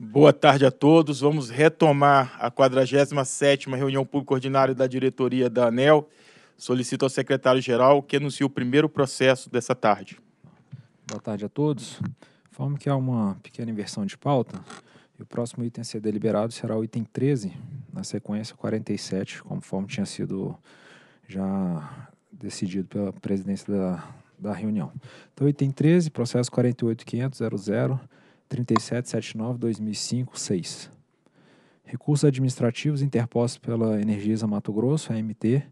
Boa tarde a todos. Vamos retomar a 47ª reunião pública ordinária da diretoria da ANEL. Solicito ao secretário-geral que anuncie o primeiro processo dessa tarde. Boa tarde a todos. Informo que há uma pequena inversão de pauta e o próximo item a ser deliberado será o item 13, na sequência 47, conforme tinha sido já decidido pela presidência da, da reunião. Então, item 13, processo 48500 3779 2005 6. Recursos administrativos interpostos pela Energisa Mato Grosso, AMT,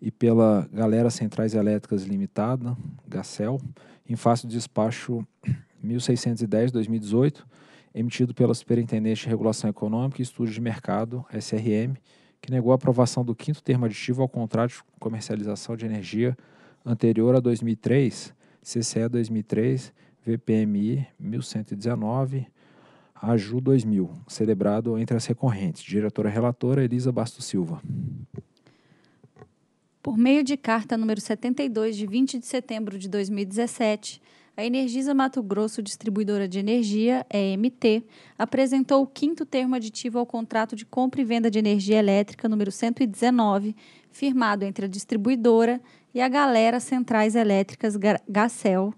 e pela Galera Centrais Elétricas Limitada, GACEL, em face do despacho 1610-2018, emitido pela Superintendência de Regulação Econômica e Estudos de Mercado, SRM, que negou a aprovação do quinto termo aditivo ao contrato de comercialização de energia anterior a 2003, CCE 2003, VPMI 1119, AJU 2000, celebrado entre as recorrentes. Diretora relatora Elisa Bastos Silva. Por meio de carta número 72 de 20 de setembro de 2017, a Energisa Mato Grosso Distribuidora de Energia, EMT, apresentou o quinto termo aditivo ao contrato de compra e venda de energia elétrica número 119, firmado entre a distribuidora e a Galera Centrais Elétricas Gacel,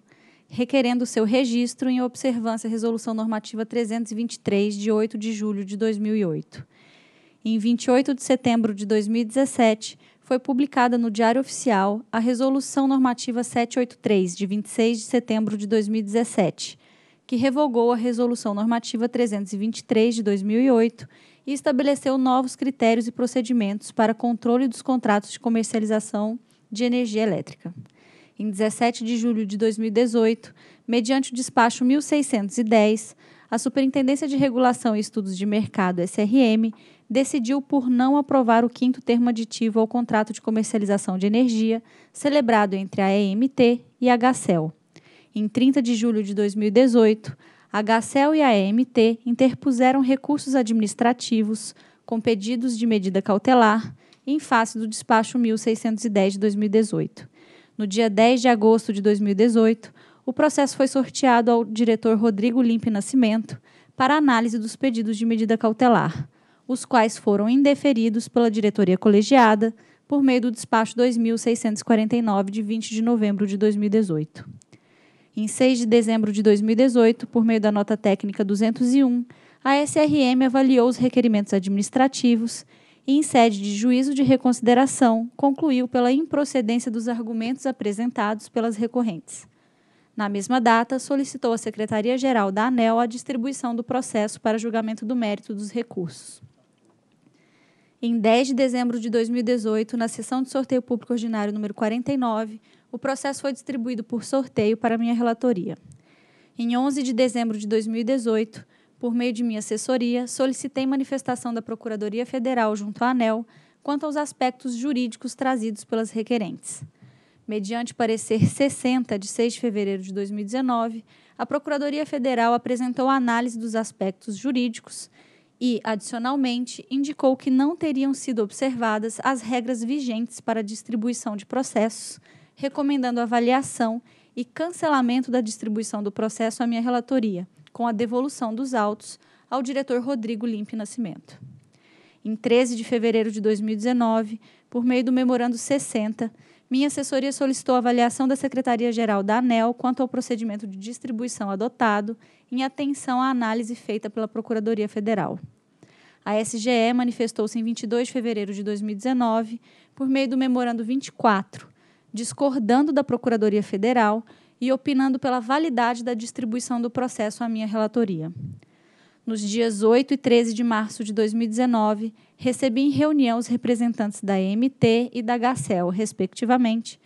requerendo seu registro em observância à Resolução Normativa 323, de 8 de julho de 2008. Em 28 de setembro de 2017, foi publicada no Diário Oficial a Resolução Normativa 783, de 26 de setembro de 2017, que revogou a Resolução Normativa 323 de 2008 e estabeleceu novos critérios e procedimentos para controle dos contratos de comercialização de energia elétrica em 17 de julho de 2018, mediante o despacho 1610, a Superintendência de Regulação e Estudos de Mercado, SRM, decidiu por não aprovar o quinto termo aditivo ao contrato de comercialização de energia, celebrado entre a EMT e a Gacel. Em 30 de julho de 2018, a Gacel e a EMT interpuseram recursos administrativos com pedidos de medida cautelar em face do despacho 1610 de 2018. No dia 10 de agosto de 2018, o processo foi sorteado ao diretor Rodrigo Limpe Nascimento para análise dos pedidos de medida cautelar, os quais foram indeferidos pela diretoria colegiada por meio do despacho 2649 de 20 de novembro de 2018. Em 6 de dezembro de 2018, por meio da nota técnica 201, a SRM avaliou os requerimentos administrativos e, em sede de juízo de reconsideração, concluiu pela improcedência dos argumentos apresentados pelas recorrentes. Na mesma data, solicitou à Secretaria-Geral da ANEL a distribuição do processo para julgamento do mérito dos recursos. Em 10 de dezembro de 2018, na sessão de sorteio público ordinário número 49, o processo foi distribuído por sorteio para minha relatoria. Em 11 de dezembro de 2018, por meio de minha assessoria, solicitei manifestação da Procuradoria Federal junto à ANEL quanto aos aspectos jurídicos trazidos pelas requerentes. Mediante parecer 60 de 6 de fevereiro de 2019, a Procuradoria Federal apresentou a análise dos aspectos jurídicos e, adicionalmente, indicou que não teriam sido observadas as regras vigentes para a distribuição de processos, recomendando avaliação e cancelamento da distribuição do processo à minha relatoria, com a devolução dos autos ao diretor Rodrigo Limpe Nascimento. Em 13 de fevereiro de 2019, por meio do Memorando 60, minha assessoria solicitou avaliação da Secretaria-Geral da ANEL quanto ao procedimento de distribuição adotado em atenção à análise feita pela Procuradoria Federal. A SGE manifestou-se em 22 de fevereiro de 2019 por meio do Memorando 24, discordando da Procuradoria Federal e opinando pela validade da distribuição do processo à minha relatoria. Nos dias 8 e 13 de março de 2019, recebi em reunião os representantes da MT e da Gacel, respectivamente,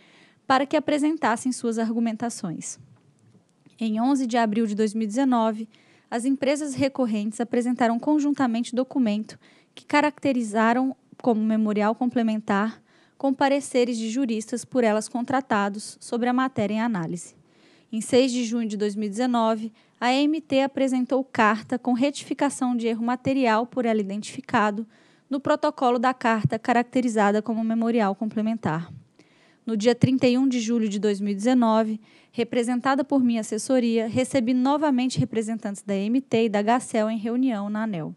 para que apresentassem suas argumentações. Em 11 de abril de 2019, as empresas recorrentes apresentaram conjuntamente documento que caracterizaram como memorial complementar com pareceres de juristas por elas contratados sobre a matéria em análise. Em 6 de junho de 2019, a MT apresentou carta com retificação de erro material por ela identificado no protocolo da carta caracterizada como memorial complementar. No dia 31 de julho de 2019, representada por minha assessoria, recebi novamente representantes da MT e da Gacel em reunião na ANEL.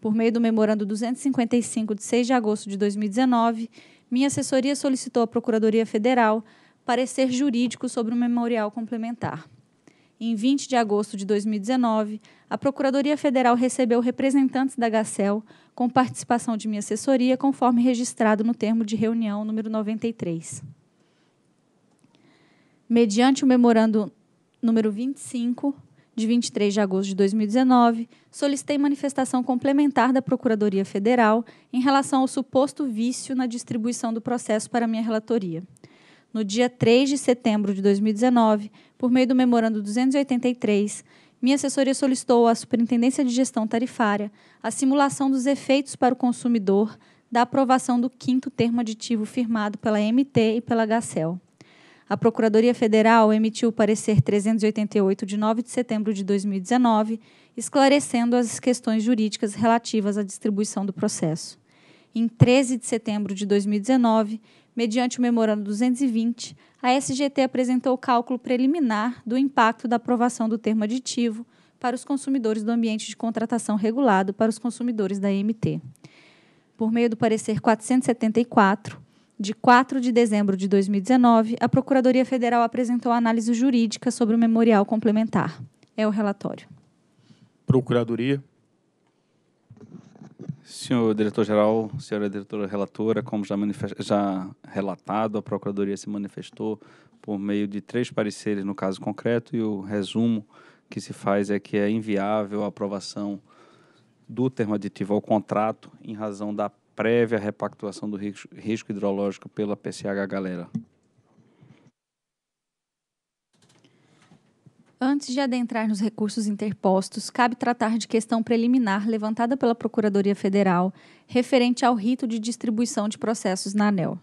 Por meio do memorando 255 de 6 de agosto de 2019, minha assessoria solicitou à Procuradoria Federal parecer jurídico sobre o memorial complementar. Em 20 de agosto de 2019, a Procuradoria Federal recebeu representantes da Gacel com participação de minha assessoria, conforme registrado no termo de reunião número 93. Mediante o memorando número 25, de 23 de agosto de 2019, solicitei manifestação complementar da Procuradoria Federal em relação ao suposto vício na distribuição do processo para minha relatoria no dia 3 de setembro de 2019, por meio do Memorando 283, minha assessoria solicitou à Superintendência de Gestão Tarifária a simulação dos efeitos para o consumidor da aprovação do quinto termo aditivo firmado pela MT e pela Gacel. A Procuradoria Federal emitiu o parecer 388 de 9 de setembro de 2019, esclarecendo as questões jurídicas relativas à distribuição do processo. Em 13 de setembro de 2019, Mediante o memorando 220, a SGT apresentou o cálculo preliminar do impacto da aprovação do termo aditivo para os consumidores do ambiente de contratação regulado para os consumidores da MT. Por meio do parecer 474, de 4 de dezembro de 2019, a Procuradoria Federal apresentou análise jurídica sobre o memorial complementar. É o relatório. Procuradoria. Senhor diretor-geral, senhora diretora relatora, como já, já relatado, a Procuradoria se manifestou por meio de três pareceres no caso concreto e o resumo que se faz é que é inviável a aprovação do termo aditivo ao contrato em razão da prévia repactuação do risco hidrológico pela PCH Galera. Antes de adentrar nos recursos interpostos, cabe tratar de questão preliminar levantada pela Procuradoria Federal referente ao rito de distribuição de processos na ANEL.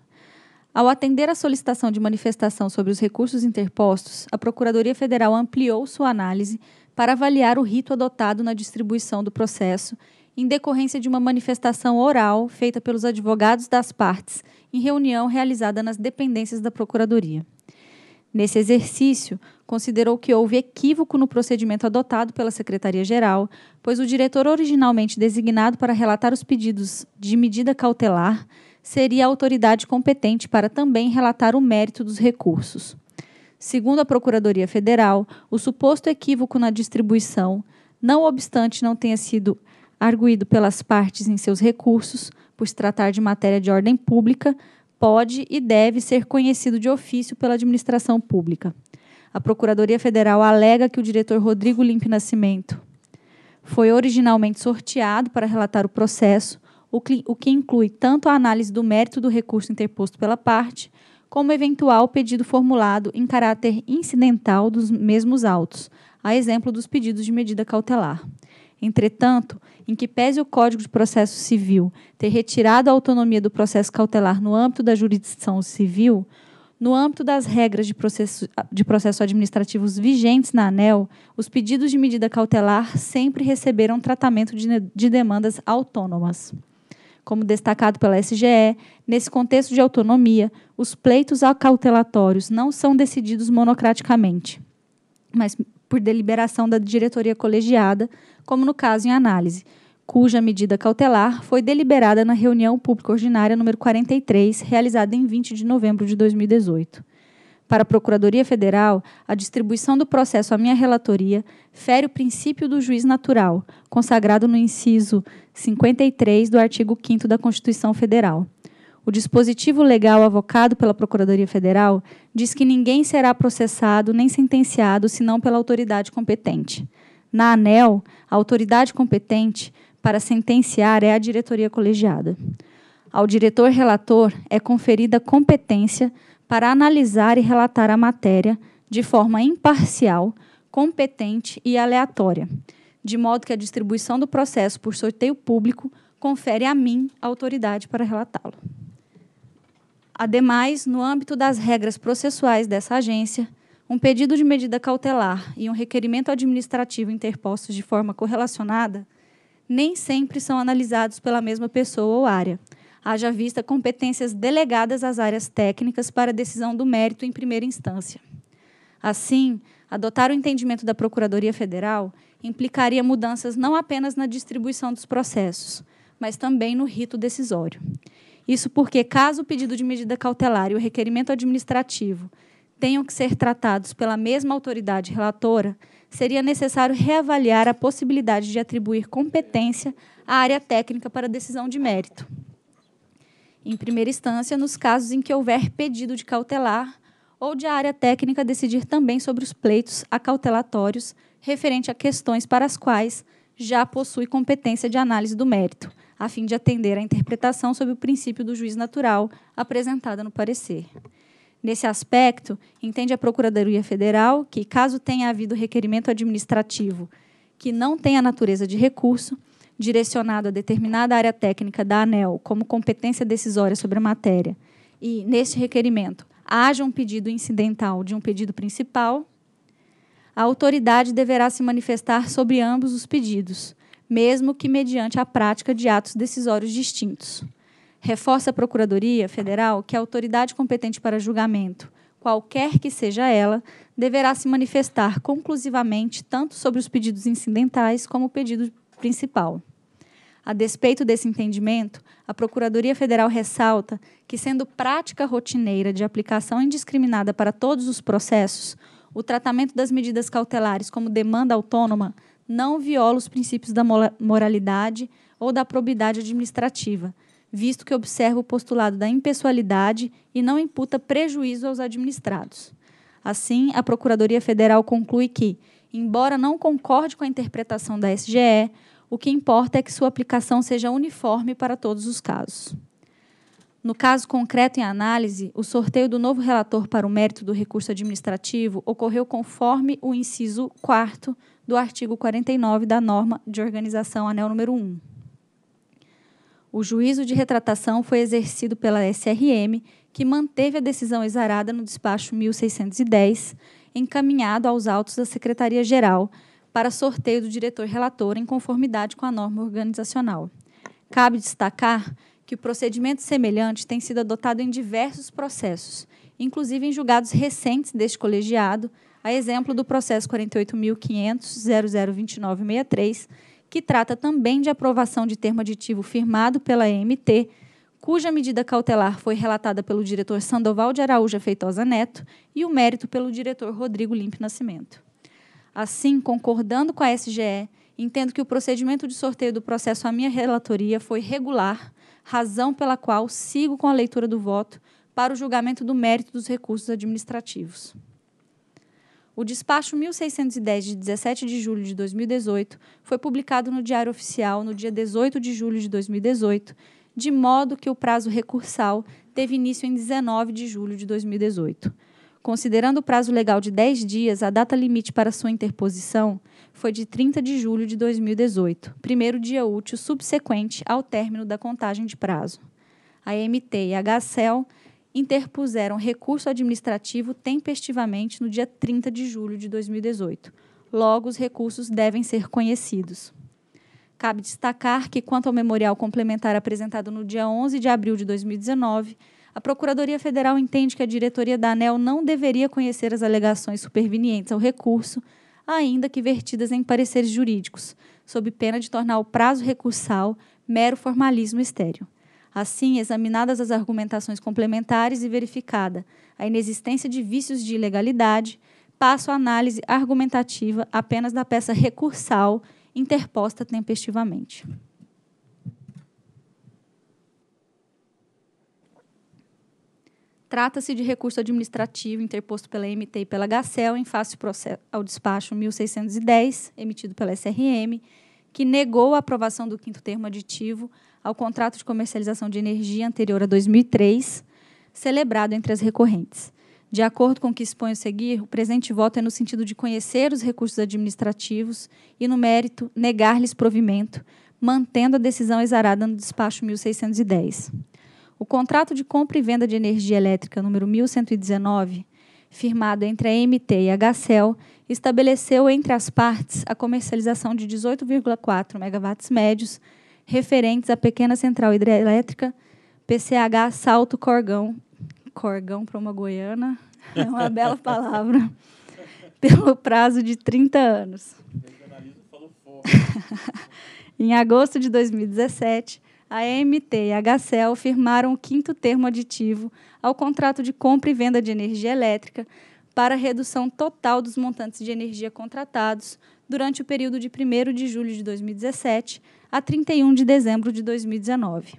Ao atender à solicitação de manifestação sobre os recursos interpostos, a Procuradoria Federal ampliou sua análise para avaliar o rito adotado na distribuição do processo em decorrência de uma manifestação oral feita pelos advogados das partes em reunião realizada nas dependências da Procuradoria. Nesse exercício, considerou que houve equívoco no procedimento adotado pela Secretaria-Geral, pois o diretor originalmente designado para relatar os pedidos de medida cautelar seria a autoridade competente para também relatar o mérito dos recursos. Segundo a Procuradoria Federal, o suposto equívoco na distribuição, não obstante não tenha sido arguído pelas partes em seus recursos, por se tratar de matéria de ordem pública, pode e deve ser conhecido de ofício pela administração pública a Procuradoria Federal alega que o diretor Rodrigo Limpe Nascimento foi originalmente sorteado para relatar o processo, o que, inclui tanto a análise do mérito do recurso interposto pela parte, como eventual pedido formulado em caráter incidental dos mesmos autos, a exemplo dos pedidos de medida cautelar. Entretanto, em que pese o Código de Processo Civil ter retirado a autonomia do processo cautelar no âmbito da jurisdição civil, no âmbito das regras de processo, de processo administrativos vigentes na ANEL, os pedidos de medida cautelar sempre receberam tratamento de, de demandas autônomas. Como destacado pela SGE, nesse contexto de autonomia, os pleitos acautelatórios não são decididos monocraticamente, mas por deliberação da diretoria colegiada, como no caso em análise, cuja medida cautelar foi deliberada na reunião pública ordinária número 43, realizada em 20 de novembro de 2018. Para a Procuradoria Federal, a distribuição do processo à minha relatoria fere o princípio do juiz natural, consagrado no inciso 53 do artigo 5 da Constituição Federal. O dispositivo legal avocado pela Procuradoria Federal diz que ninguém será processado nem sentenciado senão pela autoridade competente. Na ANEL, a autoridade competente para sentenciar é a diretoria colegiada. Ao diretor relator é conferida competência para analisar e relatar a matéria de forma imparcial, competente e aleatória, de modo que a distribuição do processo por sorteio público confere a mim a autoridade para relatá-lo. Ademais, no âmbito das regras processuais dessa agência, um pedido de medida cautelar e um requerimento administrativo interpostos de forma correlacionada nem sempre são analisados pela mesma pessoa ou área. Haja vista competências delegadas às áreas técnicas para decisão do mérito em primeira instância. Assim, adotar o entendimento da Procuradoria Federal implicaria mudanças não apenas na distribuição dos processos, mas também no rito decisório. Isso porque, caso o pedido de medida cautelar e o requerimento administrativo tenham que ser tratados pela mesma autoridade relatora, seria necessário reavaliar a possibilidade de atribuir competência à área técnica para decisão de mérito. Em primeira instância, nos casos em que houver pedido de cautelar ou de a área técnica decidir também sobre os pleitos acautelatórios referente a questões para as quais já possui competência de análise do mérito, a fim de atender à interpretação sobre o princípio do juiz natural apresentada no parecer. Nesse aspecto, entende a Procuradoria Federal que, caso tenha havido requerimento administrativo que não tenha natureza de recurso, direcionado a determinada área técnica da ANEL como competência decisória sobre a matéria, e, neste requerimento, haja um pedido incidental de um pedido principal, a autoridade deverá se manifestar sobre ambos os pedidos, mesmo que mediante a prática de atos decisórios distintos. Reforça a Procuradoria Federal que a autoridade competente para julgamento, qualquer que seja ela, deverá se manifestar conclusivamente tanto sobre os pedidos incidentais como o pedido principal. A despeito desse entendimento, a Procuradoria Federal ressalta que, sendo prática rotineira de aplicação indiscriminada para todos os processos, o tratamento das medidas cautelares como demanda autônoma não viola os princípios da moralidade ou da probidade administrativa, visto que observa o postulado da impessoalidade e não imputa prejuízo aos administrados. Assim, a Procuradoria Federal conclui que, embora não concorde com a interpretação da SGE, o que importa é que sua aplicação seja uniforme para todos os casos. No caso concreto em análise, o sorteio do novo relator para o mérito do recurso administrativo ocorreu conforme o inciso 4 do artigo 49 da norma de organização anel número 1. O juízo de retratação foi exercido pela SRM, que manteve a decisão exarada no despacho 1610, encaminhado aos autos da Secretaria-Geral para sorteio do diretor relator em conformidade com a norma organizacional. Cabe destacar que o procedimento semelhante tem sido adotado em diversos processos, inclusive em julgados recentes deste colegiado, a exemplo do processo 48.500.002963, que trata também de aprovação de termo aditivo firmado pela EMT, cuja medida cautelar foi relatada pelo diretor Sandoval de Araújo Feitosa Neto e o mérito pelo diretor Rodrigo Limpe Nascimento. Assim, concordando com a SGE, entendo que o procedimento de sorteio do processo à minha relatoria foi regular, razão pela qual sigo com a leitura do voto para o julgamento do mérito dos recursos administrativos. O despacho 1610 de 17 de julho de 2018 foi publicado no Diário Oficial no dia 18 de julho de 2018, de modo que o prazo recursal teve início em 19 de julho de 2018. Considerando o prazo legal de 10 dias, a data limite para sua interposição foi de 30 de julho de 2018, primeiro dia útil subsequente ao término da contagem de prazo. A MT e a HCEL interpuseram recurso administrativo tempestivamente no dia 30 de julho de 2018. Logo, os recursos devem ser conhecidos. Cabe destacar que, quanto ao memorial complementar apresentado no dia 11 de abril de 2019, a Procuradoria Federal entende que a diretoria da ANEL não deveria conhecer as alegações supervenientes ao recurso, ainda que vertidas em pareceres jurídicos, sob pena de tornar o prazo recursal mero formalismo estéreo. Assim, examinadas as argumentações complementares e verificada a inexistência de vícios de ilegalidade, passo à análise argumentativa apenas da peça recursal interposta tempestivamente. Trata-se de recurso administrativo interposto pela MT e pela GACEL em face ao despacho 1610, emitido pela SRM, que negou a aprovação do quinto termo aditivo ao contrato de comercialização de energia anterior a 2003, celebrado entre as recorrentes. De acordo com o que expõe o seguir, o presente voto é no sentido de conhecer os recursos administrativos e, no mérito, negar-lhes provimento, mantendo a decisão exarada no despacho 1610. O contrato de compra e venda de energia elétrica número 1119, firmado entre a MT e a Gacel, estabeleceu entre as partes a comercialização de 18,4 megawatts médios referentes à pequena central hidrelétrica PCH Salto Corgão. Corgão para uma goiana é uma bela palavra. Pelo prazo de 30 anos. em agosto de 2017, a emt e a HCEL firmaram o quinto termo aditivo ao contrato de compra e venda de energia elétrica para redução total dos montantes de energia contratados durante o período de 1 de julho de 2017 a 31 de dezembro de 2019.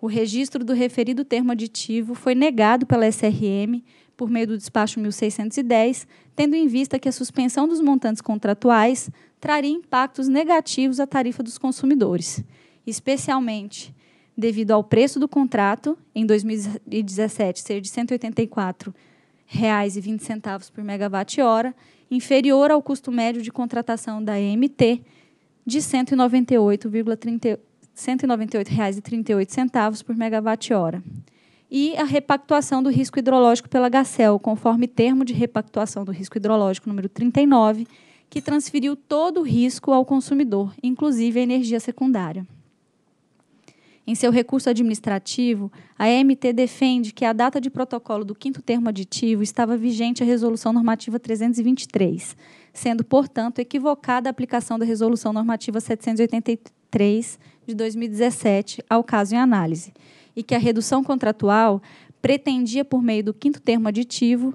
O registro do referido termo aditivo foi negado pela SRM por meio do despacho 1610, tendo em vista que a suspensão dos montantes contratuais traria impactos negativos à tarifa dos consumidores, especialmente devido ao preço do contrato em 2017 ser de R$ 184,20 por megawatt-hora inferior ao custo médio de contratação da EMT de R$ 198,38 por megawatt-hora. E a repactuação do risco hidrológico pela GACEL, conforme termo de repactuação do risco hidrológico número 39, que transferiu todo o risco ao consumidor, inclusive a energia secundária. Em seu recurso administrativo, a MT defende que a data de protocolo do quinto termo aditivo estava vigente a Resolução Normativa 323, sendo, portanto, equivocada a aplicação da Resolução Normativa 783 de 2017 ao caso em análise, e que a redução contratual pretendia, por meio do quinto termo aditivo,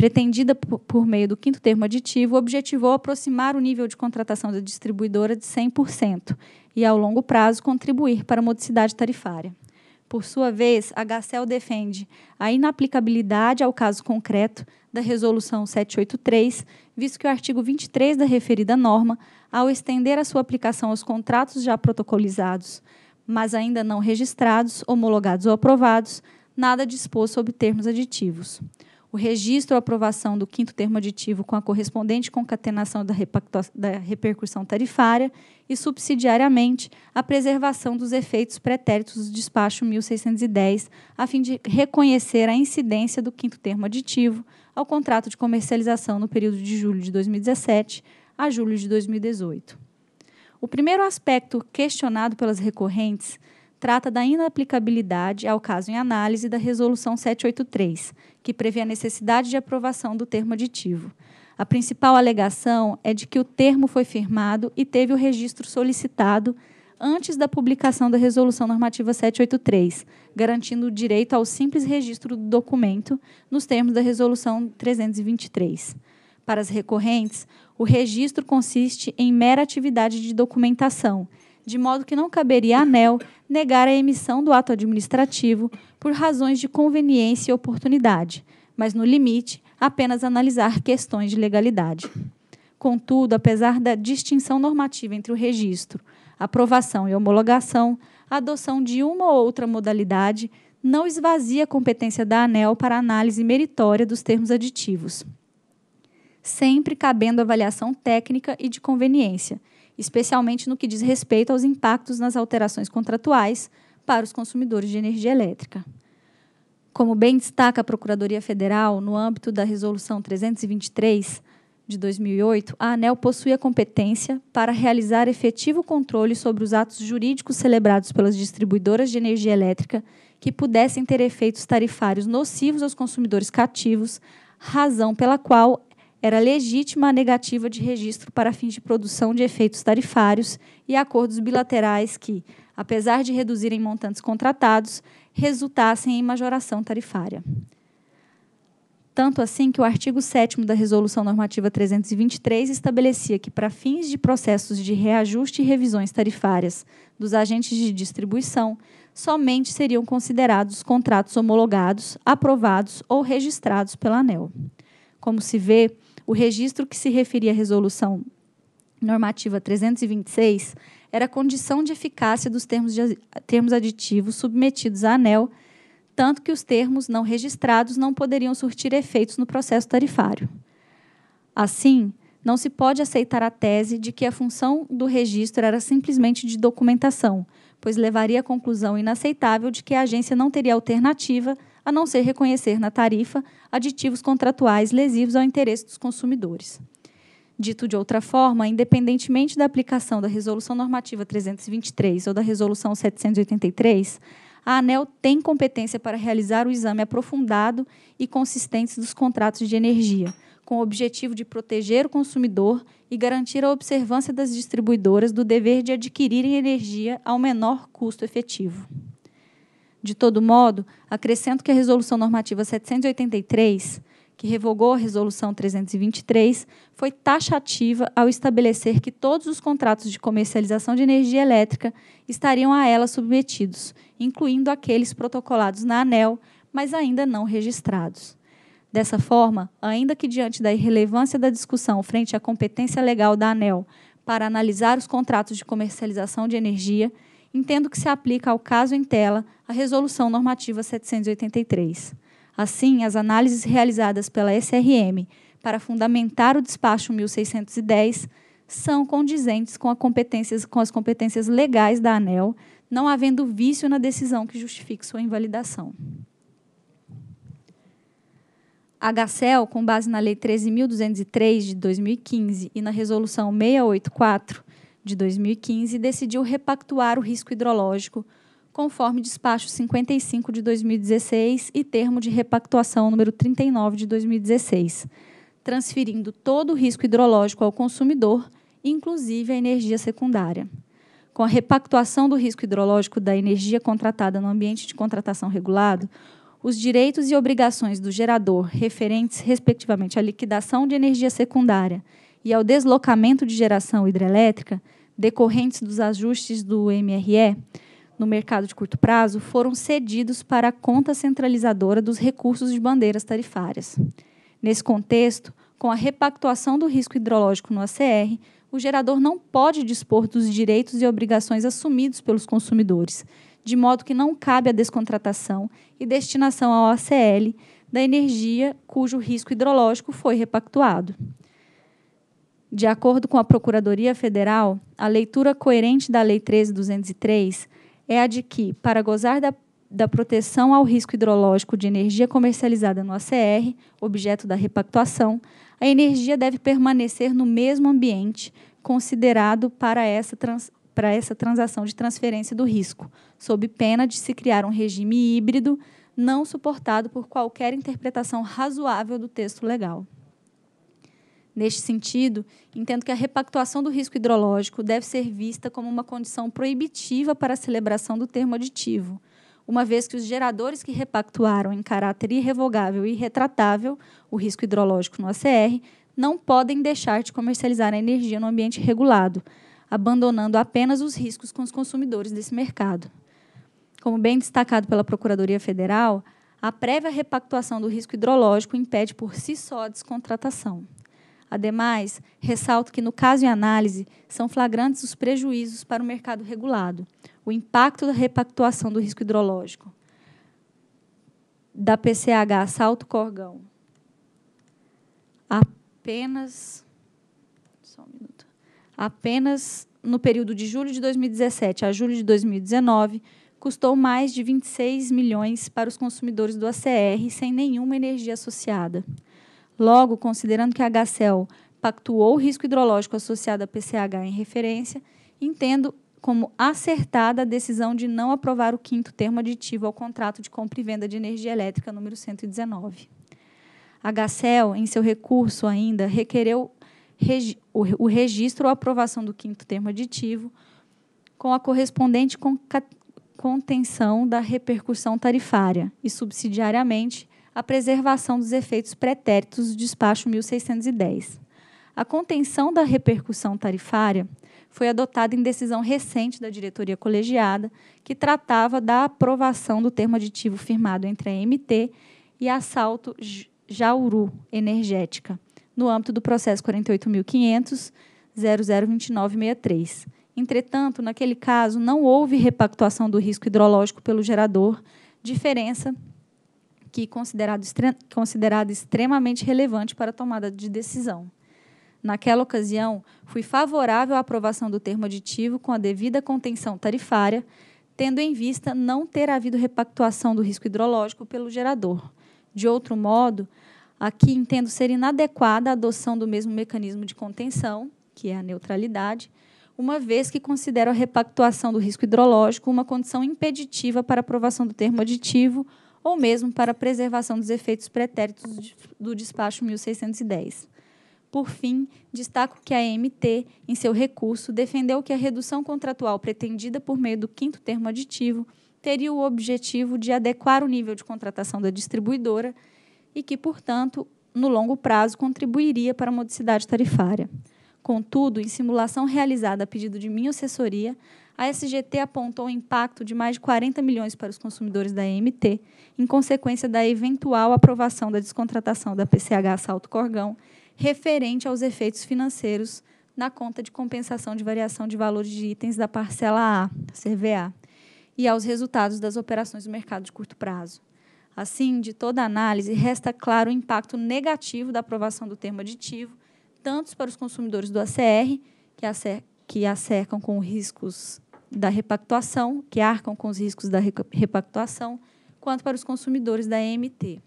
pretendida por meio do quinto termo aditivo, objetivou aproximar o nível de contratação da distribuidora de 100% e, ao longo prazo, contribuir para a modicidade tarifária. Por sua vez, a Gacel defende a inaplicabilidade ao caso concreto da Resolução 783, visto que o artigo 23 da referida norma, ao estender a sua aplicação aos contratos já protocolizados, mas ainda não registrados, homologados ou aprovados, nada dispôs sobre termos aditivos o registro ou aprovação do quinto termo aditivo com a correspondente concatenação da, da repercussão tarifária e, subsidiariamente, a preservação dos efeitos pretéritos do despacho 1610, a fim de reconhecer a incidência do quinto termo aditivo ao contrato de comercialização no período de julho de 2017 a julho de 2018. O primeiro aspecto questionado pelas recorrentes trata da inaplicabilidade ao caso em análise da Resolução 783, que prevê a necessidade de aprovação do termo aditivo. A principal alegação é de que o termo foi firmado e teve o registro solicitado antes da publicação da Resolução Normativa 783, garantindo o direito ao simples registro do documento nos termos da Resolução 323. Para as recorrentes, o registro consiste em mera atividade de documentação, de modo que não caberia à ANEL negar a emissão do ato administrativo por razões de conveniência e oportunidade, mas, no limite, apenas analisar questões de legalidade. Contudo, apesar da distinção normativa entre o registro, aprovação e homologação, a adoção de uma ou outra modalidade não esvazia a competência da ANEL para análise meritória dos termos aditivos, sempre cabendo avaliação técnica e de conveniência, especialmente no que diz respeito aos impactos nas alterações contratuais para os consumidores de energia elétrica. Como bem destaca a Procuradoria Federal, no âmbito da Resolução 323 de 2008, a ANEL possui a competência para realizar efetivo controle sobre os atos jurídicos celebrados pelas distribuidoras de energia elétrica que pudessem ter efeitos tarifários nocivos aos consumidores cativos, razão pela qual era legítima a negativa de registro para fins de produção de efeitos tarifários e acordos bilaterais que, apesar de reduzirem montantes contratados, resultassem em majoração tarifária. Tanto assim que o artigo 7 da Resolução Normativa 323 estabelecia que, para fins de processos de reajuste e revisões tarifárias dos agentes de distribuição, somente seriam considerados os contratos homologados, aprovados ou registrados pela ANEL. Como se vê, o registro que se referia à resolução normativa 326 era condição de eficácia dos termos, de, termos aditivos submetidos à ANEL, tanto que os termos não registrados não poderiam surtir efeitos no processo tarifário. Assim, não se pode aceitar a tese de que a função do registro era simplesmente de documentação, pois levaria à conclusão inaceitável de que a agência não teria alternativa a não ser reconhecer na tarifa aditivos contratuais lesivos ao interesse dos consumidores. Dito de outra forma, independentemente da aplicação da Resolução Normativa 323 ou da Resolução 783, a ANEL tem competência para realizar o exame aprofundado e consistente dos contratos de energia, com o objetivo de proteger o consumidor e garantir a observância das distribuidoras do dever de adquirir energia ao menor custo efetivo. De todo modo, acrescento que a Resolução Normativa 783, que revogou a Resolução 323, foi taxativa ao estabelecer que todos os contratos de comercialização de energia elétrica estariam a ela submetidos, incluindo aqueles protocolados na ANEL, mas ainda não registrados. Dessa forma, ainda que diante da irrelevância da discussão frente à competência legal da ANEL para analisar os contratos de comercialização de energia, entendo que se aplica ao caso em tela a Resolução Normativa 783. Assim, as análises realizadas pela SRM para fundamentar o despacho 1610 são condizentes com, com, as competências legais da ANEL, não havendo vício na decisão que justifique sua invalidação. A GACEL, com base na Lei 13.203 de 2015 e na Resolução 684, de 2015, decidiu repactuar o risco hidrológico, conforme despacho 55 de 2016 e termo de repactuação número 39 de 2016, transferindo todo o risco hidrológico ao consumidor, inclusive a energia secundária. Com a repactuação do risco hidrológico da energia contratada no ambiente de contratação regulado, os direitos e obrigações do gerador referentes, respectivamente, à liquidação de energia secundária e ao deslocamento de geração hidrelétrica decorrentes dos ajustes do MRE no mercado de curto prazo foram cedidos para a conta centralizadora dos recursos de bandeiras tarifárias. Nesse contexto, com a repactuação do risco hidrológico no ACR, o gerador não pode dispor dos direitos e obrigações assumidos pelos consumidores, de modo que não cabe a descontratação e destinação ao ACL da energia cujo risco hidrológico foi repactuado. De acordo com a Procuradoria Federal, a leitura coerente da Lei 13203 é a de que, para gozar da, da proteção ao risco hidrológico de energia comercializada no ACR, objeto da repactuação, a energia deve permanecer no mesmo ambiente considerado para essa, trans, para essa transação de transferência do risco, sob pena de se criar um regime híbrido não suportado por qualquer interpretação razoável do texto legal. Neste sentido, entendo que a repactuação do risco hidrológico deve ser vista como uma condição proibitiva para a celebração do termo aditivo, uma vez que os geradores que repactuaram em caráter irrevogável e retratável o risco hidrológico no ACR não podem deixar de comercializar a energia no ambiente regulado, abandonando apenas os riscos com os consumidores desse mercado. Como bem destacado pela Procuradoria Federal, a prévia repactuação do risco hidrológico impede por si só a descontratação. Ademais, ressalto que, no caso em análise, são flagrantes os prejuízos para o mercado regulado, o impacto da repactuação do risco hidrológico da PCH Salto Corgão. Apenas. Só um minuto. Apenas no período de julho de 2017 a julho de 2019, custou mais de 26 milhões para os consumidores do ACR sem nenhuma energia associada. Logo, considerando que a HCl pactuou o risco hidrológico associado à PCH em referência, entendo como acertada a decisão de não aprovar o quinto termo aditivo ao contrato de compra e venda de energia elétrica número 119. A HCL, em seu recurso ainda, requereu o registro ou aprovação do quinto termo aditivo com a correspondente contenção da repercussão tarifária e, subsidiariamente, a preservação dos efeitos pretéritos do despacho 1610. A contenção da repercussão tarifária foi adotada em decisão recente da diretoria colegiada, que tratava da aprovação do termo aditivo firmado entre a MT e a Salto Jauru Energética, no âmbito do processo 48.500.002963. Entretanto, naquele caso, não houve repactuação do risco hidrológico pelo gerador, diferença que considerado, considerado extremamente relevante para a tomada de decisão. Naquela ocasião, fui favorável à aprovação do termo aditivo com a devida contenção tarifária, tendo em vista não ter havido repactuação do risco hidrológico pelo gerador. De outro modo, aqui entendo ser inadequada a adoção do mesmo mecanismo de contenção, que é a neutralidade, uma vez que considero a repactuação do risco hidrológico uma condição impeditiva para aprovação do termo aditivo ou mesmo para a preservação dos efeitos pretéritos do despacho 1610. Por fim, destaco que a MT, em seu recurso, defendeu que a redução contratual pretendida por meio do quinto termo aditivo teria o objetivo de adequar o nível de contratação da distribuidora e que, portanto, no longo prazo contribuiria para a modicidade tarifária. Contudo, em simulação realizada a pedido de minha assessoria, a SGT apontou um impacto de mais de 40 milhões para os consumidores da EMT, em consequência da eventual aprovação da descontratação da PCH Salto Corgão, referente aos efeitos financeiros na conta de compensação de variação de valor de itens da parcela A, CVA, e aos resultados das operações do mercado de curto prazo. Assim, de toda a análise, resta claro o impacto negativo da aprovação do termo aditivo, tanto para os consumidores do ACR, que, acer que acercam com riscos da repactuação, que arcam com os riscos da repactuação, quanto para os consumidores da EMT.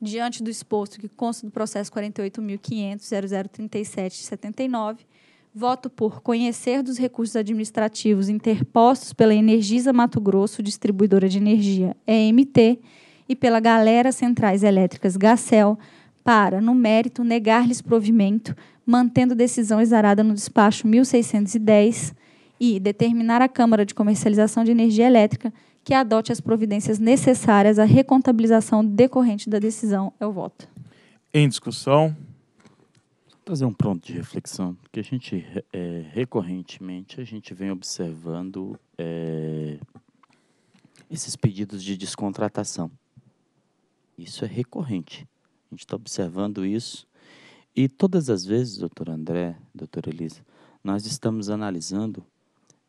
Diante do exposto que consta do processo 48.500.003779, voto por conhecer dos recursos administrativos interpostos pela Energisa Mato Grosso, distribuidora de energia EMT, e pela Galera Centrais Elétricas Gacel, para, no mérito, negar-lhes provimento, mantendo decisão exarada no despacho 1610, e determinar à Câmara de Comercialização de Energia Elétrica que adote as providências necessárias à recontabilização decorrente da decisão. É o voto. Em discussão. Vou trazer um ponto de reflexão, porque a gente é, recorrentemente a gente vem observando é, esses pedidos de descontratação. Isso é recorrente. A gente está observando isso. E todas as vezes, doutor André, doutora Elisa, nós estamos analisando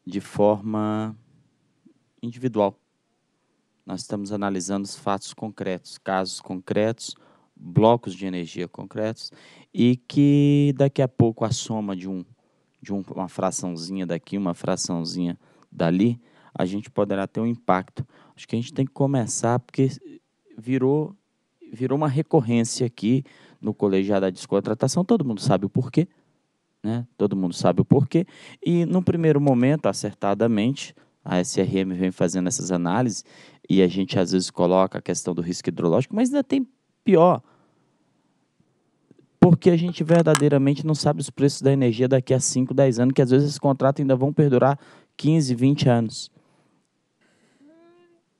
de forma individual. Nós estamos analisando os fatos concretos, casos concretos, blocos de energia concretos e que daqui a pouco a soma de um de um, uma fraçãozinha daqui, uma fraçãozinha dali, a gente poderá ter um impacto. Acho que a gente tem que começar porque virou virou uma recorrência aqui no colegiado da descontratação, todo mundo sabe o porquê né? Todo mundo sabe o porquê. E no primeiro momento, acertadamente, a SRM vem fazendo essas análises e a gente às vezes coloca a questão do risco hidrológico, mas ainda tem pior. Porque a gente verdadeiramente não sabe os preços da energia daqui a 5, 10 anos, que às vezes esses contratos ainda vão perdurar 15, 20 anos.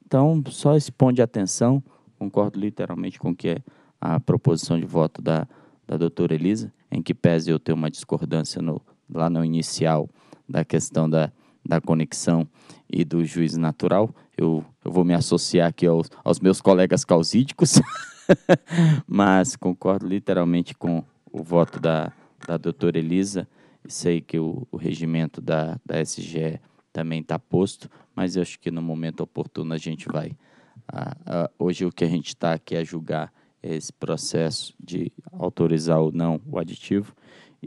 Então, só de atenção, concordo literalmente com o que é a proposição de voto da, da doutora Elisa, em que pese eu ter uma discordância no, lá no inicial da questão da, da conexão e do juiz natural, eu, eu vou me associar aqui aos, aos meus colegas causídicos, mas concordo literalmente com o voto da, da doutora Elisa, sei que o, o regimento da, da SGE também está posto, mas eu acho que no momento oportuno a gente vai. Ah, ah, hoje o que a gente está aqui é julgar esse processo de autorizar ou não o aditivo.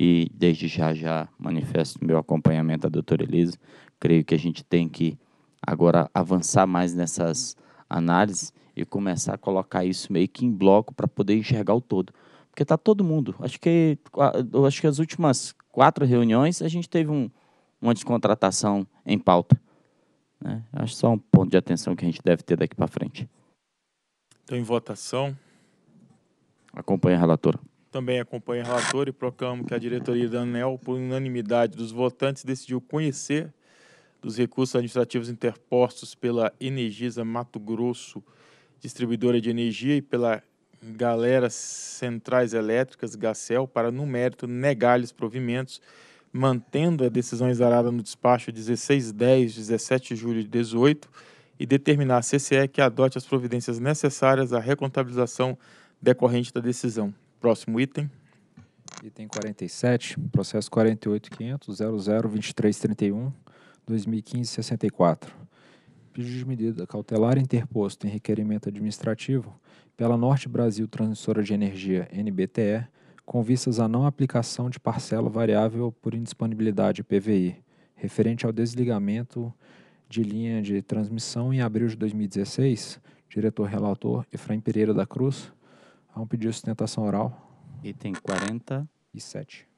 E desde já já manifesto meu acompanhamento à doutora Elisa. Creio que a gente tem que agora avançar mais nessas análises e começar a colocar isso meio que em bloco para poder enxergar o todo. Porque está todo mundo. Acho que, acho que as últimas quatro reuniões a gente teve um, uma descontratação em pauta. Né? Acho só um ponto de atenção que a gente deve ter daqui para frente. Então, em votação. Acompanha a relatora. Também acompanha a relatora e proclamo que a diretoria da ANEL, por unanimidade dos votantes, decidiu conhecer dos recursos administrativos interpostos pela Energisa Mato Grosso, distribuidora de energia, e pela Galera Centrais Elétricas, Gacel, para, no mérito, negar-lhes provimentos, mantendo a decisão exarada no despacho 1610, 17 de julho de 18, e determinar a CCE que adote as providências necessárias à recontabilização decorrente da decisão. Próximo item. Item 47, processo 48.500.002331.2015.64. Pedido de medida cautelar interposto em requerimento administrativo pela Norte Brasil Transmissora de Energia, NBTE, com vistas à não aplicação de parcela variável por indisponibilidade PVI, referente ao desligamento de linha de transmissão em abril de 2016, diretor relator Efraim Pereira da Cruz, Vamos pedir sustentação oral. Item 47.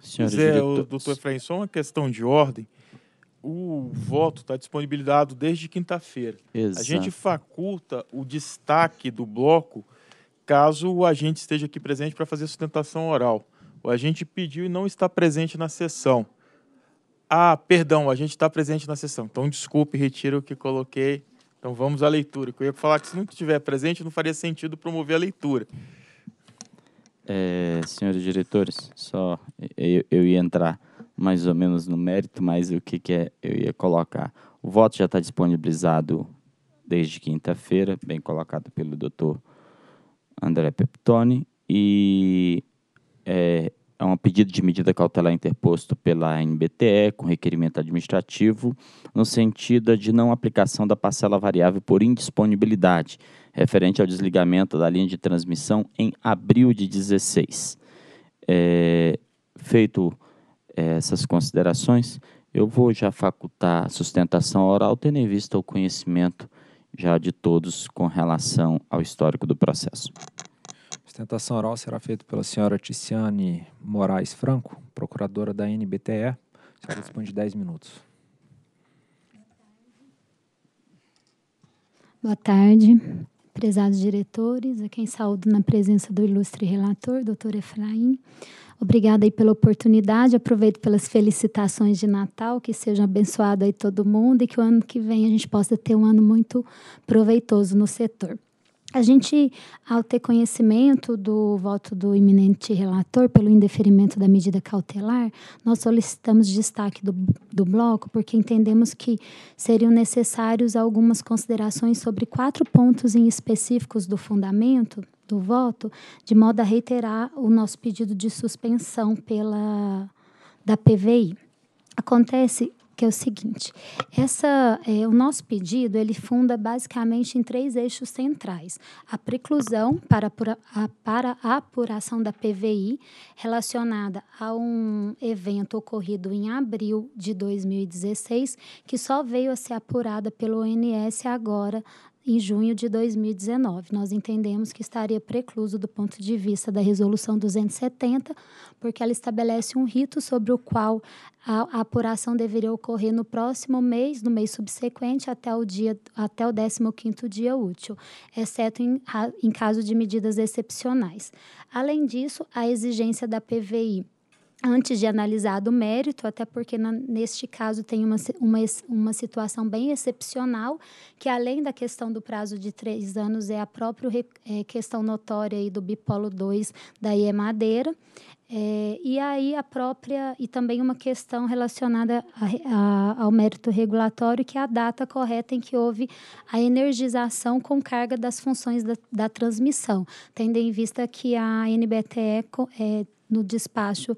Senhores Zé, diretores. doutor Efraim, só uma questão de ordem. O voto está disponibilizado desde quinta-feira. A gente faculta o destaque do bloco caso o agente esteja aqui presente para fazer sustentação oral. O agente pediu e não está presente na sessão. Ah, perdão, a gente está presente na sessão. Então, desculpe, retiro o que coloquei. Então, vamos à leitura. eu ia falar é que se não estiver presente, não faria sentido promover a leitura. É, senhores diretores, só eu, eu, ia entrar mais ou menos no mérito, mas o que, que é, eu ia colocar. O voto já está disponibilizado desde quinta-feira, bem colocado pelo doutor André Peptoni, e é, é um pedido de medida cautelar interposto pela NBTE com requerimento administrativo no sentido de não aplicação da parcela variável por indisponibilidade, referente ao desligamento da linha de transmissão em abril de 16. É, feito é, essas considerações, eu vou já facultar a sustentação oral, tendo em vista o conhecimento já de todos com relação ao histórico do processo. Sustentação oral será feita pela senhora Ticiane Moraes Franco, procuradora da NBTE. A senhora dispõe de 10 minutos. Boa tarde, prezados diretores, a quem saúdo na presença do ilustre relator, doutor Efraim. Obrigada aí pela oportunidade, aproveito pelas felicitações de Natal, que seja abençoado aí todo mundo e que o ano que vem a gente possa ter um ano muito proveitoso no setor. A gente, ao ter conhecimento do voto do iminente relator pelo indeferimento da medida cautelar, nós solicitamos destaque do, do bloco porque entendemos que seriam necessários algumas considerações sobre quatro pontos em específicos do fundamento do voto, de modo a reiterar o nosso pedido de suspensão pela da PVI. Acontece que é o seguinte: essa, é, o nosso pedido ele funda basicamente em três eixos centrais: a preclusão para a, para a apuração da PVI relacionada a um evento ocorrido em abril de 2016 que só veio a ser apurada pelo ONS agora em junho de 2019. Nós entendemos que estaria precluso do ponto de vista da Resolução 270, porque ela estabelece um rito sobre o qual a, a apuração deveria ocorrer no próximo mês, no mês subsequente, até o, dia, até o 15º dia útil, exceto em, em caso de medidas excepcionais. Além disso, a exigência da PVI antes de analisar o mérito, até porque na, neste caso tem uma, uma, uma situação bem excepcional, que além da questão do prazo de três anos, é a própria é, questão notória aí do bipolo 2 da IE Madeira. É, e aí a própria, e também uma questão relacionada a, a, ao mérito regulatório, que é a data correta em que houve a energização com carga das funções da, da transmissão, tendo em vista que a NBTE é, no despacho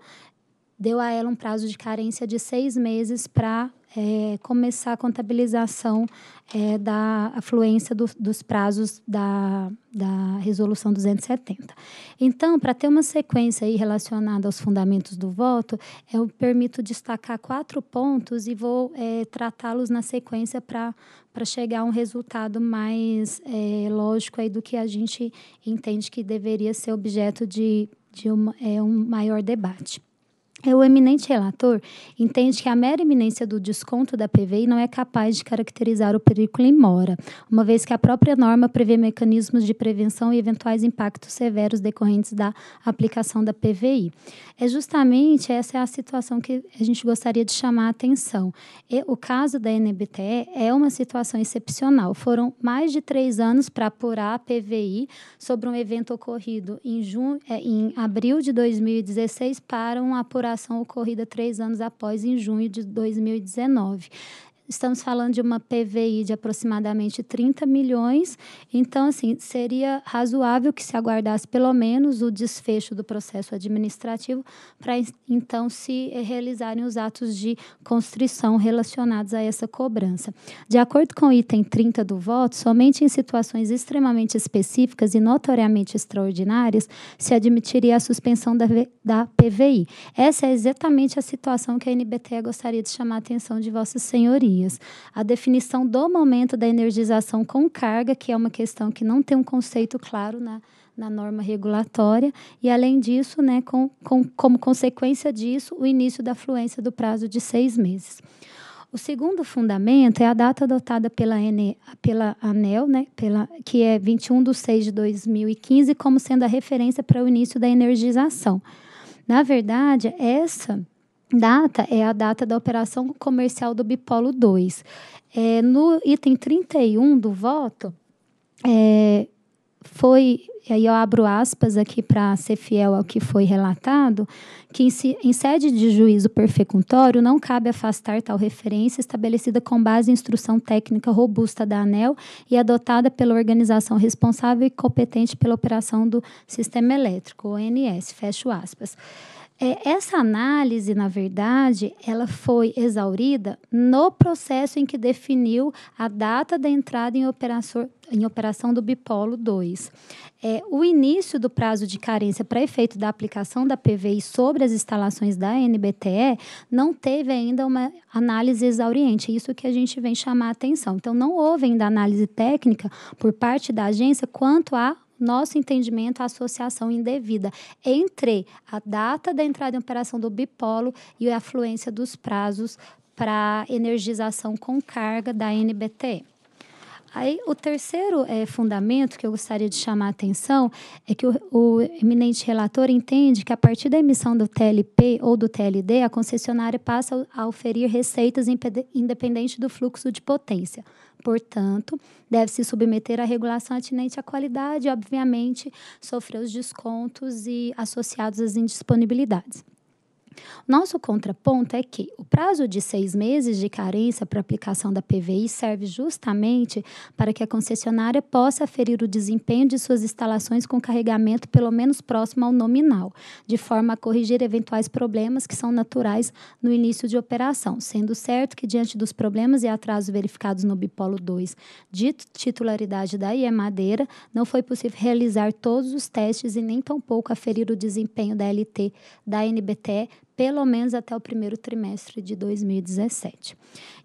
deu a ela um prazo de carência de seis meses para é, eh, começar a contabilização é, da afluência do, dos prazos da, da resolução 270. Então, para ter uma sequência aí relacionada aos fundamentos do voto, eu permito destacar quatro pontos e vou é, tratá-los na sequência para chegar a um resultado mais lógico aí do que a gente entende que deveria ser objeto de, de um, um maior debate. É o eminente relator entende que a mera iminência do desconto da PVI não é capaz de caracterizar o perigo em mora, uma vez que a própria norma prevê mecanismos de prevenção e eventuais impactos severos decorrentes da aplicação da PVI. É justamente essa é a situação que a gente gostaria de chamar a atenção. E o caso da NBTE é uma situação excepcional. Foram mais de três anos para apurar a PVI sobre um evento ocorrido em, junho, é, em abril de 2016 para um apurar operação ocorrida três anos após, em junho de 2019. Estamos falando de uma PVI de aproximadamente 30 milhões, então, assim, seria razoável que se aguardasse pelo menos o desfecho do processo administrativo para então se realizarem os atos de constrição relacionados a essa cobrança. De acordo com o item 30 do voto, somente em situações extremamente específicas e notoriamente extraordinárias se admitiria a suspensão da, da PVI. Essa é exatamente a situação que a NBT gostaria de chamar a atenção de Vossa Senhoria economias. A definição do momento da energização com carga, que é uma questão que não tem um conceito claro na, né, na norma regulatória, e além disso, né, com, com, como consequência disso, o início da fluência do prazo de seis meses. O segundo fundamento é a data adotada pela, pela ANEL, né, pela, que é 21 de 6 de 2015, como sendo a referência para o início da energização. Na verdade, essa data é a data da operação comercial do Bipolo 2. É, no item 31 do voto, é, foi, aí eu abro aspas aqui para ser fiel ao que foi relatado, que em, em sede de juízo perfecuntório não cabe afastar tal referência estabelecida com base em instrução técnica robusta da ANEL e adotada pela organização responsável e competente pela operação do sistema elétrico, ONS, fecho aspas. É, essa análise, na verdade, ela foi exaurida no processo em que definiu a data da entrada em operação, em operação do Bipolo 2. É, o início do prazo de carência para efeito da aplicação da PVI sobre as instalações da NBTE não teve ainda uma análise exauriente, é isso que a gente vem chamar a atenção. Então, não houve ainda análise técnica por parte da agência quanto à nosso entendimento, a associação indevida entre a data da entrada em operação do bipolo e a fluência dos prazos para energização com carga da NBT. Aí, o terceiro é, fundamento que eu gostaria de chamar a atenção é que o, o, eminente relator entende que, a partir da emissão do TLP ou do TLD, a concessionária passa a oferir receitas independente do fluxo de potência. Portanto, deve se submeter à regulação atinente à qualidade, obviamente, sofrer os descontos e associados às indisponibilidades. Nosso contraponto é que o prazo de seis meses de carência para aplicação da PVI serve justamente para que a concessionária possa aferir o desempenho de suas instalações com carregamento pelo menos próximo ao nominal, de forma a corrigir eventuais problemas que são naturais no início de operação, sendo certo que, diante dos problemas e atrasos verificados no Bipolo 2 de titularidade da IE Madeira, não foi possível realizar todos os testes e nem tampouco aferir o desempenho da LT da NBT pelo menos até o primeiro trimestre de 2017.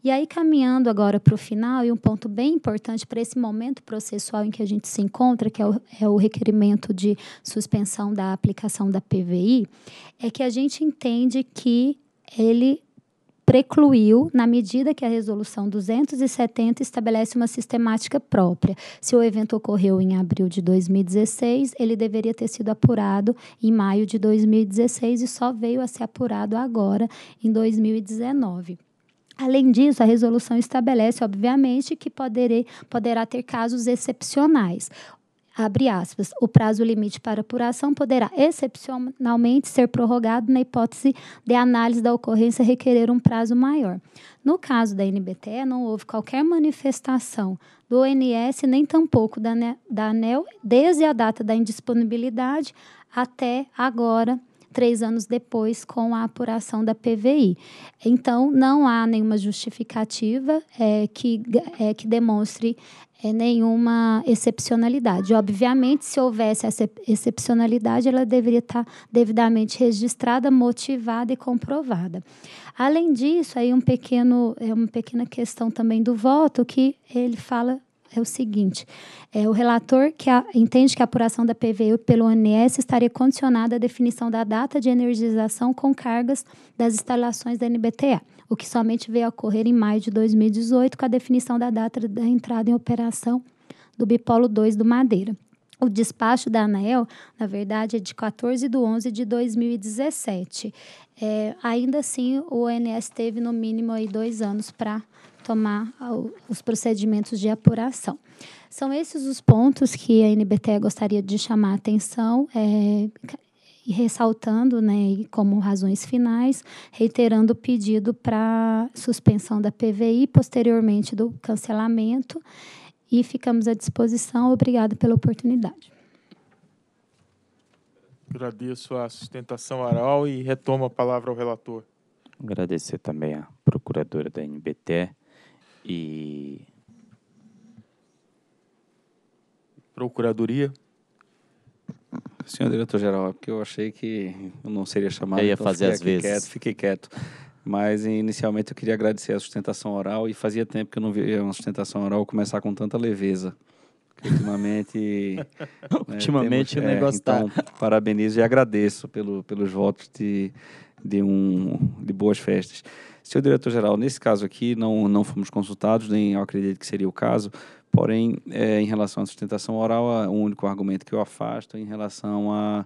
E aí, caminhando agora para o final, e um ponto bem importante para esse momento processual em que a gente se encontra, que é o, é o, requerimento de suspensão da aplicação da PVI, é que a gente entende que ele precluiu na medida que a resolução 270 estabelece uma sistemática própria. Se o evento ocorreu em abril de 2016, ele deveria ter sido apurado em maio de 2016 e só veio a ser apurado agora em 2019. Além disso, a resolução estabelece, obviamente, que poderei, poderá ter casos excepcionais, Abre aspas. O prazo limite para apuração poderá excepcionalmente ser prorrogado na hipótese de análise da ocorrência requerer um prazo maior. No caso da NBTE, não houve qualquer manifestação do ONS, nem tampouco da, da ANEL, desde a data da indisponibilidade até agora, três anos depois, com a apuração da PVI. Então, não há nenhuma justificativa é, que, é, que demonstre é, nenhuma excepcionalidade. Obviamente, se houvesse essa excepcionalidade, ela deveria estar devidamente registrada, motivada e comprovada. Além disso, aí um pequeno, é uma pequena questão também do voto, que ele fala é o seguinte: é, o relator que a, entende que a apuração da PVU pelo ONS estaria condicionada à definição da data de energização com cargas das instalações da NBTA o que somente veio a ocorrer em maio de 2018 com a definição da data da entrada em operação do Bipolo 2 do Madeira. O despacho da ANEL, na verdade, é de 14 de 11 de 2017. É, ainda assim, o ONS teve no mínimo aí dois anos para tomar os procedimentos de apuração. São esses os pontos que a NBT gostaria de chamar a atenção. É, e ressaltando, né, como razões finais, reiterando o pedido para suspensão da PVI, posteriormente do cancelamento, e ficamos à disposição. Obrigada pela oportunidade. Agradeço a sustentação oral e retomo a palavra ao relator. Agradecer também à procuradora da NBT e Procuradoria. Senhor diretor-geral, é porque eu achei que eu não seria chamado. Eu ia então fazer às vezes. Quieto, fiquei quieto. Mas inicialmente eu queria agradecer a sustentação oral e fazia tempo que eu não via uma sustentação oral começar com tanta leveza. Ultimamente. né, ultimamente temos, o é, negócio é, Então, parabenizo e agradeço pelo, pelos votos de, de, um, de boas festas. Senhor diretor-geral, nesse caso aqui, não, não fomos consultados, nem eu acredito que seria o caso, Porém, é, em relação à sustentação oral, o único argumento que eu afasto é em relação à,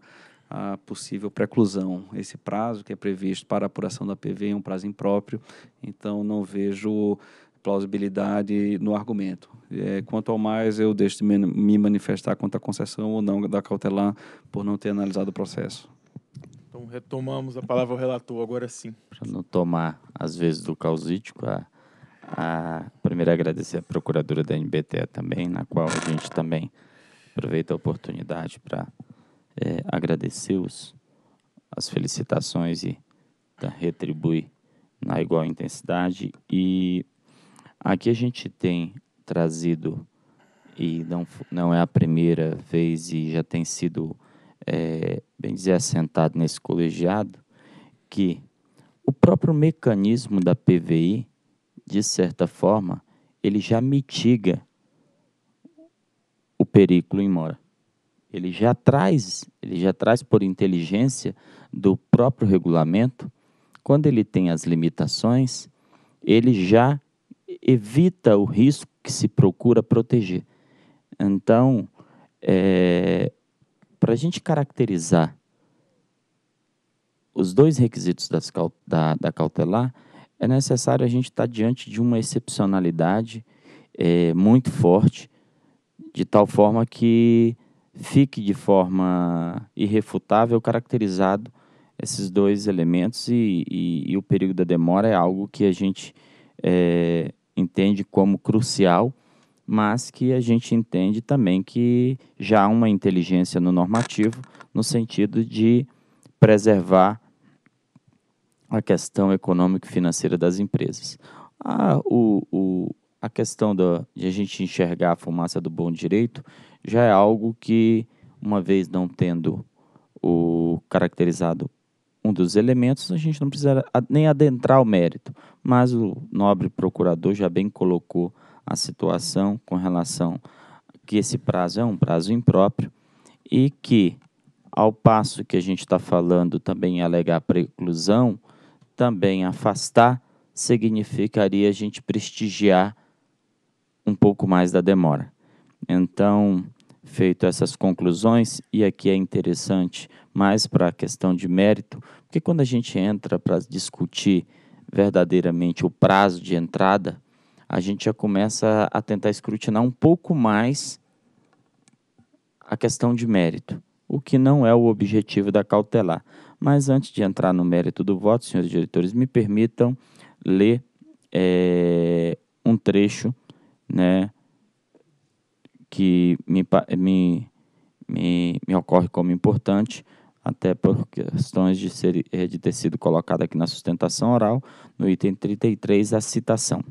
possível preclusão. Esse prazo que é previsto para apuração da PV é um prazo impróprio, então não vejo plausibilidade no argumento. É, quanto ao mais, eu deixo de me manifestar quanto à concessão ou não da cautelar por não ter analisado o processo. Então, retomamos a palavra ao relator, agora sim. Para não tomar, às vezes, do causítico, a a, ah, primeiro, agradecer a procuradora da NBTE também, na qual a gente também aproveita a oportunidade para é, agradecer os, as felicitações e tá, retribuir na igual intensidade. E aqui a gente tem trazido, e não, não é a primeira vez, e já tem sido, é, bem dizer, assentado nesse colegiado, que o próprio mecanismo da PVI de certa forma, ele já mitiga o perículo em mora. Ele já traz, ele já traz por inteligência do próprio regulamento, quando ele tem as limitações, ele já evita o risco que se procura proteger. Então, é, para a gente caracterizar os dois requisitos das, da, da cautelar, é necessário a gente estar tá diante de uma excepcionalidade é, muito forte, de tal forma que fique de forma irrefutável caracterizado esses dois elementos e, e, e o perigo da demora é algo que a gente é, entende como crucial, mas que a gente entende também que já há uma inteligência no normativo no sentido de preservar a questão econômica e financeira das empresas. Ah, o, o, a questão da, de a gente enxergar a fumaça do bom direito já é algo que, uma vez não tendo o caracterizado um dos elementos, a gente não precisa nem adentrar o mérito, mas o nobre procurador já bem colocou a situação com relação que esse prazo é um prazo impróprio e que, ao passo que a gente está falando também em alegar preclusão, também afastar significaria a gente prestigiar um pouco mais da demora. Então, feito essas conclusões, e aqui é interessante mais para a questão de mérito, porque quando a gente entra para discutir verdadeiramente o prazo de entrada, a gente já começa a tentar escrutinar um pouco mais a questão de mérito, o que não é o objetivo da cautelar. Mas antes de entrar no mérito do voto, senhores diretores, me permitam ler é, um trecho né, que me, me, me, me ocorre como importante até por questões de, ser, é, de ter sido colocado aqui na sustentação oral, no item 33, a citação.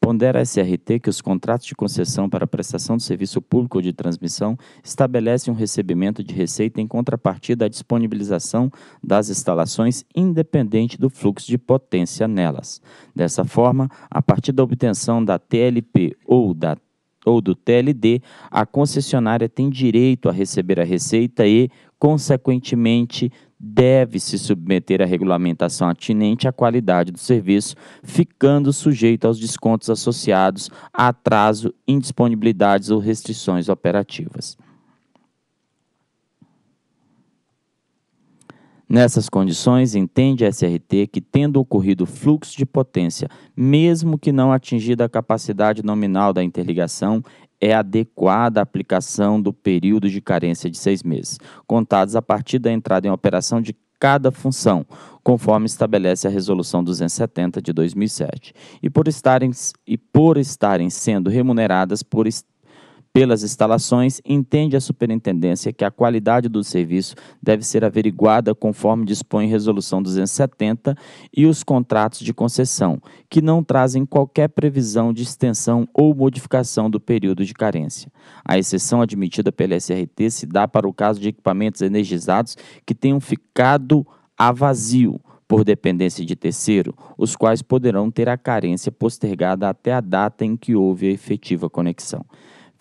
Pondera a SRT que os contratos de concessão para prestação de serviço público de transmissão estabelecem um recebimento de receita em contrapartida à disponibilização das instalações, independente do fluxo de potência nelas. Dessa forma, a partir da obtenção da TLP ou da ou do TLD, a concessionária tem direito a receber a receita e, consequentemente, deve se submeter à regulamentação atinente à qualidade do serviço, ficando sujeito aos descontos associados a atraso, indisponibilidades ou restrições operativas. Nessas condições, entende a SRT que, tendo ocorrido fluxo de potência, mesmo que não atingida a capacidade nominal da interligação, é adequada a aplicação do período de carência de seis meses, contados a partir da entrada em operação de cada função, conforme estabelece a Resolução 270 de 2007, e por estarem, e por estarem sendo remuneradas por est pelas instalações, entende a superintendência que a qualidade do serviço deve ser averiguada conforme dispõe Resolução 270 e os contratos de concessão, que não trazem qualquer previsão de extensão ou modificação do período de carência. A exceção admitida pela SRT se dá para o caso de equipamentos energizados que tenham ficado a vazio por dependência de terceiro, os quais poderão ter a carência postergada até a data em que houve a efetiva conexão.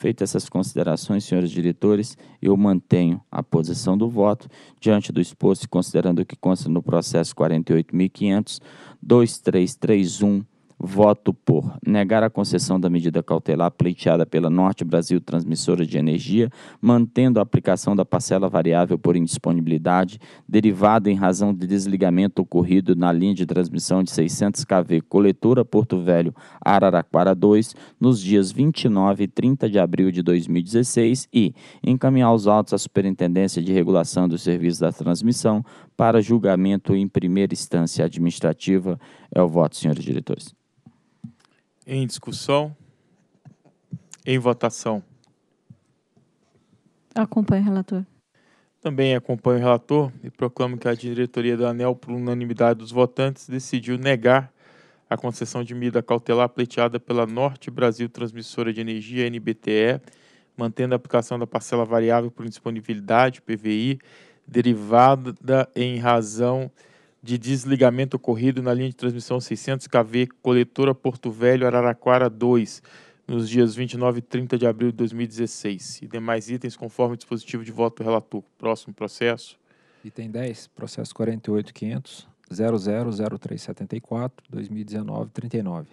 Feitas essas considerações, senhores diretores, eu mantenho a posição do voto diante do exposto, considerando que consta no processo 48.500 2331 Voto por negar a concessão da medida cautelar pleiteada pela Norte Brasil Transmissora de Energia, mantendo a aplicação da parcela variável por indisponibilidade, derivada em razão de desligamento ocorrido na linha de transmissão de 600 kV Coletora Porto Velho Araraquara 2, nos dias 29 e 30 de abril de 2016 e encaminhar os autos à Superintendência de Regulação dos Serviços da Transmissão para julgamento em primeira instância administrativa. É o voto, senhores diretores. Em discussão? Em votação? Acompanho o relator. Também acompanho o relator e proclamo que a diretoria da ANEL, por unanimidade dos votantes, decidiu negar a concessão de medida cautelar pleiteada pela Norte Brasil Transmissora de Energia, NBTE, mantendo a aplicação da parcela variável por indisponibilidade, PVI, derivada em razão de desligamento ocorrido na linha de transmissão 600 kV coletora Porto Velho Araraquara 2 nos dias 29 e 30 de abril de 2016 e demais itens conforme o dispositivo de voto do relator. Próximo processo. Item 10, processo 48500 2019 39.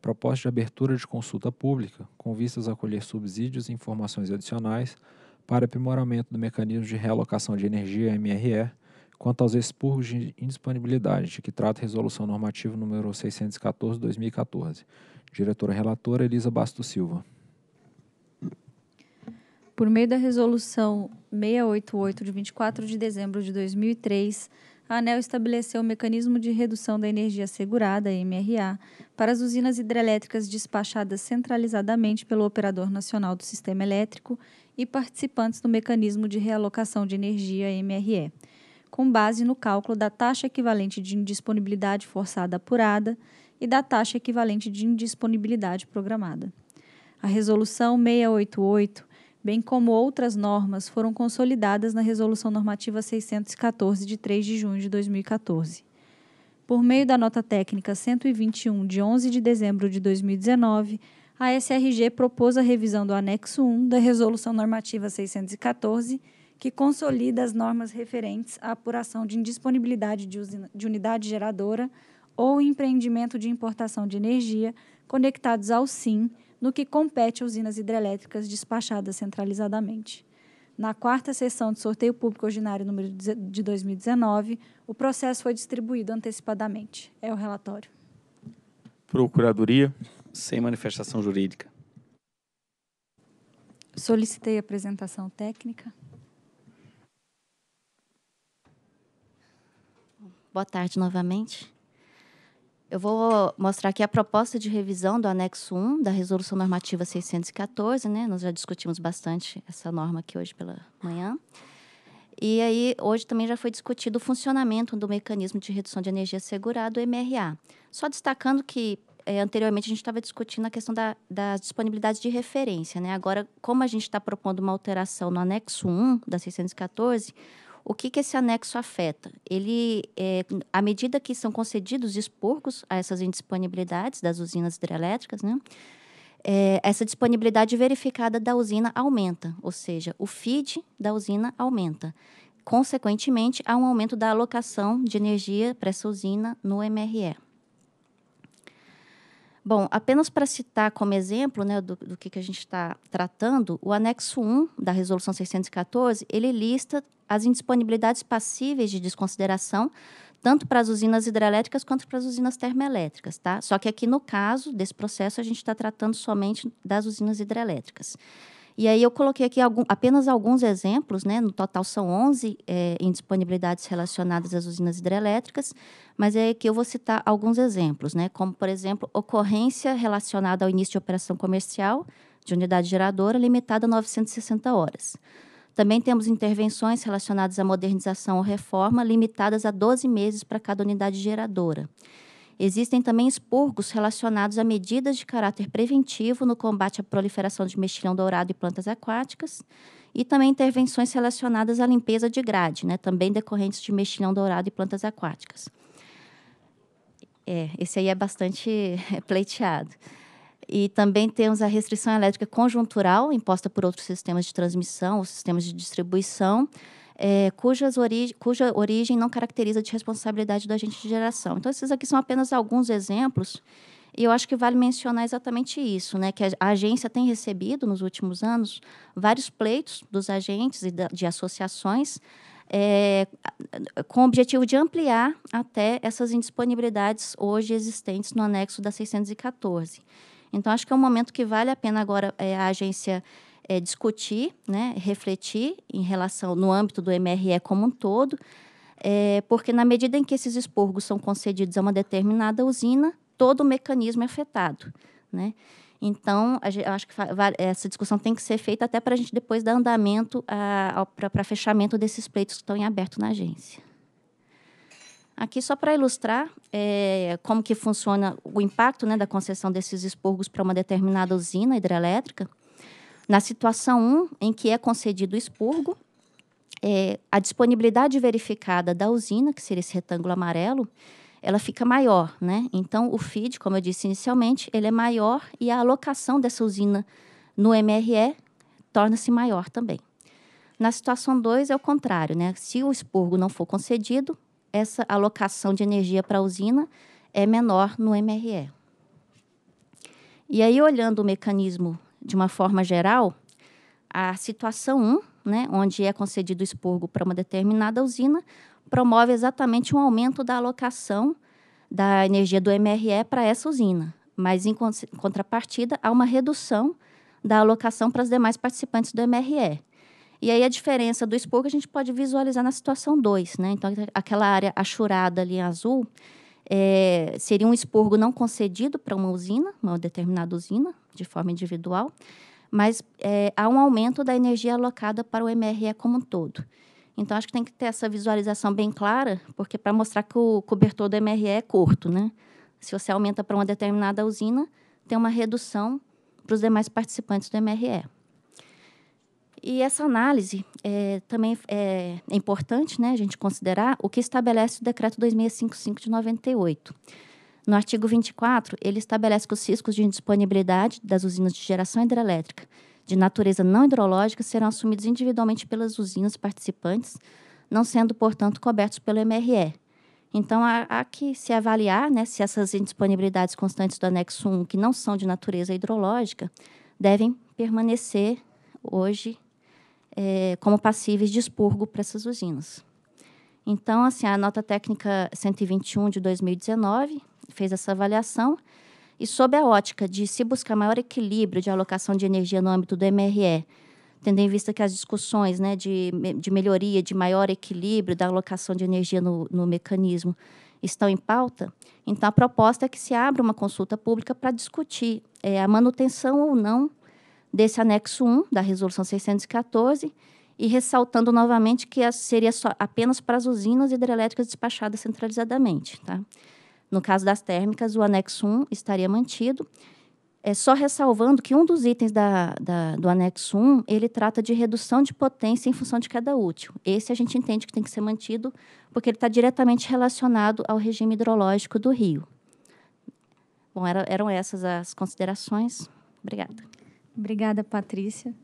Proposta de abertura de consulta pública com vistas a colher subsídios e informações adicionais para aprimoramento do mecanismo de realocação de energia MRE quanto aos expurgos de indisponibilidade, que trata a resolução normativa número 614/2014. Diretora relatora Elisa Basto Silva. Por meio da resolução 688 de 24 de dezembro de 2003, a ANEL estabeleceu o mecanismo de redução da energia segurada, MRA, para as usinas hidrelétricas despachadas centralizadamente pelo Operador Nacional do Sistema Elétrico e participantes do mecanismo de realocação de energia, MRE, com base no cálculo da taxa equivalente de indisponibilidade forçada apurada e da taxa equivalente de indisponibilidade programada. A resolução 688 bem como outras normas, foram consolidadas na Resolução Normativa 614, de 3 de junho de 2014. Por meio da nota técnica 121, de 11 de dezembro de 2019, a SRG propôs a revisão do anexo 1 da Resolução Normativa 614, que consolida as normas referentes à apuração de indisponibilidade de, usina, de unidade geradora ou empreendimento de importação de energia conectados ao SIM no que compete a usinas hidrelétricas despachadas centralizadamente. Na quarta sessão de sorteio público ordinário número de 2019, o processo foi distribuído antecipadamente. É o relatório. Procuradoria. Sem manifestação jurídica. Solicitei apresentação técnica. Boa tarde novamente. Eu vou mostrar aqui a proposta de revisão do anexo 1 da Resolução Normativa 614, né? Nós já discutimos bastante essa norma aqui hoje pela manhã. E aí, hoje também já foi discutido o funcionamento do mecanismo de redução de energia segurado o MRA. Só destacando que é, anteriormente a gente estava discutindo a questão da, das disponibilidades de referência, né? Agora, como a gente está propondo uma alteração no anexo 1 da 614, o que, que esse anexo afeta? Ele, é, à medida que são concedidos expurgos a essas indisponibilidades das usinas hidrelétricas, né, é, essa disponibilidade verificada da usina aumenta, ou seja, o feed da usina aumenta. Consequentemente, há um aumento da alocação de energia para essa usina no MRE. Bom, apenas para citar como exemplo né, do, do que, que a gente está tratando, o anexo 1 da Resolução 614, ele lista as indisponibilidades passíveis de desconsideração, tanto para as usinas hidrelétricas quanto para as usinas termoelétricas. Tá? Só que aqui, no caso desse processo, a gente está tratando somente das usinas hidrelétricas. E aí eu coloquei aqui algum, apenas alguns exemplos, né? no total são 11 é, indisponibilidades relacionadas às usinas hidrelétricas, mas é que eu vou citar alguns exemplos, né? como, por exemplo, ocorrência relacionada ao início de operação comercial de unidade geradora limitada a 960 horas. Também temos intervenções relacionadas à modernização ou reforma, limitadas a 12 meses para cada unidade geradora. Existem também expurgos relacionados a medidas de caráter preventivo no combate à proliferação de mexilhão dourado e plantas aquáticas, e também intervenções relacionadas à limpeza de grade, né, também decorrentes de mexilhão dourado e plantas aquáticas. É, esse aí é bastante é pleiteado. E também temos a restrição elétrica conjuntural, imposta por outros sistemas de transmissão ou sistemas de distribuição, é, cujas cuja origem não caracteriza de responsabilidade do agente de geração. Então, esses aqui são apenas alguns exemplos, e eu acho que vale mencionar exatamente isso, né, que a, agência tem recebido, nos últimos anos, vários pleitos dos agentes e de associações é, com o objetivo de ampliar até essas indisponibilidades hoje existentes no anexo da 614. Então, acho que é um momento que vale a pena agora é, a agência é, discutir, né, refletir em relação, no âmbito do MRE como um todo, é, porque na medida em que esses expurgos são concedidos a uma determinada usina, todo o mecanismo é afetado, né? Então, eu acho que essa discussão tem que ser feita até para a gente depois dar andamento para fechamento desses pleitos que estão em aberto na agência. Aqui só para ilustrar é, como que funciona o impacto né, da concessão desses expurgos para uma determinada usina hidrelétrica. Na situação 1, em que é concedido o expurgo, é, a disponibilidade verificada da usina, que seria esse retângulo amarelo, ela fica maior, né? Então, o feed, como eu disse inicialmente, ele é maior e a alocação dessa usina no MRE torna-se maior também. Na situação 2 é o contrário, né? Se o expurgo não for concedido, essa alocação de energia para a usina é menor no MRE. E aí, olhando o mecanismo de uma forma geral, a situação 1, né, onde é concedido expurgo para uma determinada usina, promove exatamente um aumento da alocação da energia do MRE para essa usina, mas em contrapartida há uma redução da alocação para os demais participantes do MRE. E aí a diferença do expor que a gente pode visualizar na situação 2, né? Então, aquela área achurada ali em azul é, seria um esporgo não concedido para uma usina, uma determinada usina, de forma individual, mas é, há um aumento da energia alocada para o MRE como um todo. Então, acho que tem que ter essa visualização bem clara, porque para mostrar que o cobertor do MRE é curto, né? Se você aumenta para uma determinada usina, tem uma redução para os demais participantes do MRE. E essa análise é, também é, é importante né, a gente considerar o que estabelece o decreto 2655 de 98. No artigo 24, ele estabelece que os riscos de indisponibilidade das usinas de geração hidrelétrica de natureza não hidrológica serão assumidos individualmente pelas usinas participantes, não sendo, portanto, cobertos pelo MRE. Então, há, há que se avaliar né, se essas indisponibilidades constantes do anexo 1, que não são de natureza hidrológica, devem permanecer hoje é, como passíveis de expurgo para essas usinas. Então, assim, a nota técnica 121 de 2019 fez essa avaliação e sob a ótica de se buscar maior equilíbrio de alocação de energia no âmbito do MRE, tendo em vista que as discussões né, de, de melhoria, de maior equilíbrio da alocação de energia no, no mecanismo estão em pauta, então a proposta é que se abra uma consulta pública para discutir é, a manutenção ou não desse anexo 1 da resolução 614 e ressaltando novamente que seria só, apenas para as usinas hidrelétricas despachadas centralizadamente. Tá? No caso das térmicas, o anexo 1 estaria mantido. É só ressalvando que um dos itens da, da, do anexo 1, ele trata de redução de potência em função de cada útil. Esse a gente entende que tem que ser mantido, porque ele está diretamente relacionado ao regime hidrológico do rio. Bom, era, eram essas as considerações. Obrigada. Obrigada, Patrícia.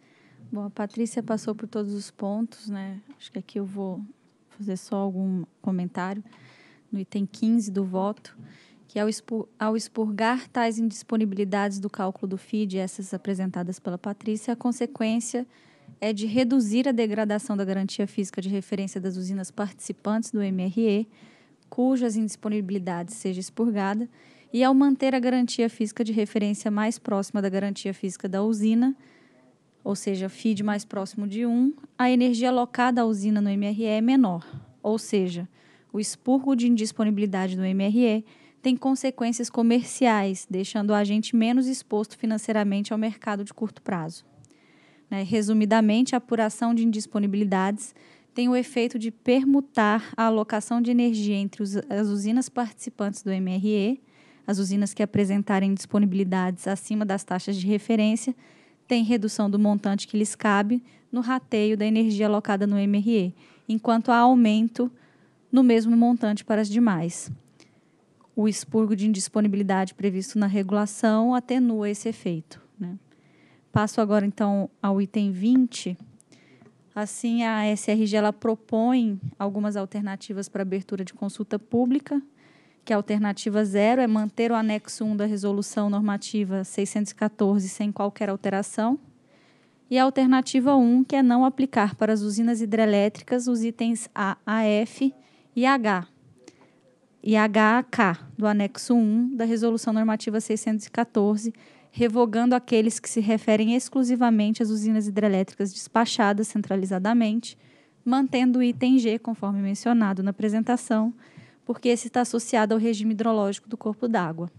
Bom, a Patrícia passou por todos os pontos, né? Acho que aqui eu vou fazer só algum comentário no item 15 do voto, que ao, expur, ao expurgar tais indisponibilidades do cálculo do FID, essas apresentadas pela Patrícia, a consequência é de reduzir a degradação da garantia física de referência das usinas participantes do MRE, cujas indisponibilidades seja expurgada, e ao manter a garantia física de referência mais próxima da garantia física da usina, ou seja, feed mais próximo de 1, a energia alocada à usina no MRE é menor, ou seja, o expurgo de indisponibilidade do MRE tem consequências comerciais, deixando o agente menos exposto financeiramente ao mercado de curto prazo. Né? Resumidamente, a apuração de indisponibilidades tem o efeito de permutar a alocação de energia entre os, as usinas participantes do MRE as usinas que apresentarem disponibilidades acima das taxas de referência têm redução do montante que lhes cabe no rateio da energia alocada no MRE, enquanto há aumento no mesmo montante para as demais. O expurgo de indisponibilidade previsto na regulação atenua esse efeito. Né? Passo agora, então, ao item 20. Assim, a SRG ela propõe algumas alternativas para abertura de consulta pública que a alternativa zero é manter o anexo 1 da resolução normativa 614 sem qualquer alteração, e a alternativa 1, que é não aplicar para as usinas hidrelétricas os itens A, AF e H, e k do anexo 1 da resolução normativa 614, revogando aqueles que se referem exclusivamente às usinas hidrelétricas despachadas centralizadamente, mantendo o item G, conforme mencionado na apresentação, porque esse está associado ao regime hidrológico do corpo d'água.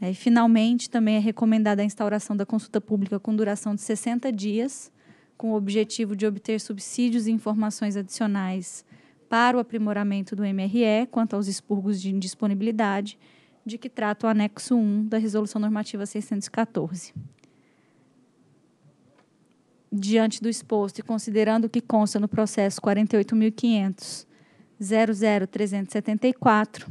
Né, e, finalmente, também é recomendada a instauração da consulta pública com duração de 60 dias, com o objetivo de obter subsídios e informações adicionais para o aprimoramento do MRE quanto aos expurgos de indisponibilidade, de que trata o anexo 1 da Resolução Normativa 614. Diante do exposto e considerando o que consta no processo 48.500 00374,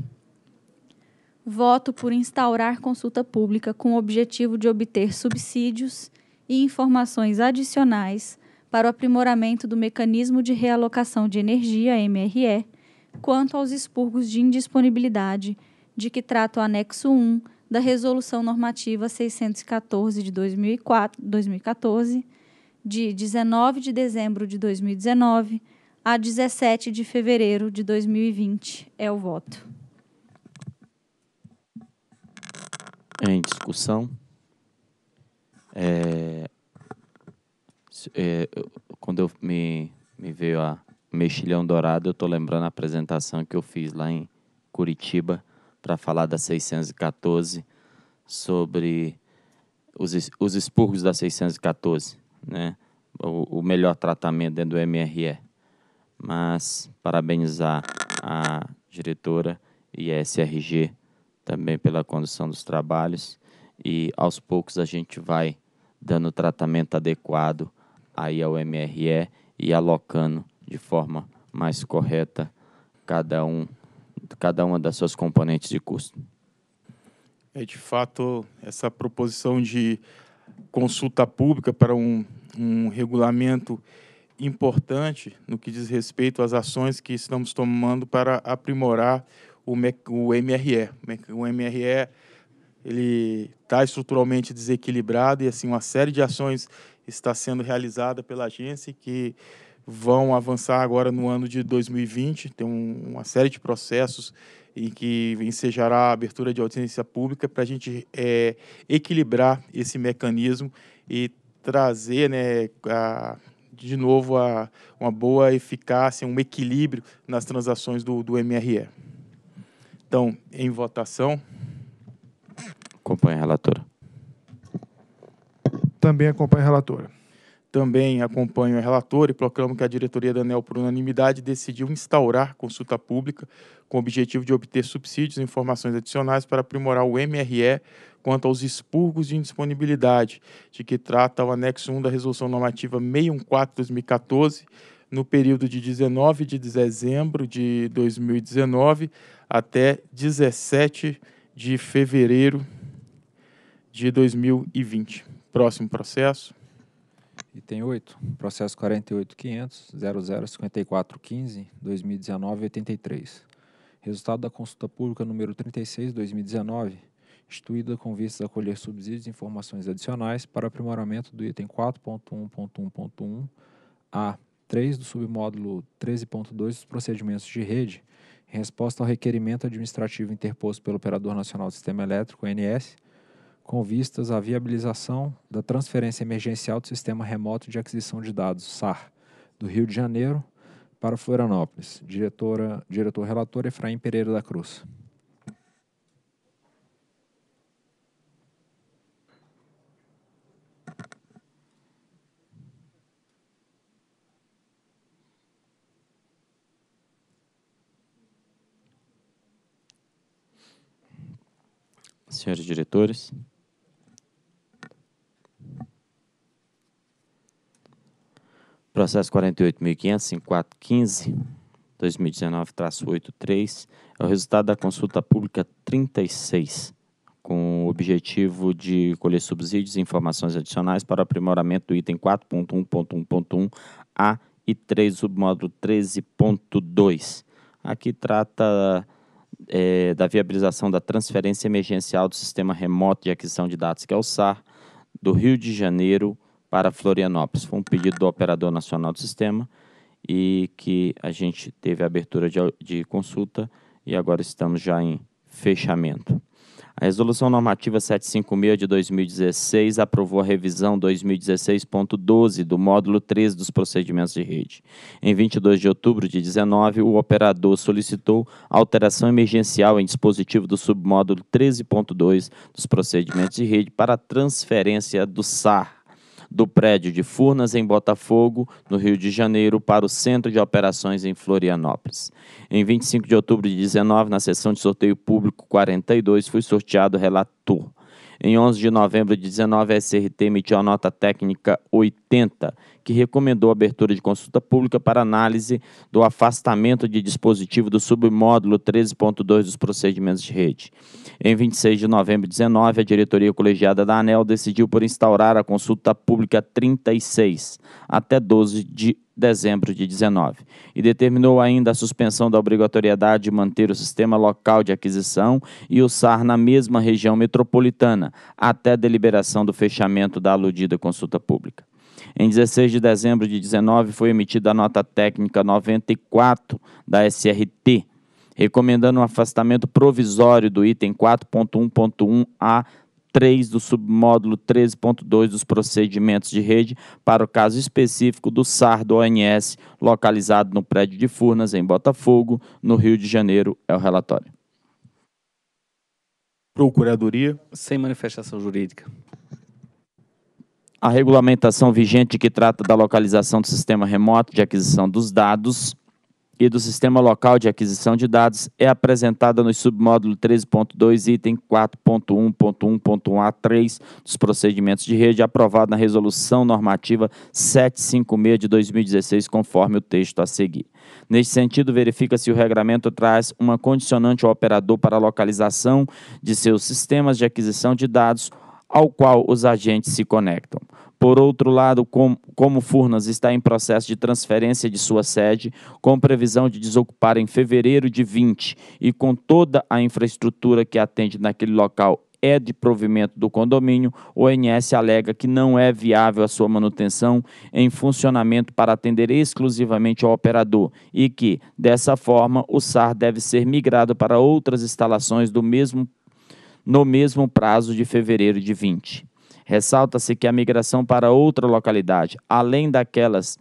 voto por instaurar consulta pública com o objetivo de obter subsídios e informações adicionais para o aprimoramento do mecanismo de realocação de energia, MRE, quanto aos expurgos de indisponibilidade de que trata o anexo 1 da Resolução Normativa 614 de 2004, 2014, de 19 de dezembro de 2019 a 17 de fevereiro de 2020. É o voto. Em discussão. É, é, quando eu me, me veio a mexilhão dourado, eu estou lembrando a apresentação que eu fiz lá em Curitiba para falar da 614 sobre os, os expurgos da 614, né? O, o melhor tratamento dentro do MRE mas parabenizar a diretora e a SRG também pela condução dos trabalhos e aos poucos a gente vai dando tratamento adequado aí ao MRE e alocando de forma mais correta cada um cada uma das suas componentes de custo. É de fato essa proposição de consulta pública para um, um regulamento importante no que diz respeito às ações que estamos tomando para aprimorar o, MRE. O MRE ele está estruturalmente desequilibrado e assim uma série de ações está sendo realizada pela agência que vão avançar agora no ano de 2020. Tem um, uma série de processos em que ensejará a abertura de audiência pública para a gente é, equilibrar esse mecanismo e trazer né, a de novo, a, uma boa eficácia, assim, um equilíbrio nas transações do, do MRE. Então, em votação. Acompanha a relatora. Também acompanha a relatora. Também acompanho o relator e proclamo que a diretoria da ANEL, por unanimidade, decidiu instaurar consulta pública com o objetivo de obter subsídios e informações adicionais para aprimorar o MRE quanto aos expurgos de indisponibilidade, de que trata o anexo 1 da Resolução Normativa 614-2014, no período de 19 de dezembro de 2019 até 17 de fevereiro de 2020. Próximo processo. Item 8, processo 48.500.005415.2019.83. Resultado da consulta pública número 36-2019, instituída com vistas a colher subsídios e informações adicionais para aprimoramento do item 4.1.1.1 a 3 do submódulo 13.2 dos procedimentos de rede, em resposta ao requerimento administrativo interposto pelo Operador Nacional do Sistema Elétrico, ONS, com vistas à viabilização da transferência emergencial do Sistema Remoto de Aquisição de Dados, SAR, do Rio de Janeiro para Florianópolis. Diretora, diretor relator Efraim Pereira da Cruz. Senhores diretores, Processo 5415 2019-83, é o resultado da consulta pública 36, com o objetivo de colher subsídios e informações adicionais para o aprimoramento do item 4.1.1.1a e 3, submódulo 13.2. Aqui trata é, da viabilização da transferência emergencial do sistema remoto de aquisição de dados, que é o SAR, do Rio de Janeiro para Florianópolis. Foi um pedido do Operador Nacional do Sistema e que a gente teve abertura de, de consulta e agora estamos já em fechamento. A Resolução Normativa 756 de 2016 aprovou a revisão 2016.12 do módulo 3 dos procedimentos de rede. Em 22 de outubro de 19, o operador solicitou alteração emergencial em dispositivo do submódulo 13.2 dos procedimentos de rede para transferência do SAR do prédio de Furnas, em Botafogo, no Rio de Janeiro, para o Centro de Operações em Florianópolis. Em 25 de outubro de 19, na sessão de sorteio público 42, foi sorteado relator. Em 11 de novembro de 19, a SRT emitiu a nota técnica 80, que recomendou a abertura de consulta pública para análise do afastamento de dispositivo do submódulo 13.2 dos procedimentos de rede. Em 26 de novembro de 19, a diretoria colegiada da ANEL decidiu por instaurar a consulta pública 36 até 12 de dezembro de 19 e determinou ainda a suspensão da obrigatoriedade de manter o sistema local de aquisição e o SAR na mesma região metropolitana até deliberação do fechamento da aludida consulta pública. Em 16 de dezembro de 19 foi emitida a nota técnica 94 da SRT, recomendando um afastamento provisório do item 4.1.1 a 3 do submódulo 13.2 dos procedimentos de rede para o caso específico do SAR do ONS, localizado no prédio de Furnas, em Botafogo, no Rio de Janeiro, é o relatório. Procuradoria. Sem manifestação jurídica a regulamentação vigente que trata da localização do sistema remoto de aquisição dos dados e do sistema local de aquisição de dados é apresentada no submódulo 13.2, item 4.1.1.1A3 dos procedimentos de rede, aprovado na resolução normativa 756 de 2016, conforme o texto a seguir. Neste sentido, verifica-se o regramento traz uma condicionante ao operador para a localização de seus sistemas de aquisição de dados ao qual os agentes se conectam. Por outro lado, com, como Furnas está em processo de transferência de sua sede, com previsão de desocupar em fevereiro de 20 e com toda a infraestrutura que atende naquele local é de provimento do condomínio, o ONS alega que não é viável a sua manutenção em funcionamento para atender exclusivamente ao operador e que, dessa forma, o SAR deve ser migrado para outras instalações do mesmo no mesmo prazo de fevereiro de 20. Ressalta-se que a migração para outra localidade, além daquelas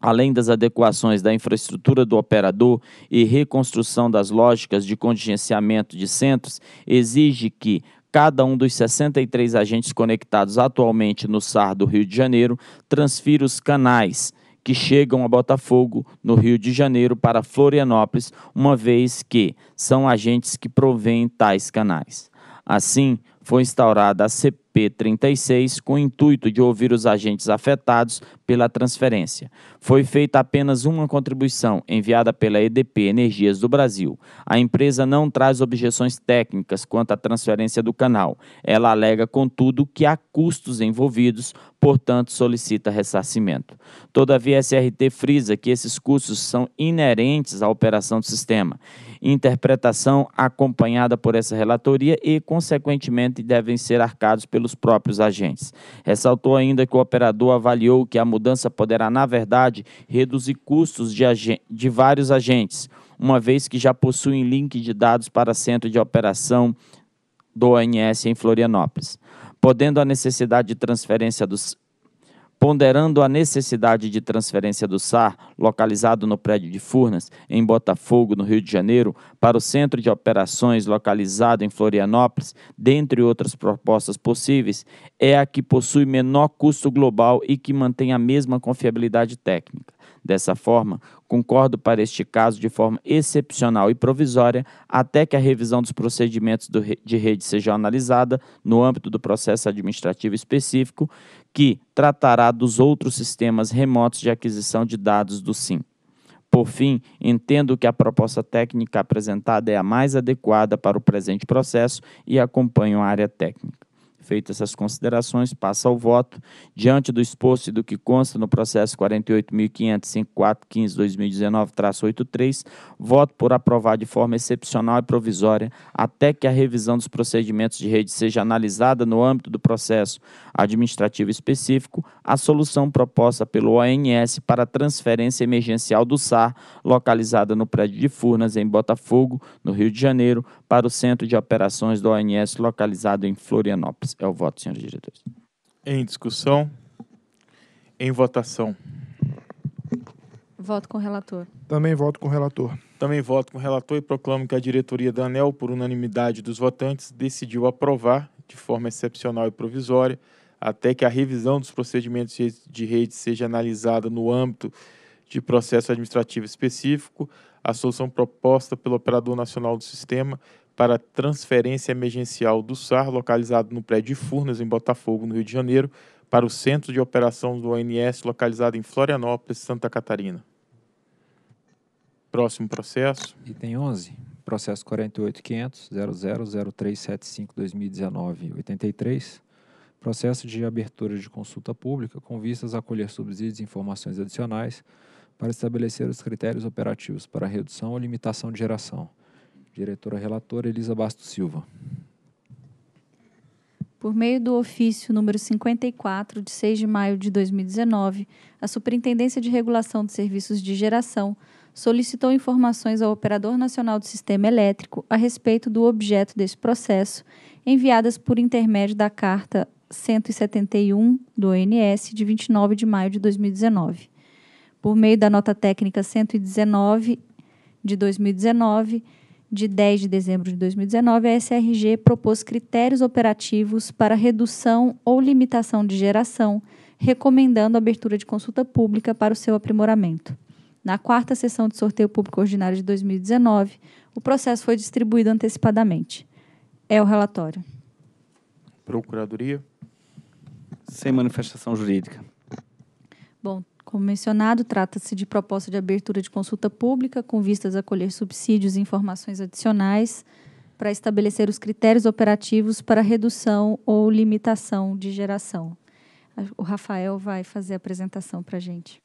além das adequações da infraestrutura do operador e reconstrução das lógicas de contingenciamento de centros, exige que cada um dos 63 agentes conectados atualmente no SAR do Rio de Janeiro transfira os canais que chegam a Botafogo, no Rio de Janeiro, para Florianópolis, uma vez que são agentes que provêm tais canais. Assim, foi instaurada a CP P36 com o intuito de ouvir os agentes afetados pela transferência. Foi feita apenas uma contribuição enviada pela EDP Energias do Brasil. A empresa não traz objeções técnicas quanto à transferência do canal. Ela alega, contudo, que há custos envolvidos, portanto, solicita ressarcimento. Todavia, a SRT frisa que esses custos são inerentes à operação do sistema. Interpretação acompanhada por essa relatoria e, consequentemente, devem ser arcados pelo pelos próprios agentes. Ressaltou ainda que o operador avaliou que a mudança poderá, na verdade, reduzir custos de, de vários agentes, uma vez que já possuem link de dados para centro de operação do ONS em Florianópolis, podendo a necessidade de transferência dos ponderando a necessidade de transferência do SAR, localizado no prédio de Furnas, em Botafogo, no Rio de Janeiro, para o Centro de Operações, localizado em Florianópolis, dentre outras propostas possíveis, é a que possui menor custo global e que mantém a mesma confiabilidade técnica. Dessa forma, Concordo para este caso de forma excepcional e provisória, até que a revisão dos procedimentos do re de rede seja analisada no âmbito do processo administrativo específico, que tratará dos outros sistemas remotos de aquisição de dados do SIM. Por fim, entendo que a proposta técnica apresentada é a mais adequada para o presente processo e acompanho a área técnica. Feitas essas considerações, passa ao voto. Diante do exposto e do que consta no processo 48.554.15.2019-83, voto por aprovar de forma excepcional e provisória, até que a revisão dos procedimentos de rede seja analisada no âmbito do processo administrativo específico, a solução proposta pelo ONS para transferência emergencial do SAR, localizada no prédio de Furnas, em Botafogo, no Rio de Janeiro, para o Centro de Operações do ONS localizado em Florianópolis. É o voto, senhores diretores. Em discussão. Em votação. Voto com o relator. Também voto com o relator. Também voto com o relator e proclamo que a diretoria da ANEL, por unanimidade dos votantes, decidiu aprovar, de forma excepcional e provisória, até que a revisão dos procedimentos de rede seja analisada no âmbito de processo administrativo específico, a solução proposta pelo Operador Nacional do Sistema para transferência emergencial do SAR, localizado no prédio de Furnas, em Botafogo, no Rio de Janeiro, para o Centro de Operação do ONS, localizado em Florianópolis, Santa Catarina. Próximo processo. Item 11. Processo 48.500.00.0375.2019.83. Processo de abertura de consulta pública com vistas a colher subsídios e informações adicionais para estabelecer os critérios operativos para redução ou limitação de geração. Diretora relatora Elisa Basto Silva. Por meio do ofício número 54 de 6 de maio de 2019, a Superintendência de Regulação de Serviços de Geração solicitou informações ao Operador Nacional do Sistema Elétrico a respeito do objeto desse processo, enviadas por intermédio da Carta 171 do ONS, de 29 de maio de 2019 por meio da nota técnica 119 de 2019, de 10 de dezembro de 2019, a SRG propôs critérios operativos para redução ou limitação de geração, recomendando a abertura de consulta pública para o seu aprimoramento. Na quarta sessão de sorteio público ordinário de 2019, o processo foi distribuído antecipadamente. É o relatório. Procuradoria. Sem manifestação jurídica. Bom, como mencionado, trata-se de proposta de abertura de consulta pública com vistas a colher subsídios e informações adicionais para estabelecer os critérios operativos para redução ou limitação de geração. O Rafael vai fazer a apresentação para a gente.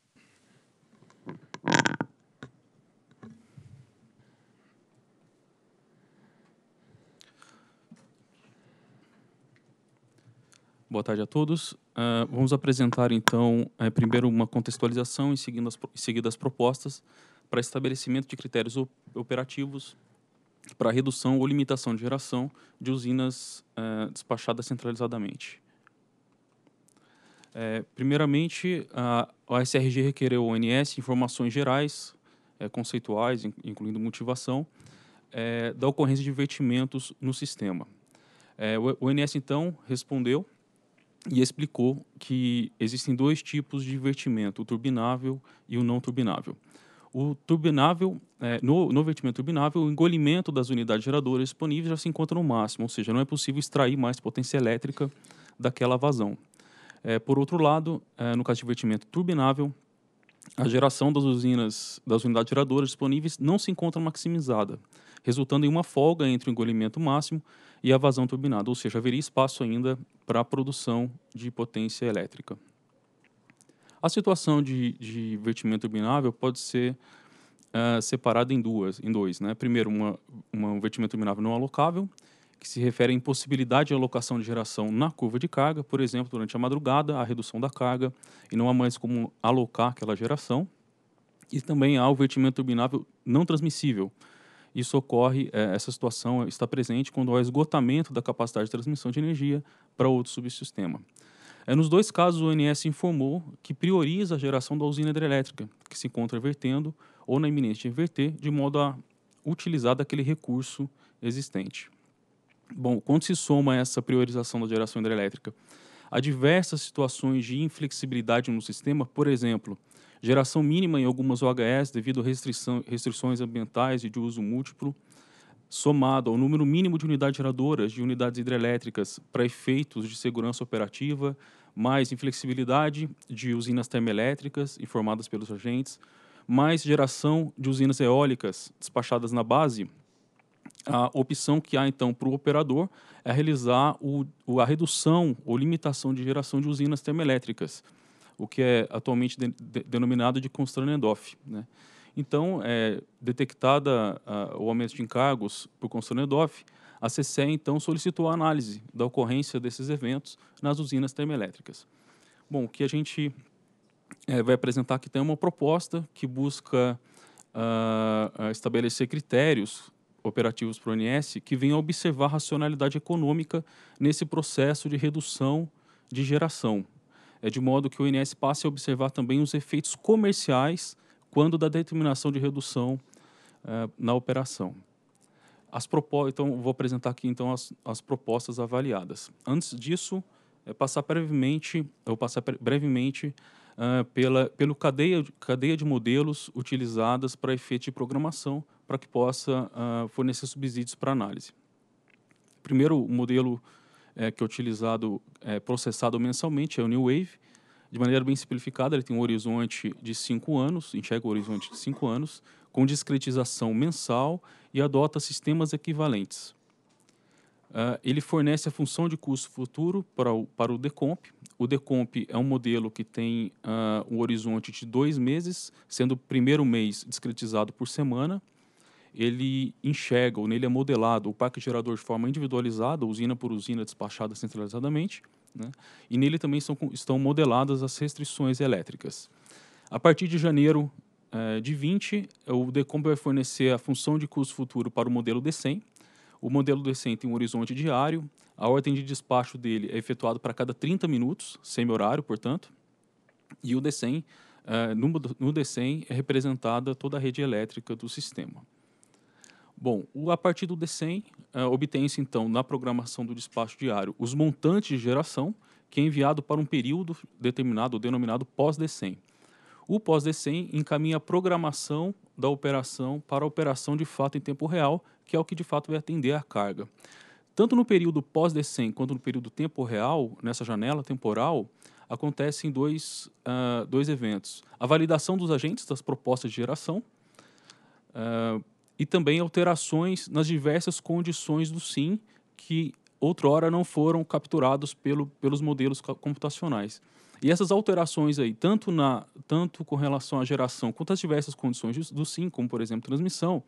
Boa tarde a todos. Uh, vamos apresentar, então, uh, primeiro uma contextualização e seguindo as, em seguida as propostas para estabelecimento de critérios operativos para redução ou limitação de geração de usinas uh, despachadas centralizadamente. Eh, primeiramente, a SRG requereu ao ONS informações gerais, conceituais, incluindo motivação, da ocorrência de investimentos no sistema. o ONS, então, respondeu e explicou que existem dois tipos de vertimento, o turbinável e o não turbinável. O turbinável, é, no, no vertimento turbinável, o engolimento das unidades geradoras disponíveis já se encontra no máximo, ou seja, não é possível extrair mais potência elétrica daquela vazão. É, por outro lado, é, no caso de vertimento turbinável, a geração das usinas, das unidades geradoras disponíveis não se encontra maximizada, resultando em uma folga entre o engolimento máximo e a vazão turbinada, ou seja, haveria espaço ainda para a produção de potência elétrica. A situação de, de vertimento turbinável pode ser uh, separada em duas, em dois, né? Primeiro, uma, uma, um vertimento turbinável não alocável, que se refere à impossibilidade de alocação de geração na curva de carga, por exemplo, durante a madrugada, a redução da carga, e não há mais como alocar aquela geração. E também há o vertimento turbinável não transmissível, isso ocorre, é, essa situação está presente quando há esgotamento da capacidade de transmissão de energia para outro subsistema. É, nos dois casos, o ONS informou que prioriza a geração da usina hidrelétrica, que se encontra vertendo ou na iminência de inverter, de modo a utilizar daquele recurso existente. Bom, quando se soma essa priorização da geração hidrelétrica Há diversas situações de inflexibilidade no sistema, por exemplo, geração mínima em algumas OHS devido a restrições ambientais e de uso múltiplo, somado ao número mínimo de unidades geradoras de unidades hidrelétricas para efeitos de segurança operativa, mais inflexibilidade de usinas termoelétricas informadas pelos agentes, mais geração de usinas eólicas despachadas na base a opção que há então para o operador é realizar o, a redução ou limitação de geração de usinas termoelétricas, o que é atualmente de, de, denominado de constraint Né? Então, é, detectada a, o aumento de encargos por constraint a CCE então solicitou a análise da ocorrência desses eventos nas usinas termoelétricas. Bom, o que a gente é, vai apresentar aqui tem uma proposta que busca ah, ah, estabelecer critérios operativos para o ONS que venham observar a racionalidade econômica nesse processo de redução de geração. É de modo que o ONS passe a observar também os efeitos comerciais quando da determinação de redução eh, na operação. As propos... Então, vou apresentar aqui então as, as propostas avaliadas. Antes disso, é passar brevemente, eu passar brevemente uh, pela pelo cadeia cadeia de modelos utilizadas para efeito de programação para que possa uh, fornecer subsídios para análise. Primeiro, o modelo é, que é utilizado, é, processado mensalmente, é o New Wave. De maneira bem simplificada, ele tem um horizonte de cinco anos, enxerga o horizonte de cinco anos, com discretização mensal e adota sistemas equivalentes. Uh, ele fornece a função de custo futuro para o, para o Decomp. O Decomp é um modelo que tem uh, um horizonte de dois meses, sendo o primeiro mês discretizado por semana, ele enxerga, ou nele é modelado o parque gerador de forma individualizada, usina por usina despachada centralizadamente, né? e nele também são, estão modeladas as restrições elétricas. A partir de janeiro eh, de 20, o DECOMP vai fornecer a função de custo futuro para o modelo D100. O modelo D100 tem um horizonte diário, a ordem de despacho dele é efetuada para cada 30 minutos, semi-horário, portanto, e o D100, eh, no, no D100 é representada toda a rede elétrica do sistema. Bom, a partir do DECEM, é, obtém-se, então, na programação do despacho diário, os montantes de geração, que é enviado para um período determinado, denominado pós-DECEM. O pós-DECEM encaminha a programação da operação para a operação de fato em tempo real, que é o que de fato vai atender a carga. Tanto no período pós-DECEM quanto no período tempo real, nessa janela temporal, acontecem dois, uh, dois eventos. A validação dos agentes das propostas de geração, uh, e também alterações nas diversas condições do SIM que outrora não foram capturados pelo, pelos modelos computacionais. E essas alterações aí, tanto, na, tanto com relação à geração quanto às diversas condições do SIM, como por exemplo transmissão,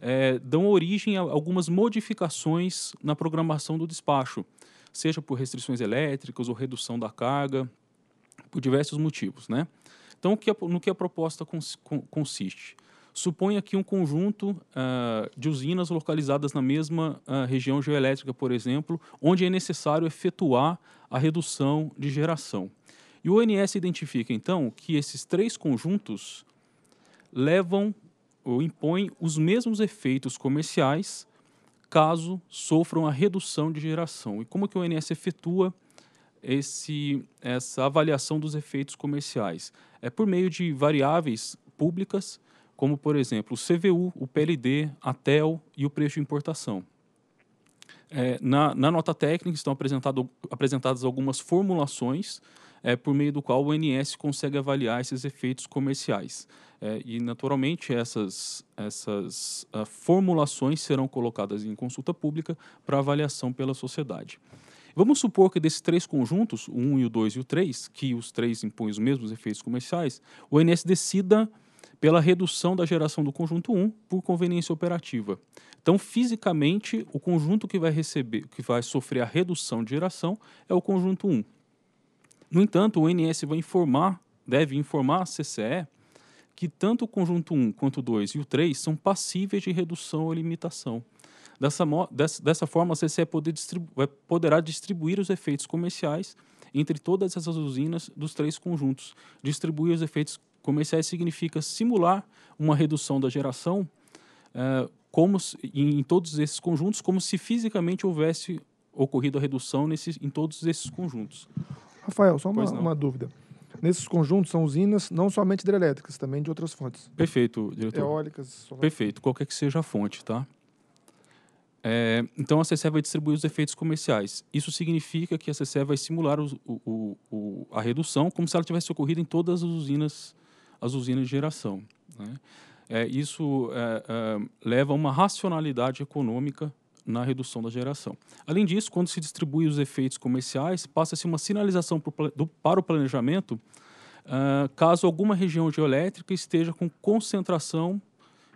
é, dão origem a algumas modificações na programação do despacho, seja por restrições elétricas ou redução da carga, por diversos motivos. Né? Então, que, no que a proposta cons, consiste? Suponha que um conjunto uh, de usinas localizadas na mesma uh, região geoelétrica, por exemplo, onde é necessário efetuar a redução de geração. E o ONS identifica, então, que esses três conjuntos levam ou impõem os mesmos efeitos comerciais caso sofram a redução de geração. E como que o ONS efetua esse, essa avaliação dos efeitos comerciais? É por meio de variáveis públicas como, por exemplo, o CVU, o PLD, a TEL e o preço de importação. É, na, na, nota técnica estão apresentado, apresentadas algumas formulações é, por meio do qual o ONS consegue avaliar esses efeitos comerciais. É, e, naturalmente, essas, essas uh, formulações serão colocadas em consulta pública para avaliação pela sociedade. Vamos supor que desses três conjuntos, o 1 o 2 e o 3, que os três impõem os mesmos efeitos comerciais, o ONS decida pela redução da geração do conjunto 1 por conveniência operativa. Então, fisicamente, o conjunto que vai receber, que vai sofrer a redução de geração é o conjunto 1. No entanto, o NS vai informar, deve informar a CCE que tanto o conjunto 1 quanto o 2 e o 3 são passíveis de redução ou limitação. Dessa, dessa forma, a CCE poder distribu poderá distribuir os efeitos comerciais entre todas essas usinas dos três conjuntos, distribuir os efeitos Comerciais significa simular uma redução da geração uh, como se, em, em, todos esses conjuntos, como se fisicamente houvesse ocorrido a redução nesses, em todos esses conjuntos. Rafael, só uma, uma dúvida. Nesses conjuntos são usinas não somente hidrelétricas, também de outras fontes. Perfeito, diretor. Eólicas. Solar. Perfeito, qualquer que seja a fonte, tá? É, então a CCE vai distribuir os efeitos comerciais. Isso significa que a CCE vai simular o, o, o, a redução como se ela tivesse ocorrido em todas as usinas as usinas de geração. Né? É, isso é, é, leva a uma racionalidade econômica na redução da geração. Além disso, quando se distribui os efeitos comerciais, passa-se uma sinalização pro, do, para o planejamento uh, caso alguma região geoelétrica esteja com concentração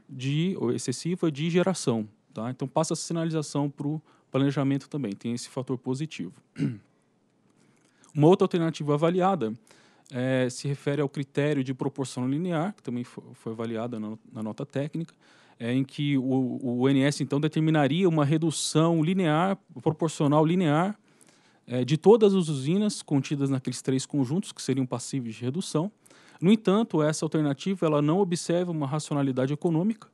de ou excessiva de geração. Tá? Então, passa a sinalização para o planejamento também, tem esse fator positivo. Uma outra alternativa avaliada é, se refere ao critério de proporção linear, que também foi, foi avaliado na, na, nota técnica, é, em que o, o ONS, então, determinaria uma redução linear, proporcional linear, é, de todas as usinas contidas naqueles três conjuntos, que seriam passíveis de redução. No entanto, essa alternativa ela não observa uma racionalidade econômica,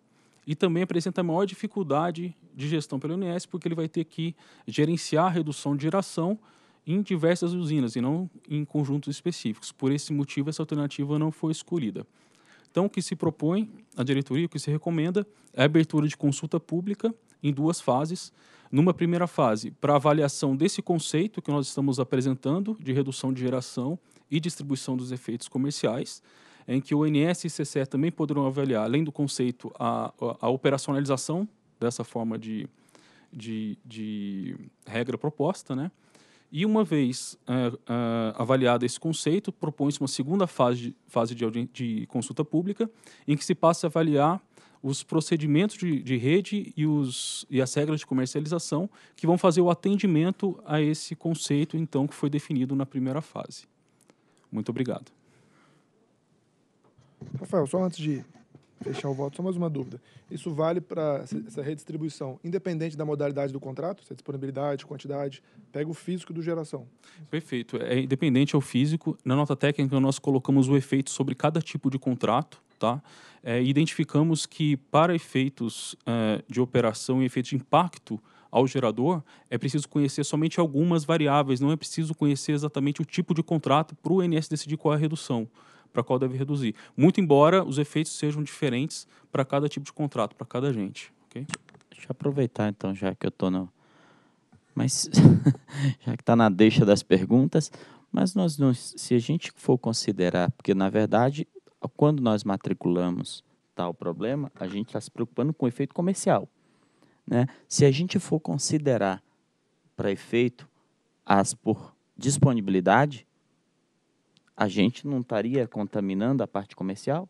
e também apresenta maior dificuldade de gestão pelo Ns, porque ele vai ter que gerenciar a redução de geração em diversas usinas e não em conjuntos específicos. Por esse motivo, essa alternativa não foi escolhida. Então, o que se propõe a diretoria, o que se recomenda, é a abertura de consulta pública em duas fases. Numa primeira fase, para avaliação desse conceito que nós estamos apresentando, de redução de geração e distribuição dos efeitos comerciais, em que o ONS e o CCE também poderão avaliar, além do conceito, a, a, a operacionalização dessa forma de, de, de regra proposta, né? E uma vez é, é, avaliado esse conceito, propõe-se uma segunda fase, fase de, de, consulta pública, em que se passa a avaliar os procedimentos de, de rede e, os, e, as regras de comercialização que vão fazer o atendimento a esse conceito, então, que foi definido na primeira fase. Muito obrigado. Rafael, só antes de fechar o voto, só mais uma dúvida. Isso vale para essa redistribuição, independente da modalidade do contrato, se é disponibilidade, quantidade, pega o físico do geração. Perfeito. É independente ao físico. Na nota técnica, nós colocamos o efeito sobre cada tipo de contrato. Tá? É, identificamos que para efeitos é, de operação e efeitos de impacto ao gerador, é preciso conhecer somente algumas variáveis, não é preciso conhecer exatamente o tipo de contrato para o ns decidir qual é a redução para qual deve reduzir. Muito embora os efeitos sejam diferentes para cada tipo de contrato, para cada gente. Okay? Deixa eu aproveitar então, já que eu estou no. Mas já que está na deixa das perguntas, mas nós não, se a gente for considerar, porque na verdade, quando nós matriculamos tal problema, a gente está se preocupando com o efeito comercial. Né? Se a gente for considerar para efeito as por disponibilidade, a gente não estaria contaminando a parte comercial?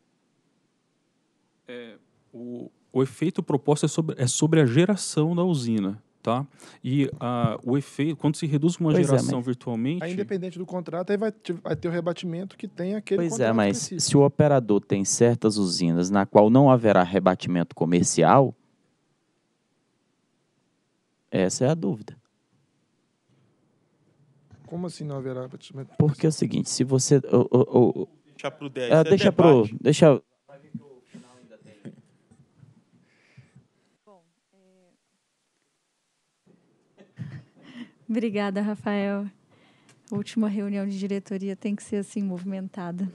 É, o, o efeito proposto é sobre, é sobre a geração da usina. Tá? E ah, o efeito, quando se reduz uma pois é, geração é, mas... virtualmente. Aí, independente do contrato, aí vai, vai ter o rebatimento que tem aquele Pois é, mas se o operador tem certas usinas na qual não haverá rebatimento comercial, essa é a dúvida. Como assim não haverá abatimento? Porque é o seguinte, se você... Oh, oh, oh, deixa para o 10. Ah, deixa para o... Deixa... Ah, é é, obrigada, Rafael. última reunião de diretoria tem que ser assim movimentada.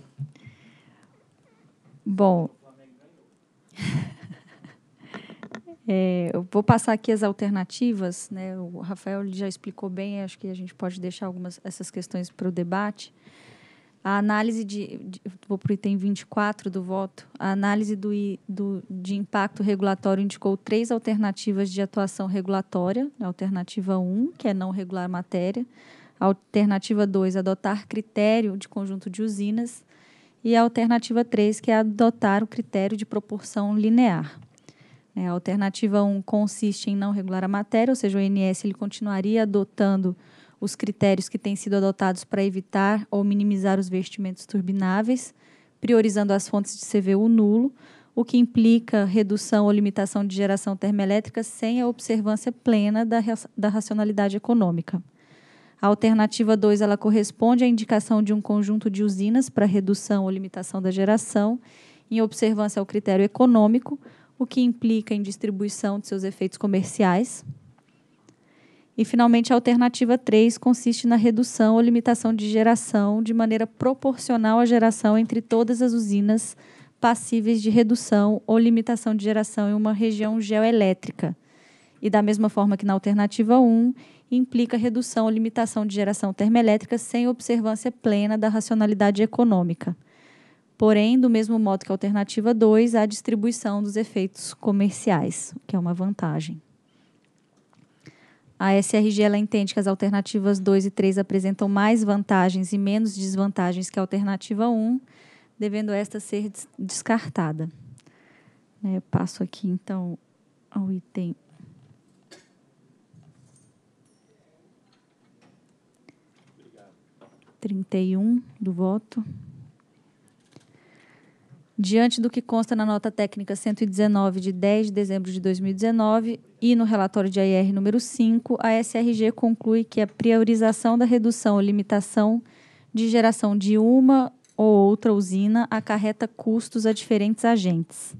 Bom, É, eu vou passar aqui as alternativas, né? O Rafael já explicou bem, acho que a gente pode deixar algumas essas questões para o debate. A análise de, de vou para o item 24 do voto. A análise do, do, de impacto regulatório indicou três alternativas de atuação regulatória. Né? Alternativa 1, que é não regular matéria. Alternativa 2, adotar critério de conjunto de usinas. E a alternativa 3, que é adotar o critério de proporção linear. É, a alternativa 1 consiste em não regular a matéria, ou seja, o INS ele continuaria adotando os critérios que têm sido adotados para evitar ou minimizar os vestimentos turbináveis, priorizando as fontes de CVU nulo, o que implica redução ou limitação de geração termoelétrica sem a observância plena da, da racionalidade econômica. A alternativa 2 ela corresponde à indicação de um conjunto de usinas para redução ou limitação da geração, em observância ao critério econômico, o que implica em distribuição de seus efeitos comerciais. E, finalmente, a alternativa 3 consiste na redução ou limitação de geração de maneira proporcional à geração entre todas as usinas passíveis de redução ou limitação de geração em uma região geoelétrica. E, da mesma forma que na alternativa 1, implica redução ou limitação de geração termoelétrica sem observância plena da racionalidade econômica porém, do mesmo modo que a alternativa 2, a distribuição dos efeitos comerciais, que é uma vantagem. A SRG ela entende que as alternativas 2 e 3 apresentam mais vantagens e menos desvantagens que a alternativa 1, devendo esta ser descartada. É, passo aqui, então, ao item. e 31 do voto. Diante do que consta na nota técnica 119 de 10 de dezembro de 2019 e no relatório de AIR número 5, a SRG conclui que a priorização da redução ou limitação de geração de uma ou outra usina acarreta custos a diferentes agentes.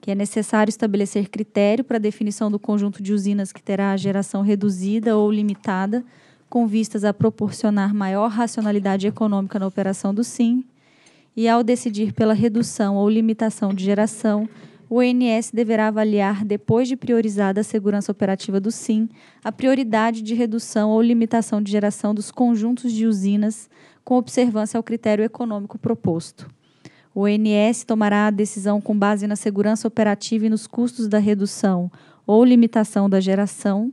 Que é necessário estabelecer critério para a definição do conjunto de usinas que terá a geração reduzida ou limitada, com vistas a proporcionar maior racionalidade econômica na operação do SIM e, ao decidir pela redução ou limitação de geração, o ONS deverá avaliar, depois de priorizada a segurança operativa do SIM, a prioridade de redução ou limitação de geração dos conjuntos de usinas, com observância ao critério econômico proposto. O ONS tomará a decisão com base na segurança operativa e nos custos da redução ou limitação da geração,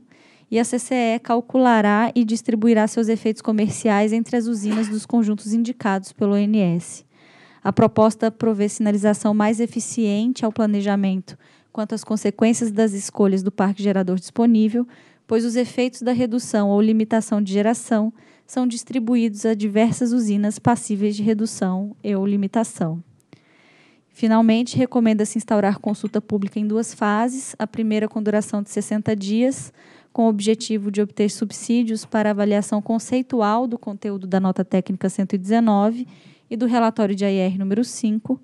e a CCE calculará e distribuirá seus efeitos comerciais entre as usinas dos conjuntos indicados pelo ONS. A proposta provê sinalização mais eficiente ao planejamento quanto às consequências das escolhas do parque gerador disponível, pois os efeitos da redução ou limitação de geração são distribuídos a diversas usinas passíveis de redução e ou limitação. Finalmente, recomenda-se instaurar consulta pública em duas fases, a primeira com duração de 60 dias, com o objetivo de obter subsídios para avaliação conceitual do conteúdo da nota técnica 119 e do relatório de AIR número 5,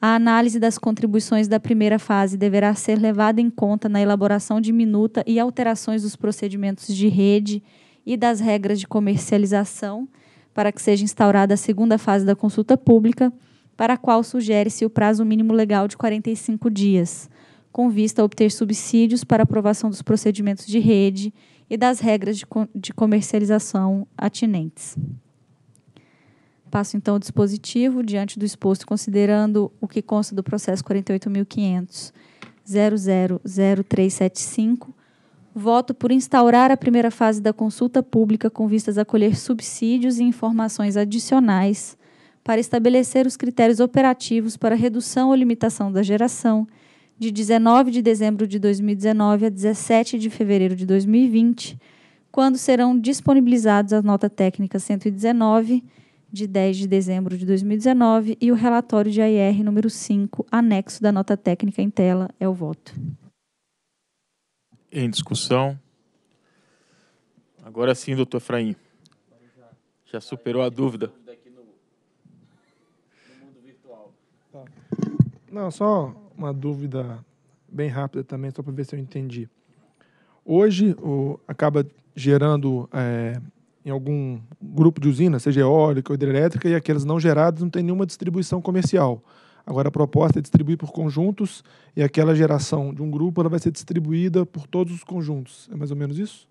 a análise das contribuições da primeira fase deverá ser levada em conta na elaboração de minuta e alterações dos procedimentos de rede e das regras de comercialização para que seja instaurada a segunda fase da consulta pública, para a qual sugere-se o prazo mínimo legal de 45 dias, com vista a obter subsídios para aprovação dos procedimentos de rede e das regras de, de comercialização atinentes. Passo então o dispositivo diante do exposto, considerando o que consta do processo 48.500.000375. Voto por instaurar a primeira fase da consulta pública com vistas a colher subsídios e informações adicionais para estabelecer os critérios operativos para redução ou limitação da geração de 19 de dezembro de 2019 a 17 de fevereiro de 2020, quando serão disponibilizados a nota técnica 119 de 10 de dezembro de 2019 e o relatório de AIR número 5, anexo da nota técnica em tela, é o voto. Em discussão. Agora sim, doutor Efraim. Já superou a dúvida. Não, só uma dúvida bem rápida também, só para ver se eu entendi. Hoje o, acaba gerando é, em algum grupo de usina, seja eólica ou hidrelétrica, e aquelas não geradas não têm nenhuma distribuição comercial. Agora, a proposta é distribuir por conjuntos e aquela geração de um grupo ela vai ser distribuída por todos os conjuntos. É mais ou menos isso?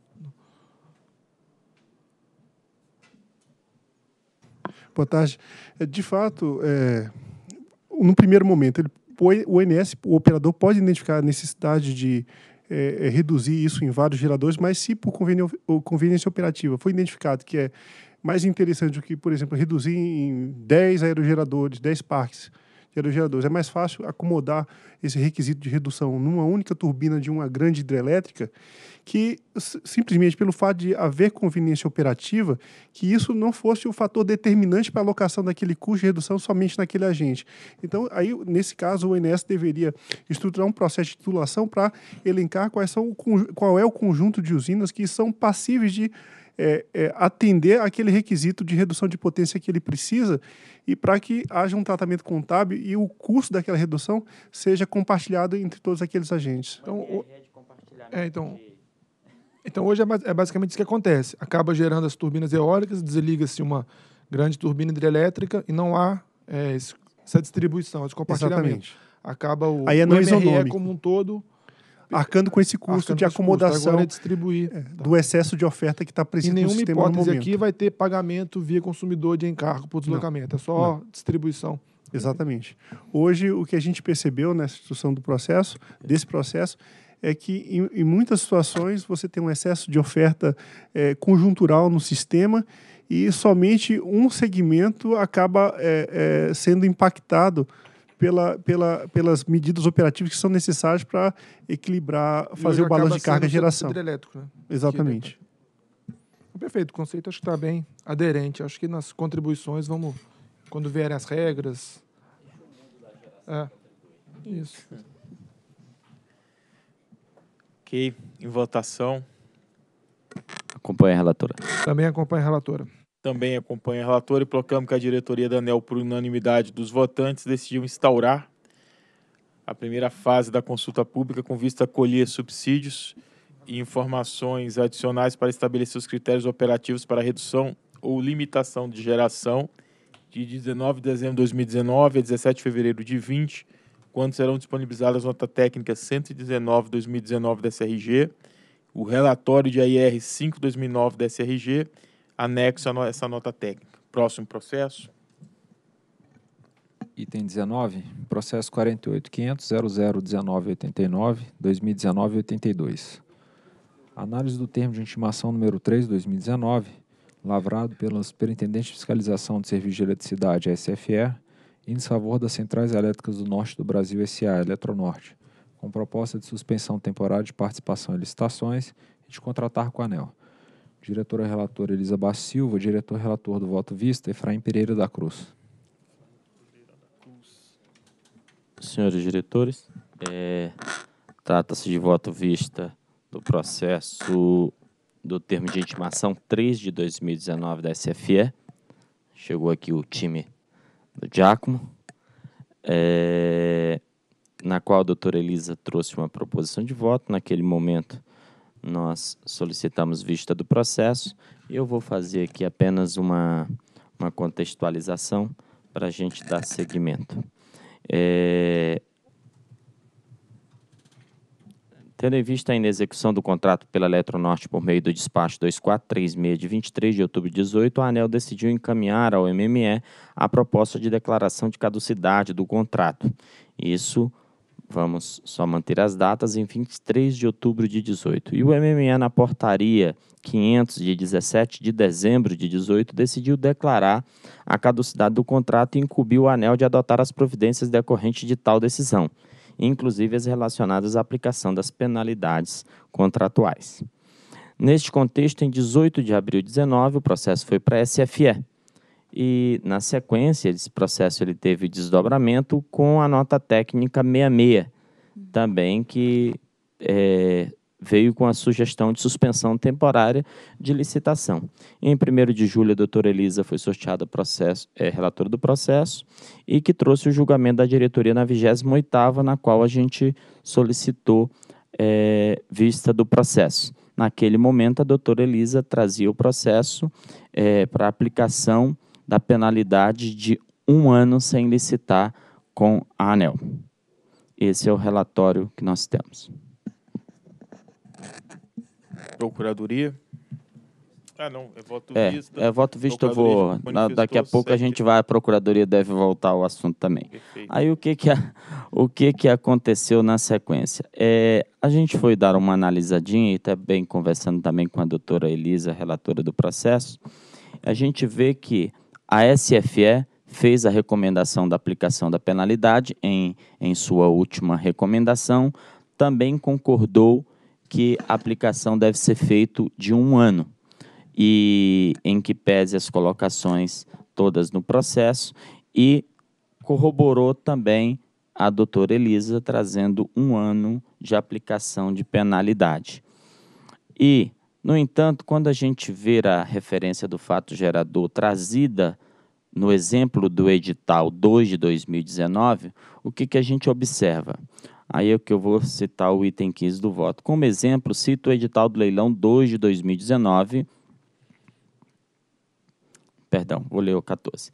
Boa tarde. É, de fato, é, no primeiro momento, ele, o ONS, o operador, pode identificar a necessidade de é, é, reduzir isso em vários geradores, mas se por conveniência operativa foi identificado que é mais interessante do que, por exemplo, reduzir em 10 aerogeradores, 10 parques, aerogeradores. É mais fácil acomodar esse requisito de redução numa única turbina de uma grande hidrelétrica que simplesmente pelo fato de haver conveniência operativa, que isso não fosse o fator determinante para a alocação daquele custo de redução somente naquele agente. Então, aí, nesse caso, o INS deveria estruturar um processo de titulação para elencar quais são, qual é o conjunto de usinas que são passíveis de é, é, atender aquele requisito de redução de potência que ele precisa e para que haja um tratamento contábil e o custo daquela redução seja compartilhado entre todos aqueles agentes. Então, o... Né? é, então, então hoje é, é, basicamente isso que acontece. Acaba gerando as turbinas eólicas, desliga-se uma grande turbina hidrelétrica e não há é, essa distribuição, esse compartilhamento. Exatamente. Acaba o, Aí é o MRE como um todo arcando com esse custo de é acomodação custo, distribuir, é, tá. do excesso de oferta que está presente no sistema no momento. aqui vai ter pagamento via consumidor de encargo por deslocamento, não, é só não. distribuição. Exatamente. Hoje o que a gente percebeu nessa instrução do processo, desse processo, é que em, em muitas situações você tem um excesso de oferta é, conjuntural no sistema e somente um segmento acaba é, é, sendo impactado pela, pela, pelas medidas operativas que são necessárias para equilibrar, fazer o balanço de carga e geração. Hidrelétrico, né? É Exatamente. Perfeito, o conceito acho que está bem aderente. Acho que nas contribuições vamos, quando vierem as regras. É. Isso. Ok, em votação. Acompanha a relatora. Também acompanha a relatora também acompanha o relator e proclama que a diretoria da ANEL, por unanimidade dos votantes, decidiu instaurar a primeira fase da consulta pública com vista a colher subsídios e informações adicionais para estabelecer os critérios operativos para redução ou limitação de geração de 19 de dezembro de 2019 a 17 de fevereiro de 20, quando serão disponibilizadas nota técnica 119-2019 da SRG, o relatório de AIR 5-2009 da SRG anexo a essa nota técnica. Próximo processo. Item 19, processo 48.500.0019.89.2019.82. Análise do termo de intimação número 3, 2019, lavrado pela Superintendente de Fiscalização de Serviços de Eletricidade, SFE, em desfavor das Centrais Elétricas do Norte do Brasil SA, Eletronorte, com proposta de suspensão temporária de participação em licitações e de contratar com a ANEL diretora relatora Elisa Silva, diretor relator do voto vista Efraim Pereira da Cruz. Senhores diretores, é, trata-se de voto vista do processo do termo de intimação 3 de 2019 da SFE. Chegou aqui o time do Giacomo, é, na qual a doutora Elisa trouxe uma proposição de voto. Naquele momento, nós solicitamos vista do processo. Eu vou fazer aqui apenas uma, uma contextualização para a gente dar seguimento. É... Tendo em vista a inexecução do contrato pela Eletronorte por meio do despacho 2436 de 23 de outubro de 18, a ANEL decidiu encaminhar ao MME a proposta de declaração de caducidade do contrato. Isso vamos só manter as datas, em 23 de outubro de 18. E o MMA, na portaria 500 de 17 de dezembro de 18, decidiu declarar a caducidade do contrato e incumbiu o ANEL de adotar as providências decorrentes de tal decisão, inclusive as relacionadas à aplicação das penalidades contratuais. Neste contexto, em 18 de abril de 19, o processo foi para a SFE, e na sequência desse processo ele teve desdobramento com a nota técnica 66, uhum. também que é, veio com a sugestão de suspensão temporária de licitação. Em 1 de julho, a doutora Elisa foi sorteada processo, é, relatora do processo e que trouxe o julgamento da diretoria na 28ª, na qual a gente solicitou é, vista do processo. Naquele momento, a doutora Elisa trazia o processo é, para aplicação da penalidade de um ano sem licitar com a ANEL. Esse é o relatório que nós temos. Procuradoria? Ah, não, é voto é, visto. É voto visto, eu vou. daqui a pouco sete. a gente vai A procuradoria, deve voltar ao assunto também. Perfeito. Aí o que que, o que que aconteceu na sequência? É, a gente foi dar uma analisadinha e também tá conversando também com a doutora Elisa, relatora do processo. A gente vê que a SFE fez a recomendação da aplicação da penalidade em, em sua última recomendação, também concordou que a aplicação deve ser feita de um ano e em que pese as colocações todas no processo e corroborou também a doutora Elisa trazendo um ano de aplicação de penalidade. E no entanto, quando a gente vê a referência do fato gerador trazida no exemplo do edital 2 de 2019, o que, que a gente observa? Aí é que eu vou citar o item 15 do voto. Como exemplo, cito o edital do leilão 2 de 2019. Perdão, vou ler o 14.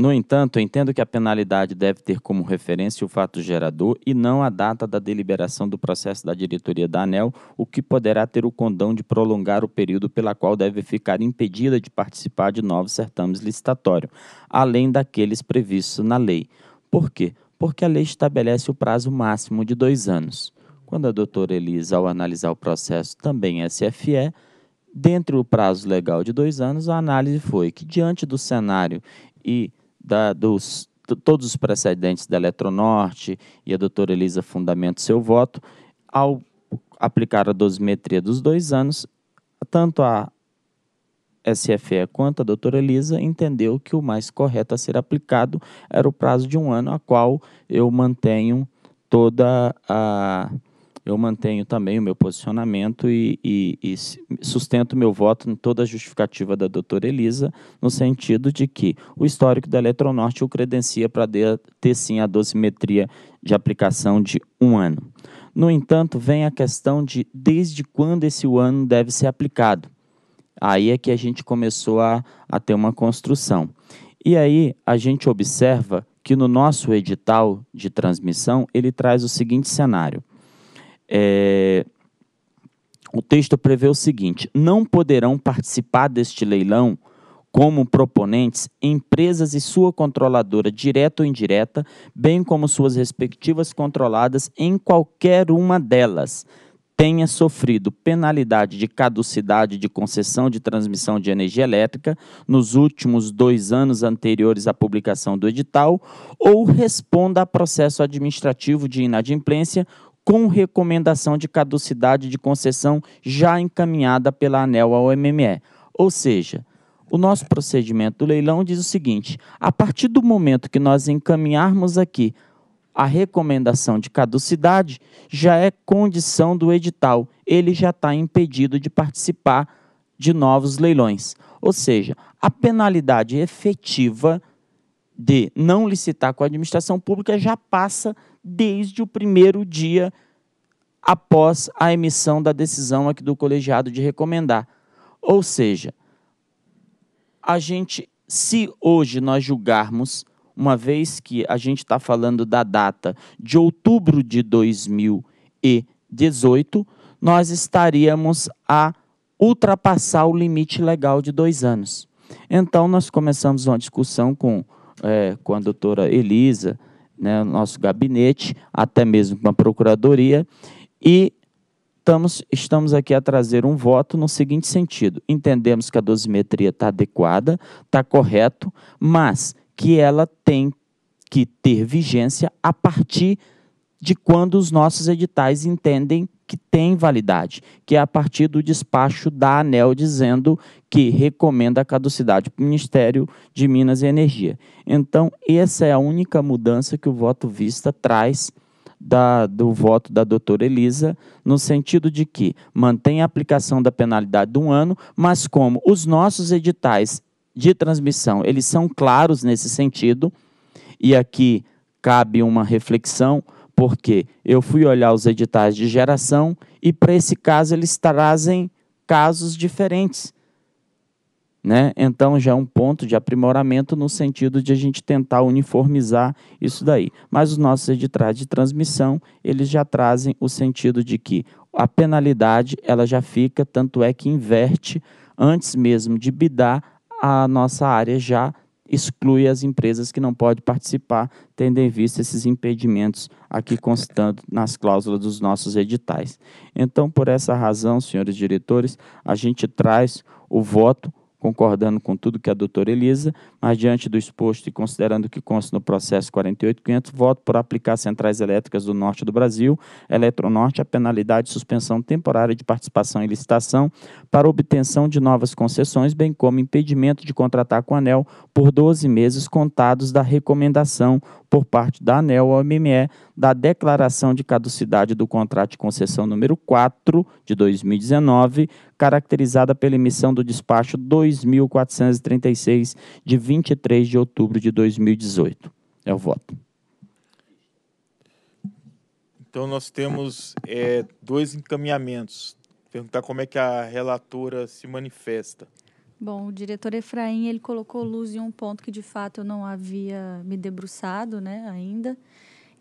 No entanto, entendo que a penalidade deve ter como referência o fato gerador e não a data da deliberação do processo da diretoria da ANEL, o que poderá ter o condão de prolongar o período pela qual deve ficar impedida de participar de novos certames licitatórios, além daqueles previstos na lei. Por quê? Porque a lei estabelece o prazo máximo de dois anos. Quando a doutora Elisa, ao analisar o processo, também SFE, é dentro do prazo legal de dois anos, a análise foi que, diante do cenário e da, dos, todos os precedentes da Eletronorte e a doutora Elisa fundamenta seu voto, ao aplicar a dosimetria dos dois anos, tanto a SFE quanto a doutora Elisa entendeu que o mais correto a ser aplicado era o prazo de um ano, a qual eu mantenho toda a eu mantenho também o meu posicionamento e, e, e sustento meu voto em toda a justificativa da doutora Elisa, no sentido de que o histórico da Eletronorte o credencia para ter sim a dosimetria de aplicação de um ano. No entanto, vem a questão de desde quando esse ano deve ser aplicado. Aí é que a gente começou a, a ter uma construção. E aí a gente observa que no nosso edital de transmissão ele traz o seguinte cenário: é, o texto prevê o seguinte: não poderão participar deste leilão como proponentes empresas e sua controladora direta ou indireta, bem como suas respectivas controladas em qualquer uma delas tenha sofrido penalidade de caducidade de concessão de transmissão de energia elétrica nos últimos dois anos anteriores à publicação do edital ou responda a processo administrativo de inadimplência com recomendação de caducidade de concessão já encaminhada pela ANEL ao MME. Ou seja, o nosso procedimento do leilão diz o seguinte: a partir do momento que nós encaminharmos aqui a recomendação de caducidade, já é condição do edital, ele já está impedido de participar de novos leilões. Ou seja, a penalidade efetiva de não licitar com a administração pública já passa desde o primeiro dia após a emissão da decisão aqui do colegiado de recomendar. Ou seja, a gente, se hoje nós julgarmos, uma vez que a gente está falando da data de outubro de 2018, nós estaríamos a ultrapassar o limite legal de dois anos. Então, nós começamos uma discussão com é, com a doutora Elisa, né, nosso gabinete, até mesmo com a Procuradoria, e estamos, estamos aqui a trazer um voto no seguinte sentido: entendemos que a dosimetria está adequada, está correto, mas que ela tem que ter vigência a partir de quando os nossos editais entendem que tem validade, que é a partir do despacho da ANEL dizendo que recomenda a caducidade para o Ministério de Minas e Energia. Então, essa é a única mudança que o voto vista traz da, do voto da doutora Elisa, no sentido de que mantém a aplicação da penalidade de um ano, mas como os nossos editais de transmissão, eles são claros nesse sentido, e aqui cabe uma reflexão, porque eu fui olhar os editais de geração e para esse caso eles trazem casos diferentes. Né? Então já é um ponto de aprimoramento no sentido de a gente tentar uniformizar isso daí. Mas os nossos editais de transmissão, eles já trazem o sentido de que a penalidade, ela já fica, tanto é que inverte antes mesmo de bidar a nossa área já exclui as empresas que não podem participar, tendo em vista esses impedimentos aqui constando nas cláusulas dos nossos editais. Então, por essa razão, senhores diretores, a gente traz o voto concordando com tudo que a doutora Elisa, mas diante do exposto e considerando que consta no processo 48.500, voto por aplicar centrais elétricas do norte do Brasil, Eletronorte, a penalidade de suspensão temporária de participação em licitação para obtenção de novas concessões, bem como impedimento de contratar com a ANEL por 12 meses contados da recomendação por parte da ANEL ao MME da declaração de caducidade do contrato de concessão número 4 de 2019, caracterizada pela emissão do despacho 2436 de 23 de outubro de 2018. É o voto. Então nós temos é, dois encaminhamentos. Perguntar como é que a relatora se manifesta. Bom, o diretor Efraim ele colocou luz em um ponto que de fato eu não havia me debruçado, né, ainda.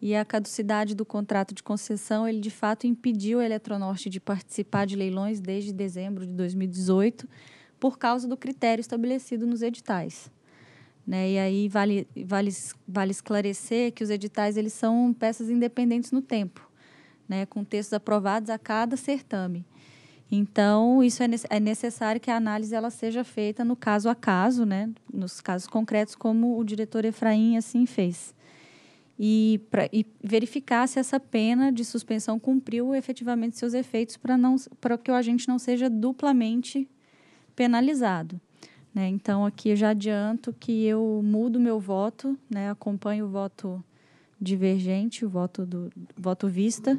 E a caducidade do contrato de concessão, ele de fato impediu a Eletronorte de participar de leilões desde dezembro de 2018, por causa do critério estabelecido nos editais. Né? E aí vale, vale, vale esclarecer que os editais eles são peças independentes no tempo, né? com textos aprovados a cada certame. Então, isso é, é necessário que a análise ela seja feita no caso a caso, né? nos casos concretos, como o diretor Efraim assim fez. E, pra, e verificar se essa pena de suspensão cumpriu efetivamente seus efeitos para que o agente não seja duplamente penalizado. Né? Então, aqui eu já adianto que eu mudo meu voto, né? acompanho o voto divergente, o voto, do, voto vista.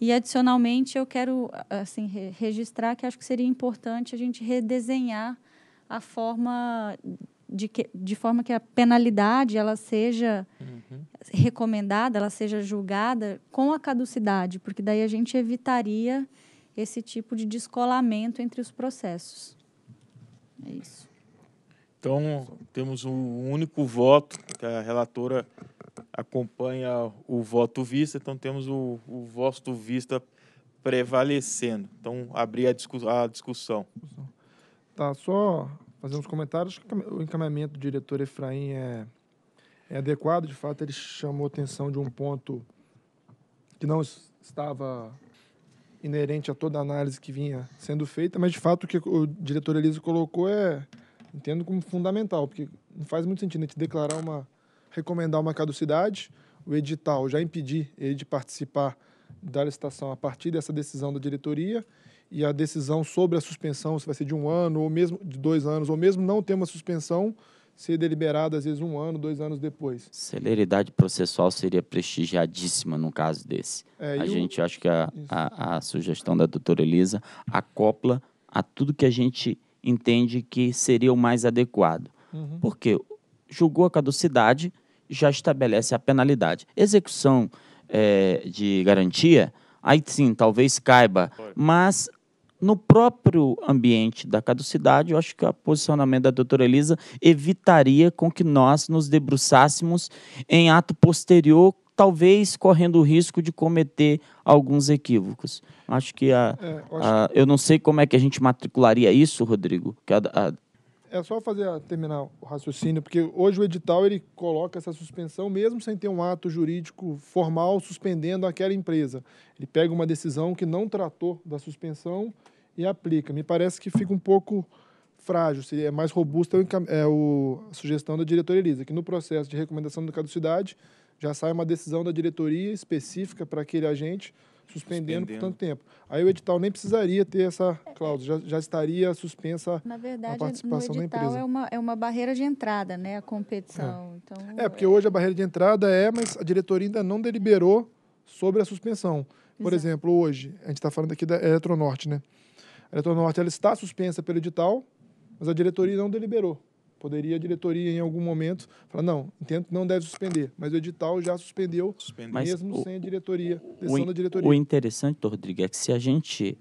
E, adicionalmente, eu quero assim, re registrar que acho que seria importante a gente redesenhar a forma de, que, de forma que a penalidade ela seja uhum. recomendada, ela seja julgada com a caducidade, porque daí a gente evitaria esse tipo de descolamento entre os processos. É isso. Então, temos um único voto, que a relatora acompanha o voto vista, então temos o, o voto vista prevalecendo. Então, abrir a, discuss a discussão. Tá, só fazer uns comentários. O encaminhamento do diretor Efraim é, é adequado, de fato, ele chamou atenção de um ponto que não estava inerente a toda a análise que vinha sendo feita, mas de fato o que o diretor Elisa colocou é Entendo como fundamental, porque não faz muito sentido a gente declarar uma, recomendar uma caducidade, o edital já impedir ele de participar da licitação a partir dessa decisão da diretoria e a decisão sobre a suspensão, se vai ser de um ano ou mesmo de dois anos, ou mesmo não ter uma suspensão, ser deliberada às vezes um ano, dois anos depois. Celeridade processual seria prestigiadíssima num caso desse. É, a gente, o... acho que a, a, a, sugestão da doutora Elisa acopla a tudo que a gente entende que seria o mais adequado. Uhum. Porque julgou a caducidade, já estabelece a penalidade. Execução é, de garantia, aí sim, talvez caiba, mas no próprio ambiente da caducidade, eu acho que o posicionamento da doutora Elisa evitaria com que nós nos debruçássemos em ato posterior talvez correndo o risco de cometer alguns equívocos. Acho que a, é, eu, acho a que... eu não sei como é que a gente matricularia isso, Rodrigo. A, a... É só fazer terminar o raciocínio, porque hoje o edital ele coloca essa suspensão mesmo sem ter um ato jurídico formal suspendendo aquela empresa. Ele pega uma decisão que não tratou da suspensão e aplica. Me parece que fica um pouco frágil, seria é mais robusta é, é o, a sugestão da diretora Elisa, que no processo de recomendação da caducidade já sai uma decisão da diretoria específica para aquele agente suspendendo, suspendendo, por tanto tempo. Aí o edital nem precisaria ter essa cláusula, já, já estaria suspensa verdade, a participação da empresa. É uma, é uma barreira de entrada, né? A competição. É, então, é porque é... hoje a barreira de entrada é, mas a diretoria ainda não deliberou sobre a suspensão. Por Exato. exemplo, hoje, a gente está falando aqui da Eletronorte, né? A Eletronorte ela está suspensa pelo edital, mas a diretoria não deliberou. Poderia a diretoria, em algum momento, falar: não, entendo não deve suspender, mas o edital já suspendeu, suspendeu. mesmo o, sem a diretoria, decisão o, da diretoria. O interessante, Rodrigo, é que se a gente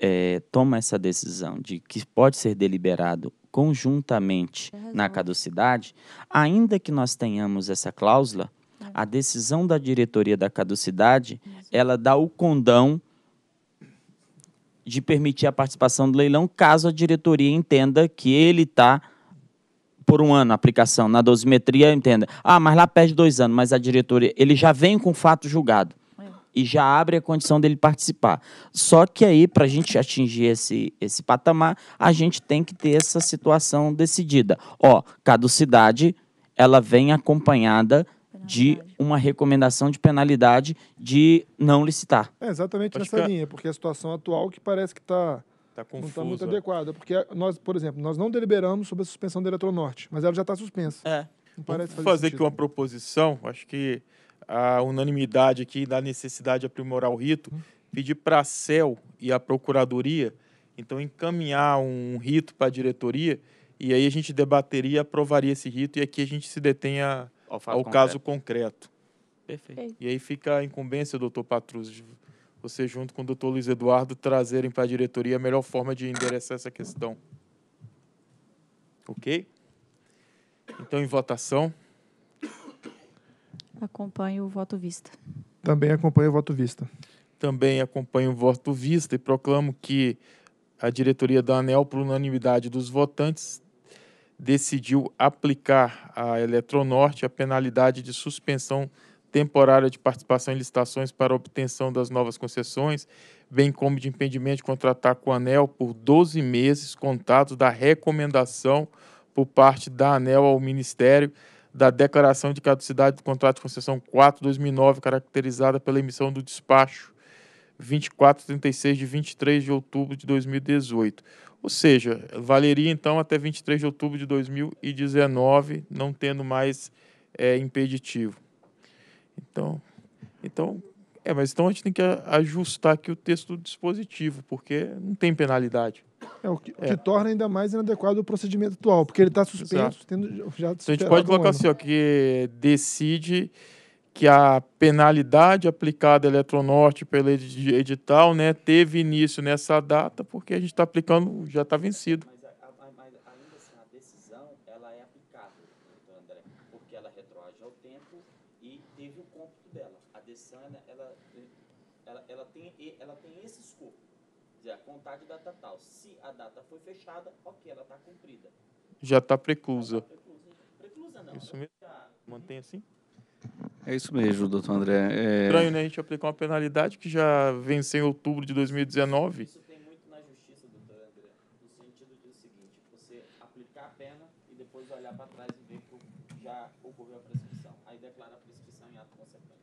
é, toma essa decisão de que pode ser deliberado conjuntamente na caducidade, ainda que nós tenhamos essa cláusula, é. a decisão da diretoria da caducidade, ela dá o condão de permitir a participação do leilão caso a diretoria entenda que ele está por um ano a aplicação na dosimetria, entenda. Ah, mas lá perde dois anos, mas a diretoria, ele já vem com o fato julgado e já abre a condição dele participar. Só que aí, para a gente atingir esse, esse patamar, a gente tem que ter essa situação decidida. Ó, caducidade, ela vem acompanhada de uma recomendação de penalidade de não licitar. É exatamente Pode nessa ficar... É linha, porque a situação atual que parece que está Tá, tá confuso. Não está muito é. adequada, porque nós, por exemplo, nós não deliberamos sobre a suspensão da Eletronorte, mas ela já está suspensa. É. Não parece fazer, fazer aqui uma proposição, acho que a unanimidade aqui da necessidade de aprimorar o rito, hum. pedir para a CEL e a Procuradoria, então, encaminhar um rito para a diretoria, e aí a gente debateria, aprovaria esse rito, e aqui a gente se detenha ao, ao concreto. caso concreto. Perfeito. E aí fica a incumbência, doutor Patrus, você junto com o doutor Luiz Eduardo trazerem para a diretoria a melhor forma de endereçar essa questão. Ok? Então, em votação. Acompanho o voto vista. Também acompanho o voto vista. Também acompanho o voto vista e proclamo que a diretoria da ANEL, por unanimidade dos votantes, decidiu aplicar à Eletronorte a penalidade de suspensão temporária de participação em licitações para obtenção das novas concessões, bem como de impedimento de contratar com a ANEL por 12 meses, contados da recomendação por parte da ANEL ao Ministério da declaração de caducidade do contrato de concessão 4-2009, caracterizada pela emissão do despacho 2436 de 23 de outubro de 2018. Ou seja, valeria então até 23 de outubro de 2019, não tendo mais é, impeditivo. Então, então, é, mas então a gente tem que ajustar aqui o texto do dispositivo, porque não tem penalidade. É o que, é. que torna ainda mais inadequado o procedimento atual, porque ele está suspenso, tendo já então, A gente pode colocar um assim, ó, que decide que a penalidade aplicada à Eletronorte pelo edital né, teve início nessa data, porque a gente está aplicando, já está vencido. dizer, a de data tal. Se a data foi fechada, ok, ela está cumprida. Já está preclusa. Tá preclusa. não. Isso né? mesmo. Já... Mantém assim? É isso mesmo, doutor André. É... Estranho, né? A gente aplicar uma penalidade que já venceu em outubro de 2019. Isso tem muito na justiça, doutor André, no sentido do seguinte, você aplicar a pena e depois olhar para trás e ver que já ocorreu a prescrição. Aí declara a prescrição em ato consequente.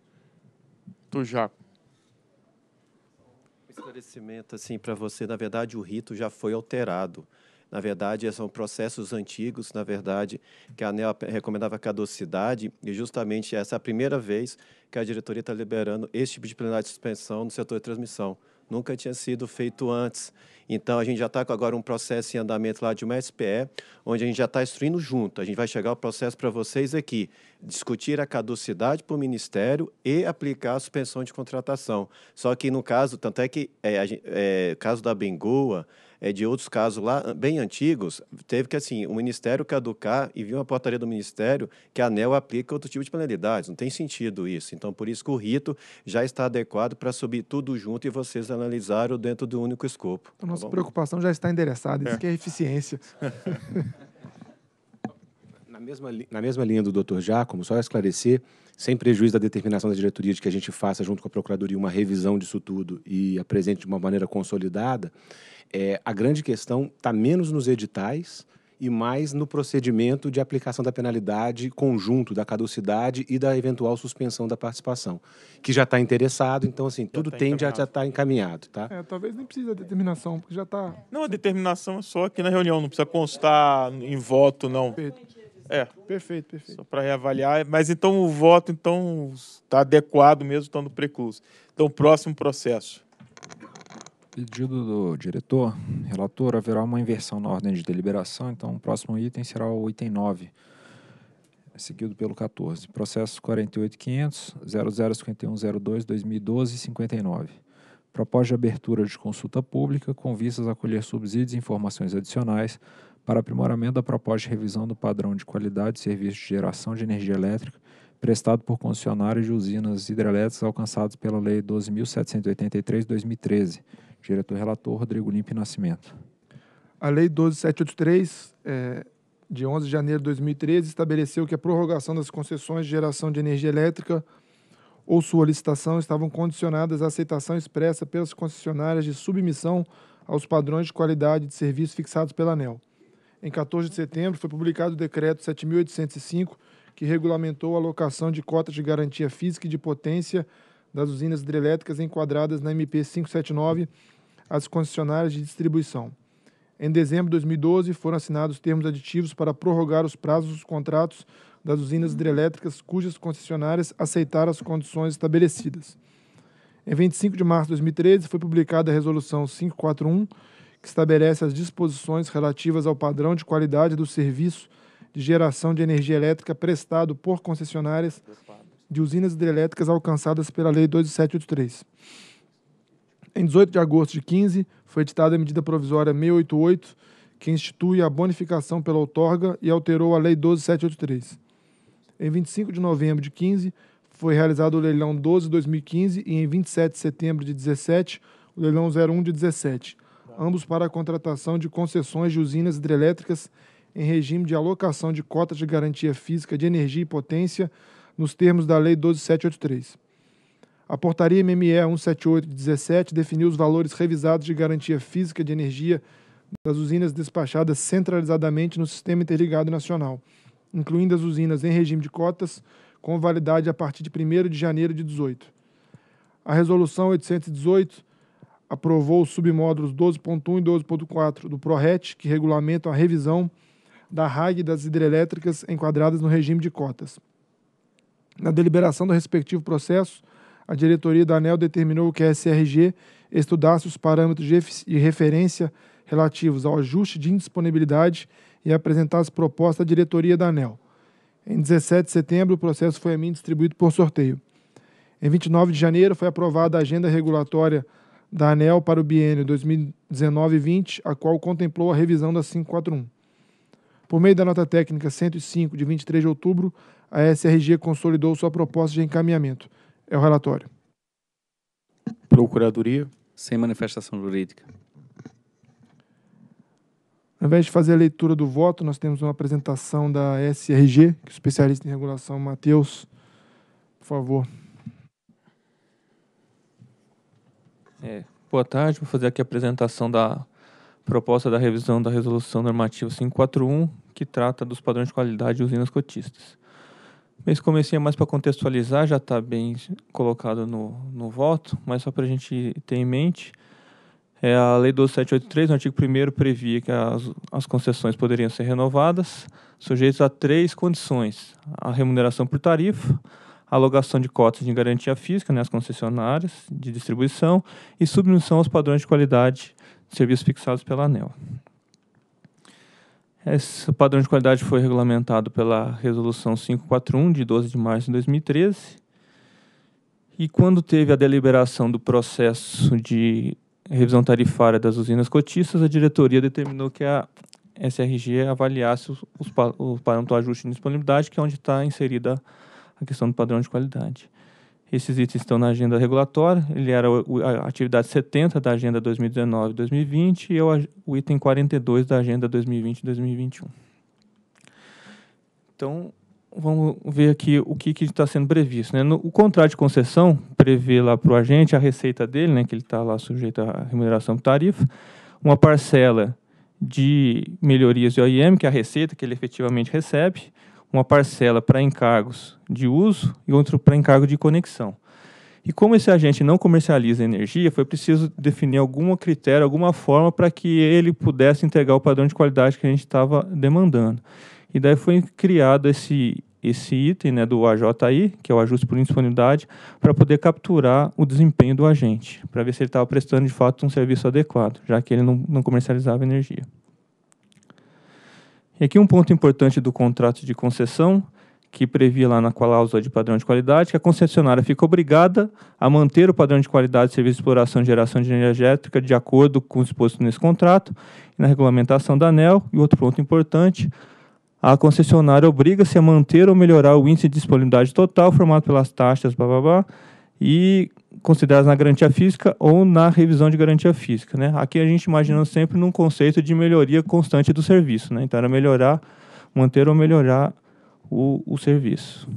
Tu, já esclarecimento assim para você. Na verdade, o rito já foi alterado. Na verdade, são processos antigos, na verdade, que a ANEL recomendava caducidade, e justamente essa é a primeira vez que a diretoria está liberando esse tipo de plenário de suspensão no setor de transmissão nunca tinha sido feito antes. Então, a gente já está com agora um processo em andamento lá de uma SPE, onde a gente já está instruindo junto. A gente vai chegar o processo para vocês aqui, discutir a caducidade para o Ministério e aplicar a suspensão de contratação. Só que, no caso, tanto é que, é, é caso da Bengoa, é, de outros casos lá, ah, bem antigos, teve que, assim, o Ministério caducar e vir uma portaria do Ministério que a ANEL aplica outro tipo de penalidades. Não tem sentido isso. Então, por isso que o rito já está adequado para subir tudo junto e vocês analisaram dentro do único escopo. A tá nossa tá preocupação já está endereçada. Isso é. que é eficiência. na mesma, na mesma linha do Dr. Jacomo, só esclarecer sem prejuízo da determinação da diretoria de que a gente faça, junto com a Procuradoria, uma revisão disso tudo e apresente de uma maneira consolidada, é, a grande questão está menos nos editais e mais no procedimento de aplicação da penalidade conjunto, da caducidade e da eventual suspensão da participação, que já está interessado, então, assim, já tudo tá tende a já estar tá encaminhado, tá? É, talvez nem precise da determinação, porque já está... Não, a determinação é só aqui na reunião, não precisa constar em voto, não. Perfeito. É. Perfeito, perfeito. Só para reavaliar. Mas então o voto então está adequado mesmo estando precluso. Então, próximo processo. Pedido do diretor, relator, haverá uma inversão na ordem de deliberação, então o próximo item será o item 9, seguido pelo 14. Processo 48.500.005102.2012.59. Proposta de abertura de consulta pública com vistas a colher subsídios e informações adicionais para aprimoramento da proposta de revisão do padrão de qualidade de serviço de geração de energia elétrica prestado por concessionários de usinas hidrelétricas alcançados pela Lei 12.783-2013. Diretor-relator Rodrigo Limpe Nascimento. A Lei 12.783, é, de 11 de janeiro de 2013, estabeleceu que a prorrogação das concessões de geração de energia elétrica ou sua licitação estavam condicionadas à aceitação expressa pelas concessionárias de submissão aos padrões de qualidade de serviço fixados pela ANEL em 14 de setembro, foi publicado o decreto 7.805, que regulamentou a alocação de cotas de garantia física e de potência das usinas hidrelétricas enquadradas na MP 579 às concessionárias de distribuição. Em dezembro de 2012, foram assinados termos aditivos para prorrogar os prazos dos contratos das usinas hidrelétricas cujas concessionárias aceitaram as condições estabelecidas. Em 25 de março de 2013, foi publicada a Resolução 541, que estabelece as disposições relativas ao padrão de qualidade do serviço de geração de energia elétrica prestado por concessionárias de usinas hidrelétricas alcançadas pela Lei 12783. Em 18 de agosto de 15, foi editada a medida provisória 688, que institui a bonificação pela outorga e alterou a Lei 12783. Em 25 de novembro de 15, foi realizado o leilão 12 de 2015 e em 27 de setembro de 17, o leilão 01 de 17 ambos para a contratação de concessões de usinas hidrelétricas em regime de alocação de cotas de garantia física de energia e potência nos termos da Lei 12783. A portaria MME 178/17 definiu os valores revisados de garantia física de energia das usinas despachadas centralizadamente no Sistema Interligado Nacional, incluindo as usinas em regime de cotas, com validade a partir de 1 de janeiro de 18. A Resolução 818 aprovou os submódulos 12.1 e 12.4 do PRORET, que regulamentam a revisão da RAG das hidrelétricas enquadradas no regime de cotas. Na deliberação do respectivo processo, a diretoria da ANEL determinou que a SRG estudasse os parâmetros de referência relativos ao ajuste de indisponibilidade e apresentasse proposta à diretoria da ANEL. Em 17 de setembro, o processo foi a mim distribuído por sorteio. Em 29 de janeiro, foi aprovada a agenda regulatória da ANEL para o biênio 2019-20, a qual contemplou a revisão da 541. Por meio da nota técnica 105 de 23 de outubro, a SRG consolidou sua proposta de encaminhamento. É o relatório. Procuradoria. Sem manifestação jurídica. Ao invés de fazer a leitura do voto, nós temos uma apresentação da SRG, que é o especialista em regulação, Matheus. Por favor. É, boa tarde, vou fazer aqui a apresentação da proposta da revisão da Resolução Normativa 541, que trata dos padrões de qualidade de usinas cotistas. Mas comecei é mais para contextualizar, já está bem colocado no, no voto, mas só para a gente ter em mente, é, a Lei 12783, no artigo 1 previa que as, as concessões poderiam ser renovadas sujeitas a três condições. A remuneração por tarifa, alocação de cotas de garantia física, né, concessionárias de distribuição, e submissão aos padrões de qualidade de serviços fixados pela ANEL. Esse padrão de qualidade foi regulamentado pela Resolução 541, de 12 de março de 2013. E quando teve a deliberação do processo de revisão tarifária das usinas cotistas, a diretoria determinou que a SRG avaliasse os, os, o parâmetro ajuste de disponibilidade, que é onde está inserida a a questão do padrão de qualidade. Esses itens estão na agenda regulatória, ele era a atividade 70 da agenda 2019-2020 e eu, o item 42 da agenda 2020-2021. Então, vamos ver aqui o que está sendo previsto. Né? No, o contrato de concessão prevê lá para o agente a receita dele, né, que ele está lá sujeito à remuneração por tarifa, uma parcela de melhorias de OIM, que é a receita que ele efetivamente recebe, uma parcela para encargos de uso e outra para encargo de conexão. E como esse agente não comercializa energia, foi preciso definir algum critério, alguma forma para que ele pudesse entregar o padrão de qualidade que a gente estava demandando. E daí foi criado esse, esse item né, do AJI, que é o ajuste por indisponibilidade, para poder capturar o desempenho do agente, para ver se ele estava prestando de fato um serviço adequado, já que ele não, não comercializava energia. É e aqui um ponto importante do contrato de concessão, que previa lá na cláusula de padrão de qualidade, que a concessionária fica obrigada a manter o padrão de qualidade de serviço de exploração e geração de energia elétrica de acordo com o disposto nesse contrato e na regulamentação da ANEL. E outro ponto importante, a concessionária obriga-se a manter ou melhorar o índice de disponibilidade total formado pelas taxas, blá, blá, blá, e consideradas na garantia física ou na revisão de garantia física. Né? Aqui a gente imaginando sempre num conceito de melhoria constante do serviço. Né? Então, era melhorar, manter ou melhorar o, o serviço.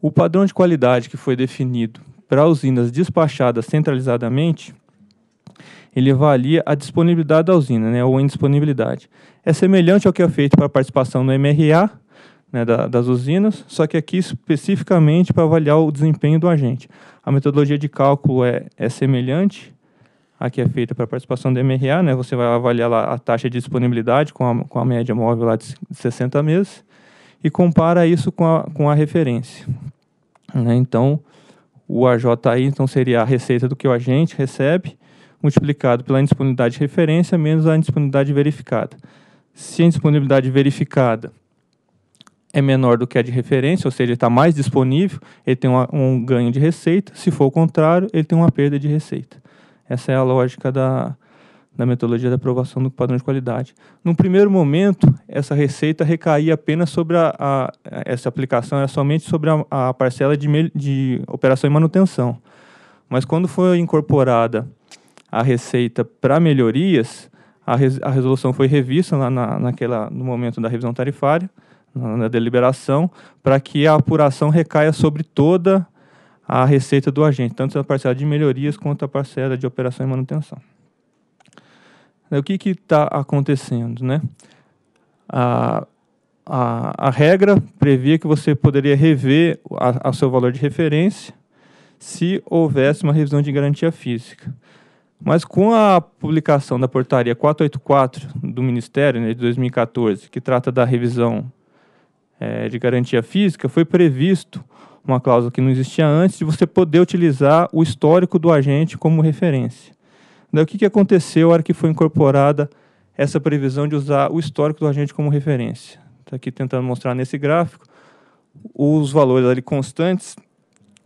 O padrão de qualidade que foi definido para usinas despachadas centralizadamente, ele avalia a disponibilidade da usina, né, ou indisponibilidade. É semelhante ao que é feito para a participação no MRA, né, da, das usinas, só que aqui especificamente para avaliar o desempenho do agente. A metodologia de cálculo é, é semelhante à que é feita para participação do MRA, né, você vai avaliar lá a taxa de disponibilidade com a, com a média móvel lá de 60 meses e compara isso com a, com a referência. Né, então, o AJI então, seria a receita do que o agente recebe, multiplicado pela indisponibilidade de referência menos a indisponibilidade verificada. Se a indisponibilidade verificada é menor do que a de referência, ou seja, está mais disponível, ele tem um, um ganho de receita. Se for o contrário, ele tem uma perda de receita. Essa é a lógica da, da metodologia da aprovação do padrão de qualidade. No primeiro momento, essa receita recaía apenas sobre a, a essa aplicação, era somente sobre a, a parcela de, de operação e manutenção. Mas quando foi incorporada a receita para melhorias, a, res, a resolução foi revista lá na, naquela, no momento da revisão tarifária na deliberação, para que a apuração recaia sobre toda a receita do agente, tanto a parcela de melhorias quanto a parcela de operação e manutenção. O que está acontecendo? Né? A, a, a, regra previa que você poderia rever a, seu valor de referência se houvesse uma revisão de garantia física. Mas com a publicação da portaria 484 do Ministério, né, de 2014, que trata da revisão é, de garantia física, foi previsto uma cláusula que não existia antes de você poder utilizar o histórico do agente como referência. Daí o que, que aconteceu na hora que foi incorporada essa previsão de usar o histórico do agente como referência? Está aqui tentando mostrar nesse gráfico os valores ali constantes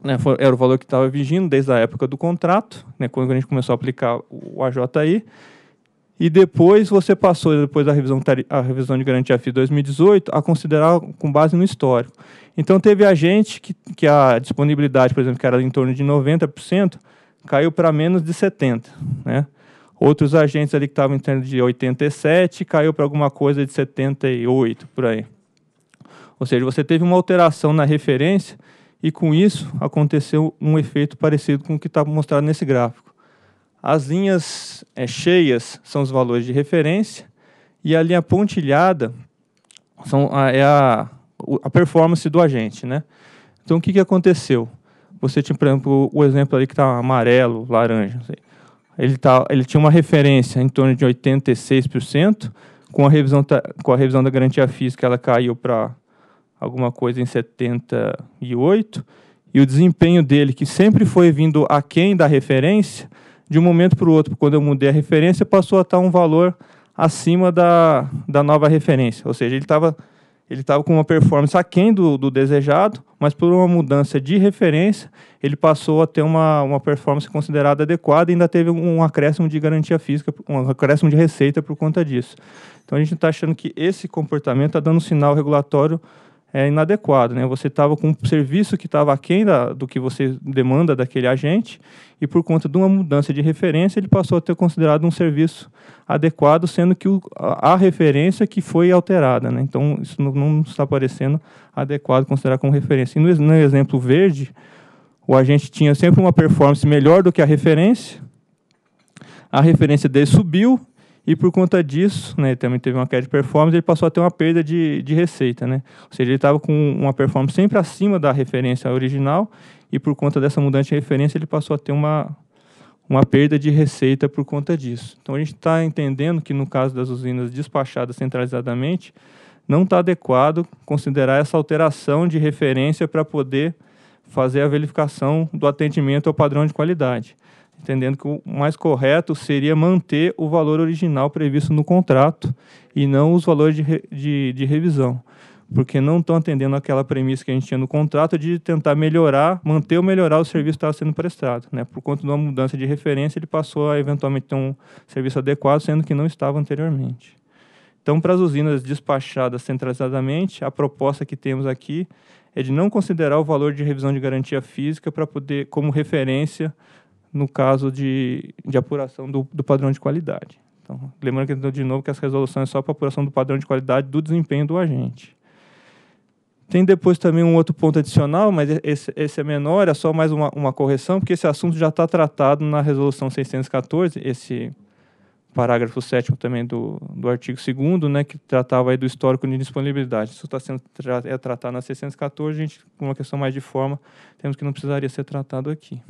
né, era o valor que estava vigindo desde a época do contrato, né, quando a gente começou a aplicar o AJI, e depois você passou, depois da revisão, a revisão de garantia FII 2018, a considerar com base no histórico. Então, teve agente que, que a disponibilidade, por exemplo, que era em torno de 90%, caiu para menos de 70%. Né? Outros agentes ali que estavam em torno de 87%, caiu para alguma coisa de 78%, por aí. Ou seja, você teve uma alteração na referência e, com isso, aconteceu um efeito parecido com o que está mostrado nesse gráfico. As linhas é, cheias são os valores de referência e a linha pontilhada são, é a, a performance do agente, né? Então, o que, que aconteceu? Você tinha, por exemplo, o exemplo ali que está amarelo, laranja. Ele, tá, ele tinha uma referência em torno de 86%, com a revisão, com a revisão da garantia física ela caiu para alguma coisa em 78%, e o desempenho dele, que sempre foi vindo aquém da referência, de um momento para o outro, quando eu mudei a referência, passou a estar um valor acima da, da nova referência. Ou seja, ele estava ele tava com uma performance aquém do, do desejado, mas por uma mudança de referência, ele passou a ter uma, uma performance considerada adequada e ainda teve um acréscimo de garantia física, um acréscimo de receita por conta disso. Então a gente está achando que esse comportamento está dando um sinal regulatório é, inadequado, né? Você estava com um serviço que estava aquém da, do que você demanda daquele agente e por conta de uma mudança de referência ele passou a ter considerado um serviço adequado, sendo que o, a, a, referência que foi alterada, né? Então isso não, não, está parecendo adequado considerar como referência. E no, no exemplo verde, o agente tinha sempre uma performance melhor do que a referência, a referência dele subiu e por conta disso, né, também teve uma queda de performance, ele passou a ter uma perda de, de receita. Né? Ou seja, ele estava com uma performance sempre acima da referência original e por conta dessa mudança de referência ele passou a ter uma, uma perda de receita por conta disso. Então a gente está entendendo que no caso das usinas despachadas centralizadamente, não está adequado considerar essa alteração de referência para poder fazer a verificação do atendimento ao padrão de qualidade entendendo que o mais correto seria manter o valor original previsto no contrato e não os valores de, de, de revisão, porque não estão atendendo aquela premissa que a gente tinha no contrato de tentar melhorar, manter ou melhorar o serviço que estava sendo prestado. Né? Por conta de uma mudança de referência, ele passou a eventualmente ter um serviço adequado, sendo que não estava anteriormente. Então, para as usinas despachadas centralizadamente, a proposta que temos aqui é de não considerar o valor de revisão de garantia física para poder como referência no caso de, de apuração do, do padrão de qualidade. Então, lembrando que, de novo, que essa resolução é só para apuração do padrão de qualidade do desempenho do agente. Tem depois também um outro ponto adicional, mas esse, esse é menor, é só mais uma, uma correção, porque esse assunto já está tratado na resolução 614, esse parágrafo 7 também do, do artigo 2 né, que tratava aí do histórico de disponibilidade. Isso está sendo tra é tratado na 614, gente, com uma questão mais de forma, temos que não precisaria ser tratado aqui.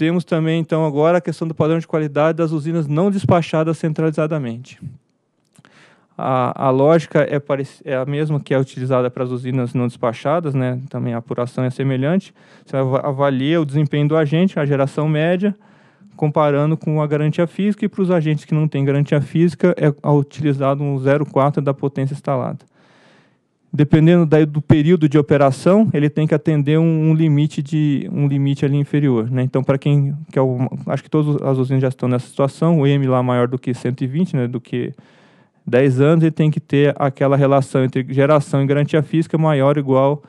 Temos também, então, agora a questão do padrão de qualidade das usinas não despachadas centralizadamente. A, a lógica é, é, a mesma que é utilizada para as usinas não despachadas, né? também a apuração é semelhante. Você avalia o desempenho do agente, a geração média, comparando com a garantia física, e para os agentes que não têm garantia física, é, é utilizado um 0,4 da potência instalada dependendo daí do período de operação, ele tem que atender um, um limite de um limite ali inferior, né? Então para quem que é acho que todas as usinas já estão nessa situação, o M lá é maior do que 120, né, do que 10 anos, ele tem que ter aquela relação entre geração e garantia física maior ou igual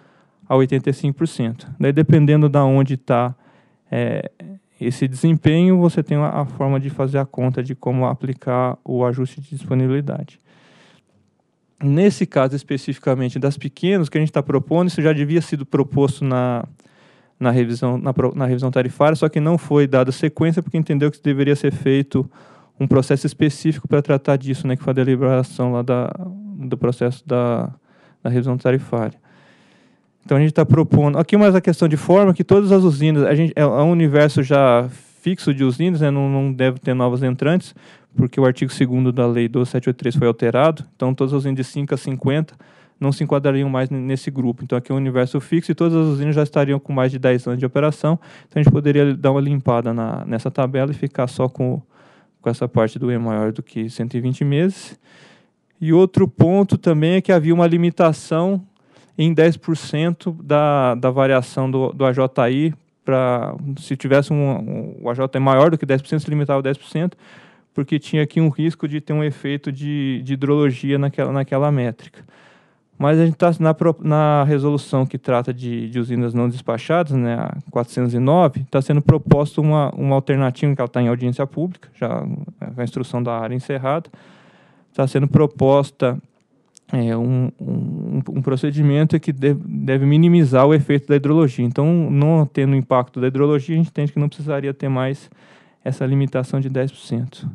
a 85%. Daí dependendo da onde está é, esse desempenho, você tem a, a forma de fazer a conta de como aplicar o ajuste de disponibilidade nesse caso especificamente das pequenas que a gente está propondo, isso já devia sido proposto na, na, revisão, na, na revisão tarifária, só que não foi dada sequência porque entendeu que deveria ser feito um processo específico para tratar disso, né, que foi a deliberação lá da, do processo da, da revisão tarifária. Então a gente está propondo. Aqui mais a questão de forma que todas as usinas, a gente, é, é um universo já fixo de usinas, né, não, não deve ter novas entrantes, porque o artigo 2 da Lei 12783 foi alterado, então todas as usinas de 5 a 50 não se enquadrariam mais nesse grupo. Então aqui é um universo fixo e todas as usinas já estariam com mais de 10 anos de operação, então a gente poderia dar uma limpada na, nessa tabela e ficar só com, com essa parte do E maior do que 120 meses. E outro ponto também é que havia uma limitação em 10% da, da variação do, do AJI para se tivesse um, um, o AJ é maior do que 10%, se limitava a 10%, porque tinha aqui um risco de ter um efeito de, de hidrologia naquela, naquela métrica. Mas a gente está na, na, resolução que trata de, de, usinas não despachadas, né, a 409, está sendo proposta uma, uma alternativa, que ela está em audiência pública, já a instrução da área encerrada, está sendo proposta é, um, um, um, procedimento que deve minimizar o efeito da hidrologia. Então, não tendo impacto da hidrologia, a gente entende que não precisaria ter mais essa limitação de 10%.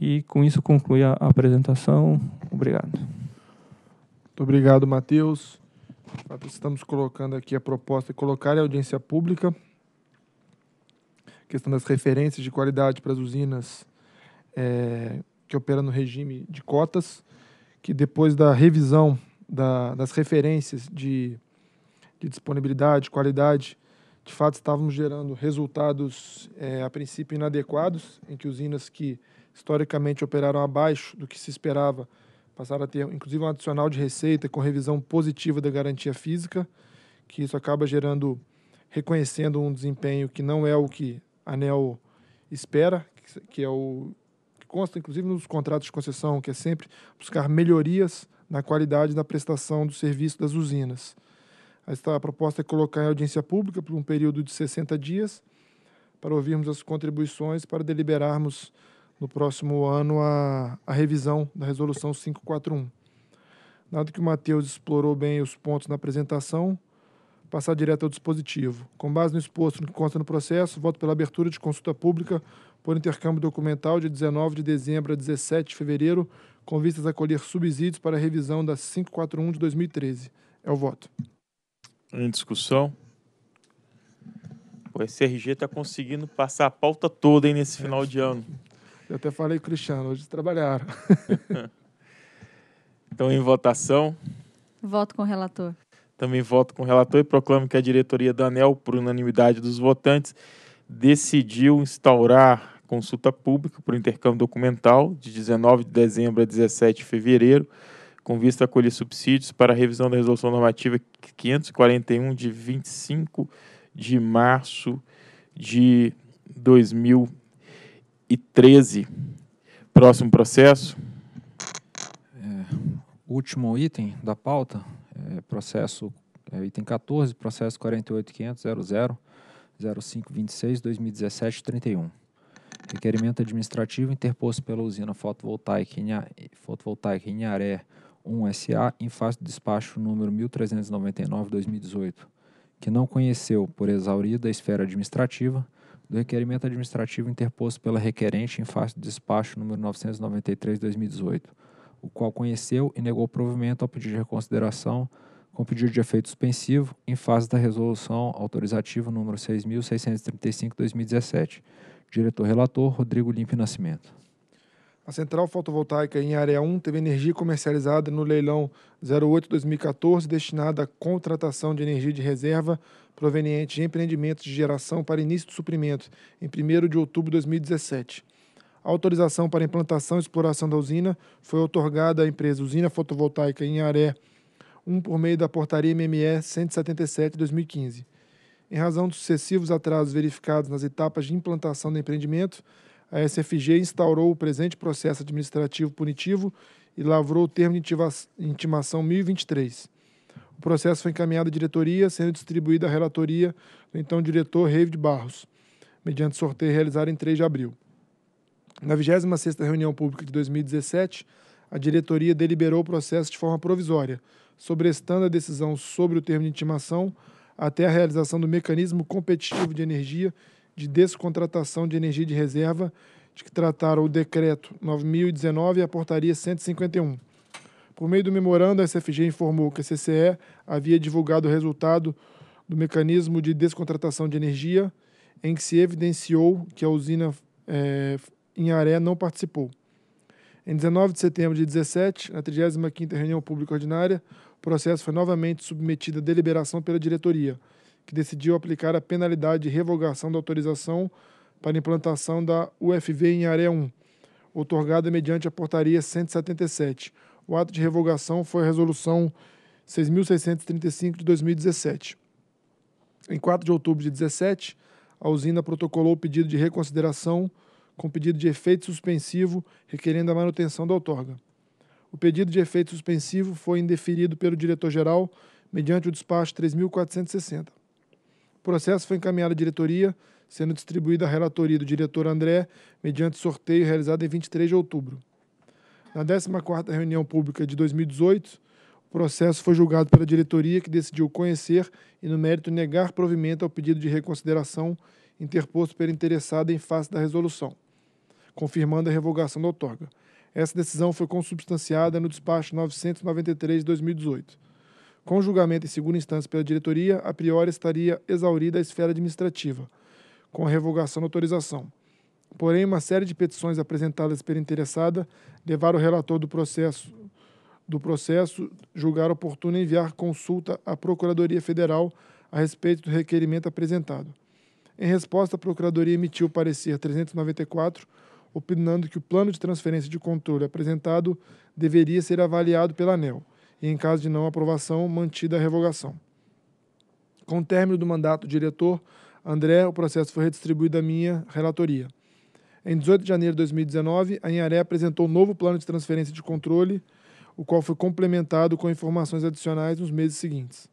E com isso conclui a, apresentação. Obrigado. Muito obrigado, Matheus. Estamos colocando aqui a proposta de colocar em audiência pública a questão das referências de qualidade para as usinas é, que operam no regime de cotas que depois da revisão da, das referências de, de, disponibilidade, qualidade, de fato estávamos gerando resultados é, a princípio inadequados, em que usinas que historicamente operaram abaixo do que se esperava passaram a ter, inclusive, um adicional de receita com revisão positiva da garantia física, que isso acaba gerando, reconhecendo um desempenho que não é o que a ANEL espera, que é o consta, inclusive, nos contratos de concessão, que é sempre buscar melhorias na qualidade da prestação do serviço das usinas. A proposta é colocar em audiência pública por um período de 60 dias para ouvirmos as contribuições para deliberarmos no próximo ano a, a revisão da Resolução 541. Dado que o Matheus explorou bem os pontos na apresentação, passar direto ao dispositivo. Com base no exposto que consta no processo, voto pela abertura de consulta pública por intercâmbio documental de 19 de dezembro a 17 de fevereiro, com vistas a colher subsídios para a revisão da 541 de 2013. É o voto. Em discussão. O SRG está conseguindo passar a pauta toda hein, nesse final é. de ano. Eu até falei, Cristiano, hoje trabalharam. então, em votação. Voto com o relator. Também voto com o relator e proclamo que a diretoria da ANEL, por unanimidade dos votantes, decidiu instaurar consulta pública para o intercâmbio documental de 19 de dezembro a 17 de fevereiro, com vista a colher subsídios para a revisão da Resolução Normativa 541 de 25 de março de 2013. Próximo processo. É, último item da pauta, é, processo é, item 14, processo 4850000. 0526 2017 31. Requerimento administrativo interposto pela usina fotovoltaica Inharé fotovoltaica 1 SA em face do despacho número 1399-2018, que não conheceu, por exaurida a esfera administrativa, do requerimento administrativo interposto pela requerente em face do despacho número 993-2018, o qual conheceu e negou provimento ao pedido de reconsideração com pedido de efeito suspensivo em face da resolução autorizativa número 6635-2017 Diretor-relator, Rodrigo Limpe Nascimento. A central fotovoltaica em área 1 teve energia comercializada no leilão 08-2014, destinada à contratação de energia de reserva proveniente de empreendimentos de geração para início de suprimento, em 1 de outubro de 2017. A autorização para implantação e exploração da usina foi otorgada à empresa Usina Fotovoltaica em Aré 1 por meio da Portaria MME 177 de 2015. Em razão dos sucessivos atrasos verificados nas etapas de implantação do empreendimento, a SFG instaurou o presente processo administrativo punitivo e lavrou o termo de intimação 1023. O processo foi encaminhado à diretoria, sendo distribuído à relatoria do então diretor David Barros, mediante sorteio realizado em 3 de abril. Na 26ª reunião pública de 2017, a diretoria deliberou o processo de forma provisória, sobrestando a decisão sobre o termo de intimação até a realização do mecanismo competitivo de energia de descontratação de energia de reserva, de que trataram o decreto 9019 e a portaria 151. Por meio do memorando, a SFG informou que a CCE havia divulgado o resultado do mecanismo de descontratação de energia, em que se evidenciou que a usina é, em Aré não participou. Em 19 de setembro de 17, na 35ª reunião pública ordinária, o processo foi novamente submetido à deliberação pela diretoria, que decidiu aplicar a penalidade de revogação da autorização para implantação da UFV em área 1, otorgada mediante a portaria 177. O ato de revogação foi a resolução 6635 de 2017. Em 4 de outubro de 17, a usina protocolou o pedido de reconsideração com pedido de efeito suspensivo requerendo a manutenção da outorga. O pedido de efeito suspensivo foi indeferido pelo diretor-geral mediante o despacho 3.460. O processo foi encaminhado à diretoria, sendo distribuída a relatoria do diretor André mediante sorteio realizado em 23 de outubro. Na 14ª reunião pública de 2018, o processo foi julgado pela diretoria, que decidiu conhecer e, no mérito, negar provimento ao pedido de reconsideração interposto pela interessada em face da resolução confirmando a revogação da outorga. Essa decisão foi consubstanciada no despacho 993 de 2018. Com julgamento em segunda instância pela diretoria, a priori estaria exaurida a esfera administrativa, com a revogação da autorização. Porém, uma série de petições apresentadas pela interessada levaram o relator do processo do processo julgar oportuno enviar consulta à Procuradoria Federal a respeito do requerimento apresentado. Em resposta, a Procuradoria emitiu o parecer 394, opinando que o plano de transferência de controle apresentado deveria ser avaliado pela ANEL e, em caso de não aprovação, mantida a revogação. Com o término do mandato do diretor, André, o processo foi redistribuído à minha relatoria. Em 18 de janeiro de 2019, a Inharé apresentou um novo plano de transferência de controle, o qual foi complementado com informações adicionais nos meses seguintes.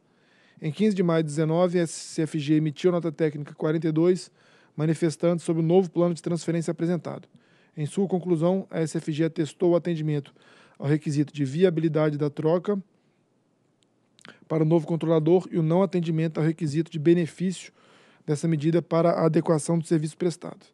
Em 15 de maio de 19, a CFG emitiu nota técnica 42, manifestando sobre o novo plano de transferência apresentado. Em sua conclusão, a SFG atestou o atendimento ao requisito de viabilidade da troca para o novo controlador e o não atendimento ao requisito de benefício dessa medida para a adequação do serviço prestado.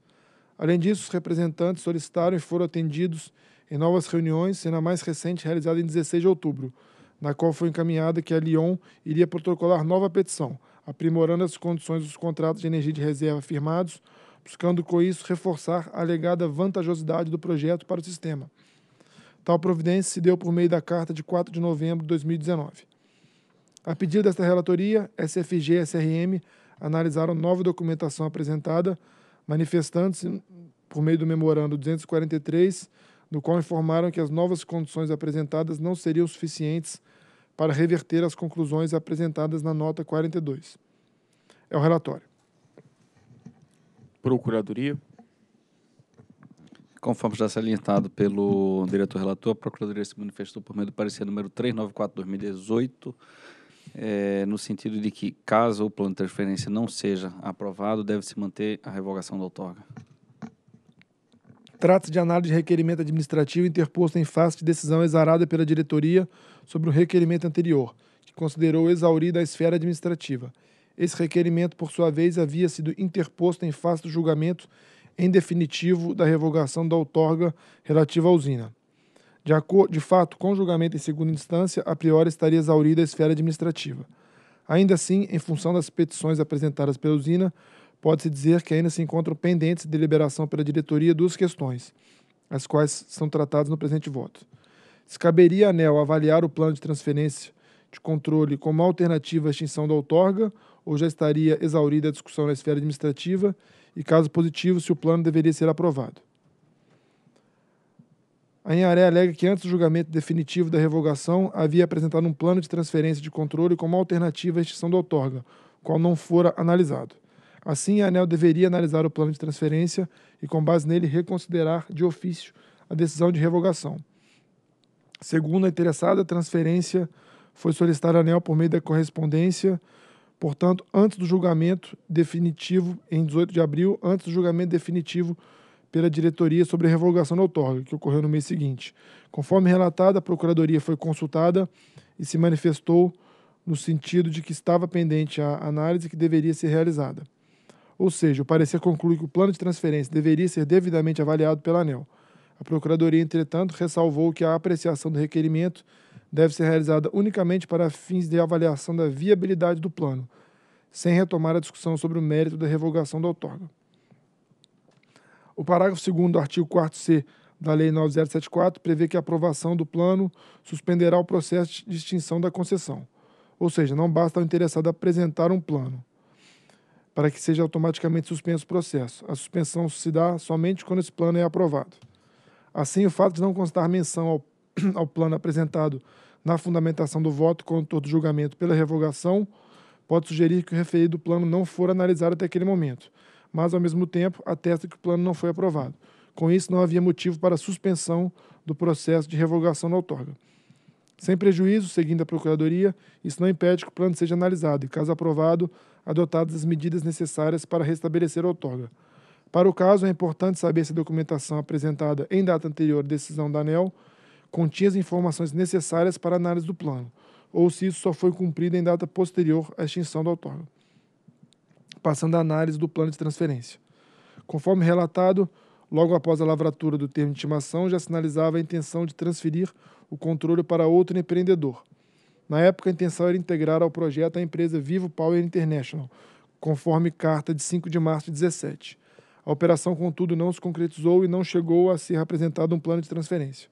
Além disso, os representantes solicitaram e foram atendidos em novas reuniões, sendo a mais recente realizada em 16 de outubro, na qual foi encaminhada que a Lyon iria protocolar nova petição, aprimorando as condições dos contratos de energia de reserva firmados buscando com isso reforçar a alegada vantajosidade do projeto para o sistema. Tal providência se deu por meio da carta de 4 de novembro de 2019. A pedido desta relatoria, SFG e SRM analisaram nova documentação apresentada, manifestando-se por meio do memorando 243, no qual informaram que as novas condições apresentadas não seriam suficientes para reverter as conclusões apresentadas na nota 42. É o relatório. Procuradoria. Conforme já salientado pelo diretor relator, a Procuradoria se manifestou por meio do parecer número 394-2018, é, no sentido de que, caso o plano de transferência não seja aprovado, deve-se manter a revogação da outorga. Trata-se de análise de requerimento administrativo interposto em face de decisão exarada pela diretoria sobre o requerimento anterior, que considerou exaurida a esfera administrativa. Esse requerimento, por sua vez, havia sido interposto em face do julgamento em definitivo da revogação da outorga relativa à usina. De, acordo, de fato, com o julgamento em segunda instância, a priori estaria exaurida a esfera administrativa. Ainda assim, em função das petições apresentadas pela usina, pode-se dizer que ainda se encontram pendentes de deliberação pela diretoria duas questões, as quais são tratadas no presente voto. Se caberia a ANEL avaliar o plano de transferência de controle como alternativa à extinção da outorga ou já estaria exaurida a discussão na esfera administrativa e, caso positivo, se o plano deveria ser aprovado. A Inharé alega que antes do julgamento definitivo da revogação havia apresentado um plano de transferência de controle como alternativa à extinção da outorga, qual não fora analisado. Assim, a ANEL deveria analisar o plano de transferência e, com base nele, reconsiderar de ofício a decisão de revogação. Segundo a interessada, a transferência foi solicitada à ANEL por meio da correspondência portanto, antes do julgamento definitivo, em 18 de abril, antes do julgamento definitivo pela diretoria sobre a revogação da outorga, que ocorreu no mês seguinte. Conforme relatado, a Procuradoria foi consultada e se manifestou no sentido de que estava pendente a análise que deveria ser realizada. Ou seja, o parecer conclui que o plano de transferência deveria ser devidamente avaliado pela ANEL. A Procuradoria, entretanto, ressalvou que a apreciação do requerimento deve ser realizada unicamente para fins de avaliação da viabilidade do plano, sem retomar a discussão sobre o mérito da revogação da outorga. O parágrafo 2 do artigo 4C da Lei 9074 prevê que a aprovação do plano suspenderá o processo de extinção da concessão. Ou seja, não basta ao interessado apresentar um plano para que seja automaticamente suspenso o processo. A suspensão se dá somente quando esse plano é aprovado. Assim, o fato de não constar menção ao, ao plano apresentado na fundamentação do voto condutor do julgamento pela revogação, pode sugerir que o referido plano não for analisado até aquele momento, mas, ao mesmo tempo, atesta que o plano não foi aprovado. Com isso, não havia motivo para suspensão do processo de revogação da outorga. Sem prejuízo, seguindo a Procuradoria, isso não impede que o plano seja analisado e, caso aprovado, adotadas as medidas necessárias para restabelecer a outorga. Para o caso, é importante saber se a documentação apresentada em data anterior à decisão da ANEL continha as informações necessárias para análise do plano, ou se isso só foi cumprido em data posterior à extinção do outorga. Passando à análise do plano de transferência. Conforme relatado, logo após a lavratura do termo de intimação, já sinalizava a intenção de transferir o controle para outro empreendedor. Na época, a intenção era integrar ao projeto a empresa Vivo Power International, conforme carta de 5 de março de 2017. A operação, contudo, não se concretizou e não chegou a ser apresentado um plano de transferência.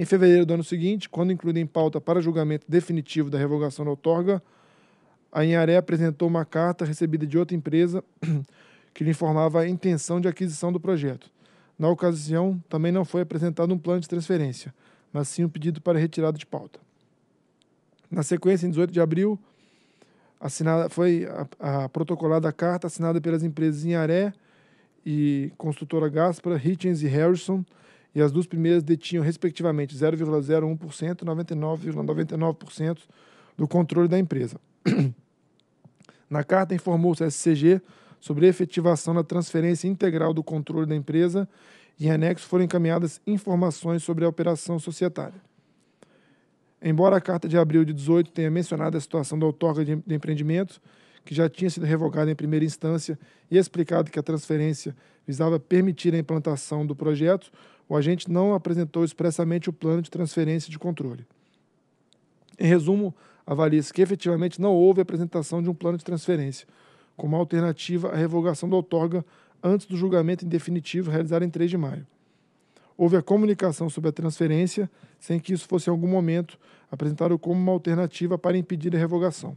Em fevereiro do ano seguinte, quando incluída em pauta para julgamento definitivo da revogação da outorga, a Inharé apresentou uma carta recebida de outra empresa que lhe informava a intenção de aquisição do projeto. Na ocasião, também não foi apresentado um plano de transferência, mas sim um pedido para retirada de pauta. Na sequência, em 18 de abril, assinada, foi a, a protocolada a carta assinada pelas empresas Inharé e construtora Gaspar, Hitchens e Harrison, e as duas primeiras detinham, respectivamente, 0,01% e 99,99% do controle da empresa. Na carta, informou-se a SCG sobre a efetivação da transferência integral do controle da empresa e, em anexo, foram encaminhadas informações sobre a operação societária. Embora a carta de abril de 18 tenha mencionado a situação da outorga de empreendimento que já tinha sido revogada em primeira instância, e explicado que a transferência visava permitir a implantação do projeto, o agente não apresentou expressamente o plano de transferência de controle. Em resumo, avalia-se que efetivamente não houve apresentação de um plano de transferência, como alternativa à revogação da outorga antes do julgamento em definitivo realizado em 3 de maio. Houve a comunicação sobre a transferência, sem que isso fosse em algum momento apresentado como uma alternativa para impedir a revogação.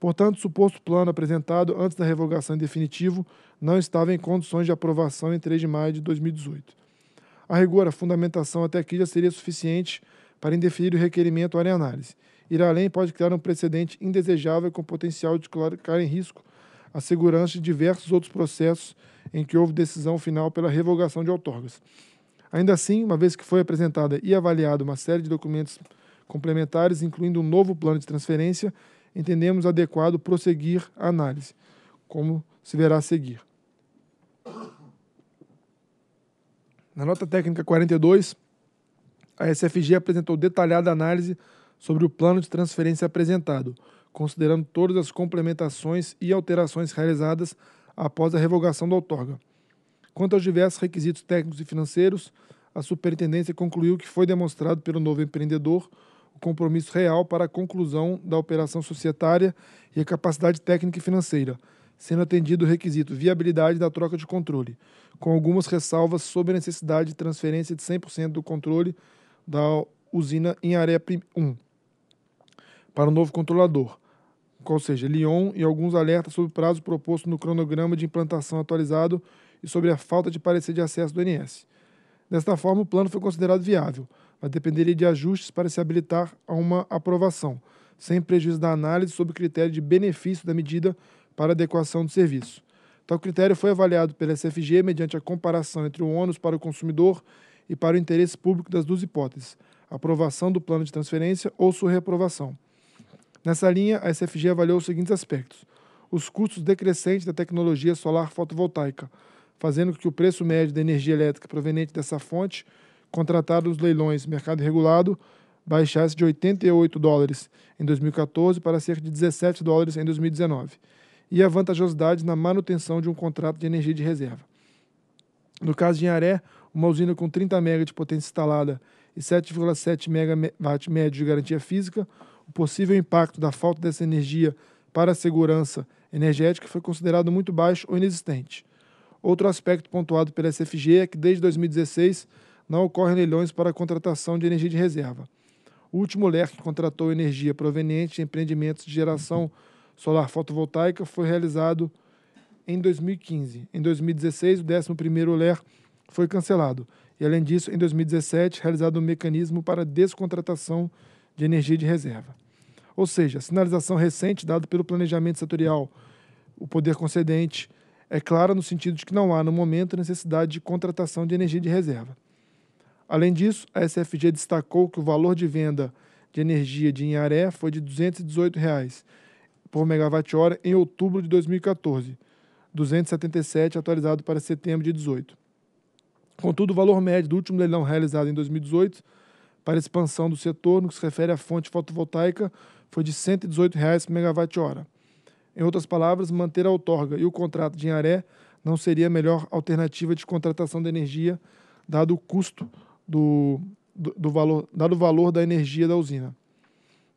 Portanto, o suposto plano apresentado antes da revogação em definitivo não estava em condições de aprovação em 3 de maio de 2018. A rigor, a fundamentação até aqui já seria suficiente para indeferir o requerimento à análise. Ir além pode criar um precedente indesejável com potencial de colocar em risco a segurança de diversos outros processos em que houve decisão final pela revogação de outorgas. Ainda assim, uma vez que foi apresentada e avaliada uma série de documentos complementares, incluindo um novo plano de transferência, entendemos adequado prosseguir a análise, como se verá a seguir. Na nota técnica 42, a SFG apresentou detalhada análise sobre o plano de transferência apresentado, considerando todas as complementações e alterações realizadas após a revogação da outorga. Quanto aos diversos requisitos técnicos e financeiros, a superintendência concluiu que foi demonstrado pelo novo empreendedor compromisso real para a conclusão da operação societária e a capacidade técnica e financeira, sendo atendido o requisito viabilidade da troca de controle, com algumas ressalvas sobre a necessidade de transferência de 100% do controle da usina em Arep 1 para o novo controlador, ou seja, Lyon, e alguns alertas sobre o prazo proposto no cronograma de implantação atualizado e sobre a falta de parecer de acesso do NS. Desta forma, o plano foi considerado viável, mas dependeria de ajustes para se habilitar a uma aprovação, sem prejuízo da análise sob o critério de benefício da medida para adequação do serviço. Tal critério foi avaliado pela SFG mediante a comparação entre o ônus para o consumidor e para o interesse público das duas hipóteses, aprovação do plano de transferência ou sua reprovação. Nessa linha, a SFG avaliou os seguintes aspectos: os custos decrescentes da tecnologia solar fotovoltaica, fazendo com que o preço médio da energia elétrica proveniente dessa fonte contratado nos leilões mercado regulado baixasse de 88 dólares em 2014 para cerca de 17 dólares em 2019, e a vantajosidade na manutenção de um contrato de energia de reserva. No caso de Inharé, uma usina com 30 MW de potência instalada e 7,7 MW médio de garantia física, o possível impacto da falta dessa energia para a segurança energética foi considerado muito baixo ou inexistente. Outro aspecto pontuado pela SFG é que desde 2016 não ocorrem leilões para a contratação de energia de reserva. O último LER que contratou energia proveniente de empreendimentos de geração solar fotovoltaica foi realizado em 2015. Em 2016, o 11º LER foi cancelado. E, além disso, em 2017, realizado um mecanismo para descontratação de energia de reserva. Ou seja, a sinalização recente dada pelo planejamento setorial, o poder concedente, é clara no sentido de que não há, no momento, necessidade de contratação de energia de reserva. Além disso, a SFG destacou que o valor de venda de energia de Inharé foi de R$ 218 por megawatt-hora em outubro de 2014, 277 atualizado para setembro de 2018. Contudo, o valor médio do último leilão realizado em 2018 para expansão do setor no que se refere à fonte fotovoltaica foi de R$ 118 por megawatt-hora. Em outras palavras, manter a outorga e o contrato de Inharé não seria a melhor alternativa de contratação de energia, dado o custo do, do, do valor, dado o valor da energia da usina.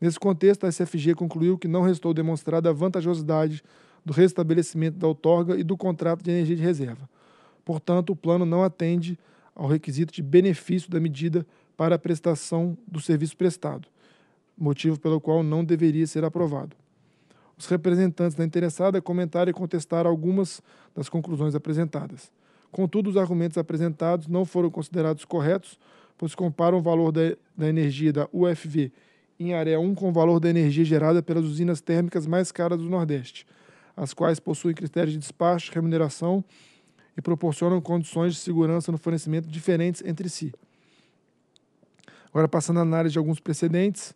Nesse contexto, a SFG concluiu que não restou demonstrada a vantajosidade do restabelecimento da outorga e do contrato de energia de reserva. Portanto, o plano não atende ao requisito de benefício da medida para a prestação do serviço prestado, motivo pelo qual não deveria ser aprovado. Os representantes da interessada comentaram e contestaram algumas das conclusões apresentadas. Contudo, os argumentos apresentados não foram considerados corretos, pois comparam o valor da, da energia da UFV em área 1 com o valor da energia gerada pelas usinas térmicas mais caras do Nordeste, as quais possuem critérios de despacho, remuneração e proporcionam condições de segurança no fornecimento diferentes entre si. Agora, passando à análise de alguns precedentes,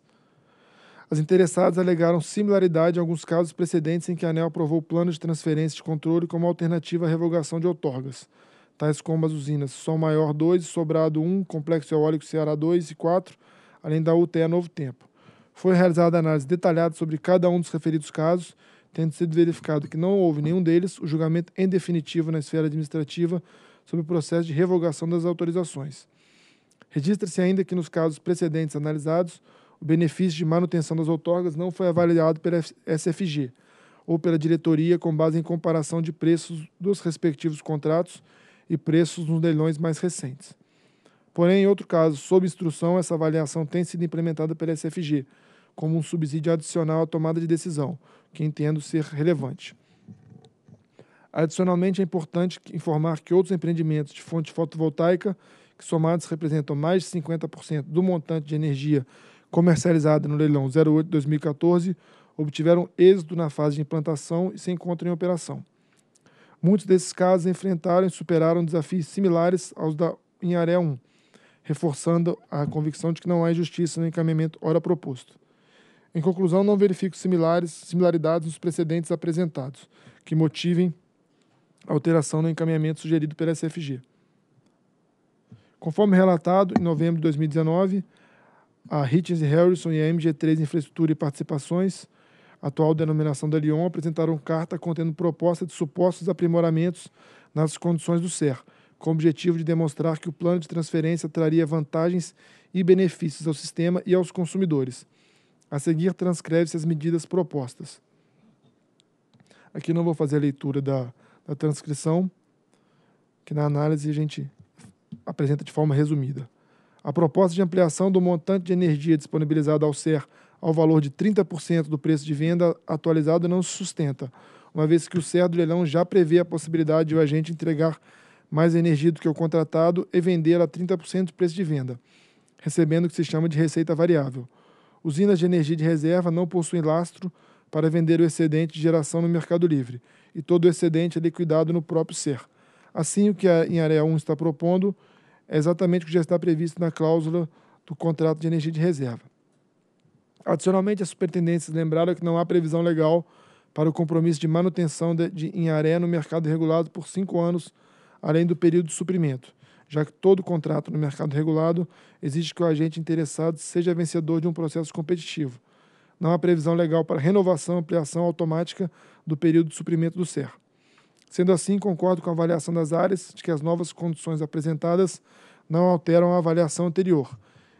as interessadas alegaram similaridade em alguns casos precedentes em que a ANEL aprovou plano de transferência de controle como alternativa à revogação de outorgas tais como as usinas Sol Maior 2 Sobrado 1, Complexo Eólico Ceará 2 e 4, além da UTE Novo Tempo. Foi realizada análise detalhada sobre cada um dos referidos casos, tendo sido verificado que não houve nenhum deles o julgamento em definitivo na esfera administrativa sobre o processo de revogação das autorizações. Registra-se ainda que nos casos precedentes analisados, o benefício de manutenção das outorgas não foi avaliado pela SFG ou pela diretoria com base em comparação de preços dos respectivos contratos e preços nos leilões mais recentes. Porém, em outro caso, sob instrução, essa avaliação tem sido implementada pela SFG, como um subsídio adicional à tomada de decisão, que entendo ser relevante. Adicionalmente, é importante informar que outros empreendimentos de fonte fotovoltaica, que somados representam mais de 50% do montante de energia comercializada no leilão 08-2014, obtiveram êxito na fase de implantação e se encontram em operação. Muitos desses casos enfrentaram e superaram desafios similares aos da Inharé 1, reforçando a convicção de que não há injustiça no encaminhamento ora proposto. Em conclusão, não verifico similares, similaridades nos precedentes apresentados que motivem a alteração no encaminhamento sugerido pela SFG. Conforme relatado, em novembro de 2019, a Hitchens Harrison e a MG3 Infraestrutura e Participações atual denominação da Lyon, apresentaram carta contendo proposta de supostos aprimoramentos nas condições do SER, com o objetivo de demonstrar que o plano de transferência traria vantagens e benefícios ao sistema e aos consumidores. A seguir, transcreve-se as medidas propostas. Aqui não vou fazer a leitura da, da transcrição, que na análise a gente apresenta de forma resumida. A proposta de ampliação do montante de energia disponibilizada ao SER ao valor de 30% do preço de venda atualizado não se sustenta, uma vez que o CER do leilão já prevê a possibilidade de o agente entregar mais energia do que o contratado e vender a 30% do preço de venda, recebendo o que se chama de receita variável. Usinas de energia de reserva não possuem lastro para vender o excedente de geração no Mercado Livre, e todo o excedente é liquidado no próprio ser. Assim, o que a Inaré 1 está propondo é exatamente o que já está previsto na cláusula do contrato de energia de reserva. Adicionalmente, as superintendentes lembraram que não há previsão legal para o compromisso de manutenção de, de, em areia no mercado regulado por cinco anos, além do período de suprimento, já que todo contrato no mercado regulado exige que o agente interessado seja vencedor de um processo competitivo. Não há previsão legal para renovação, ampliação automática do período de suprimento do CER. Sendo assim, concordo com a avaliação das áreas de que as novas condições apresentadas não alteram a avaliação anterior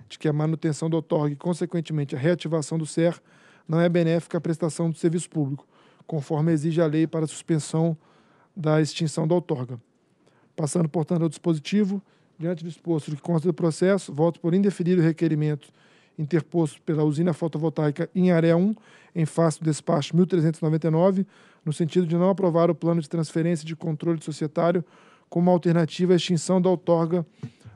de que a manutenção do outorga e, consequentemente, a reativação do SER não é benéfica à prestação do serviço público, conforme exige a lei para a suspensão da extinção da outorga. Passando, portanto, ao dispositivo, diante do exposto que consta do processo, voto por indeferir o requerimento interposto pela usina fotovoltaica em área 1, em face do despacho 1399, no sentido de não aprovar o plano de transferência de controle societário como alternativa à extinção da outorga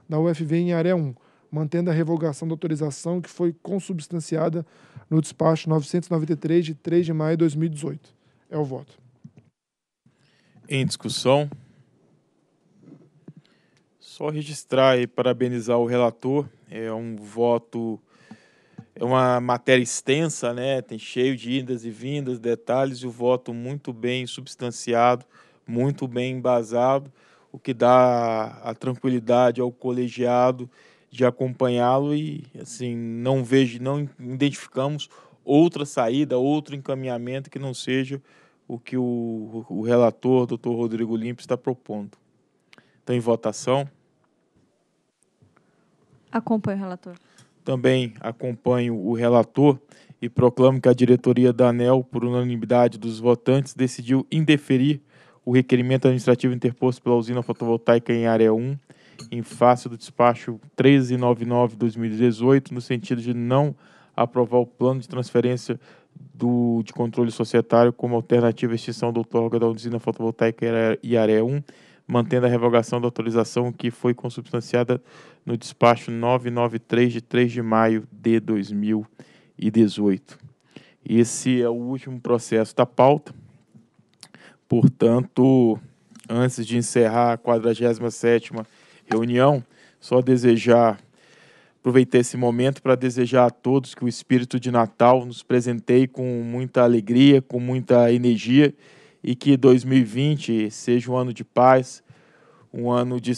da UFV em área 1, mantendo a revogação da autorização que foi consubstanciada no despacho 993 de 3 de maio de 2018. É o voto. Em discussão. Só registrar e parabenizar o relator. É um voto, é uma matéria extensa, né? Tem cheio de indas e vindas, detalhes e o voto muito bem substanciado, muito bem embasado, o que dá a tranquilidade ao colegiado de acompanhá-lo e assim não vejo, não identificamos outra saída, outro encaminhamento que não seja o que o, o relator, doutor Rodrigo Limpe, está propondo. Então, em votação. Acompanho o relator. Também acompanho o relator e proclamo que a diretoria da ANEL, por unanimidade dos votantes, decidiu indeferir o requerimento administrativo interposto pela usina fotovoltaica em área 1 em face do despacho 1399-2018, no sentido de não aprovar o plano de transferência do, de controle societário como alternativa à extinção do outorga da usina fotovoltaica Iaré 1, mantendo a revogação da autorização que foi consubstanciada no despacho 993 de 3 de maio de 2018. Esse é o último processo da pauta. Portanto, antes de encerrar a 47ª reunião, só desejar, aproveitar esse momento para desejar a todos que o espírito de Natal nos presenteie com muita alegria, com muita energia e que 2020 seja um ano de paz, um ano de,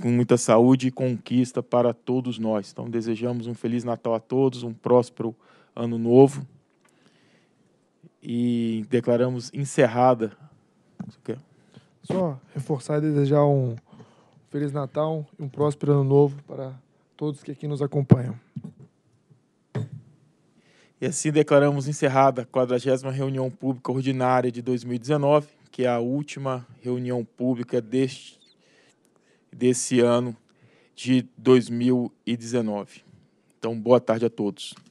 com muita saúde e conquista para todos nós. Então, desejamos um Feliz Natal a todos, um próspero Ano Novo e declaramos encerrada. Só reforçar e desejar um Feliz Natal e um próspero ano novo para todos que aqui nos acompanham. E assim declaramos encerrada a 40 reunião pública ordinária de 2019, que é a última reunião pública deste desse ano de 2019. Então, boa tarde a todos.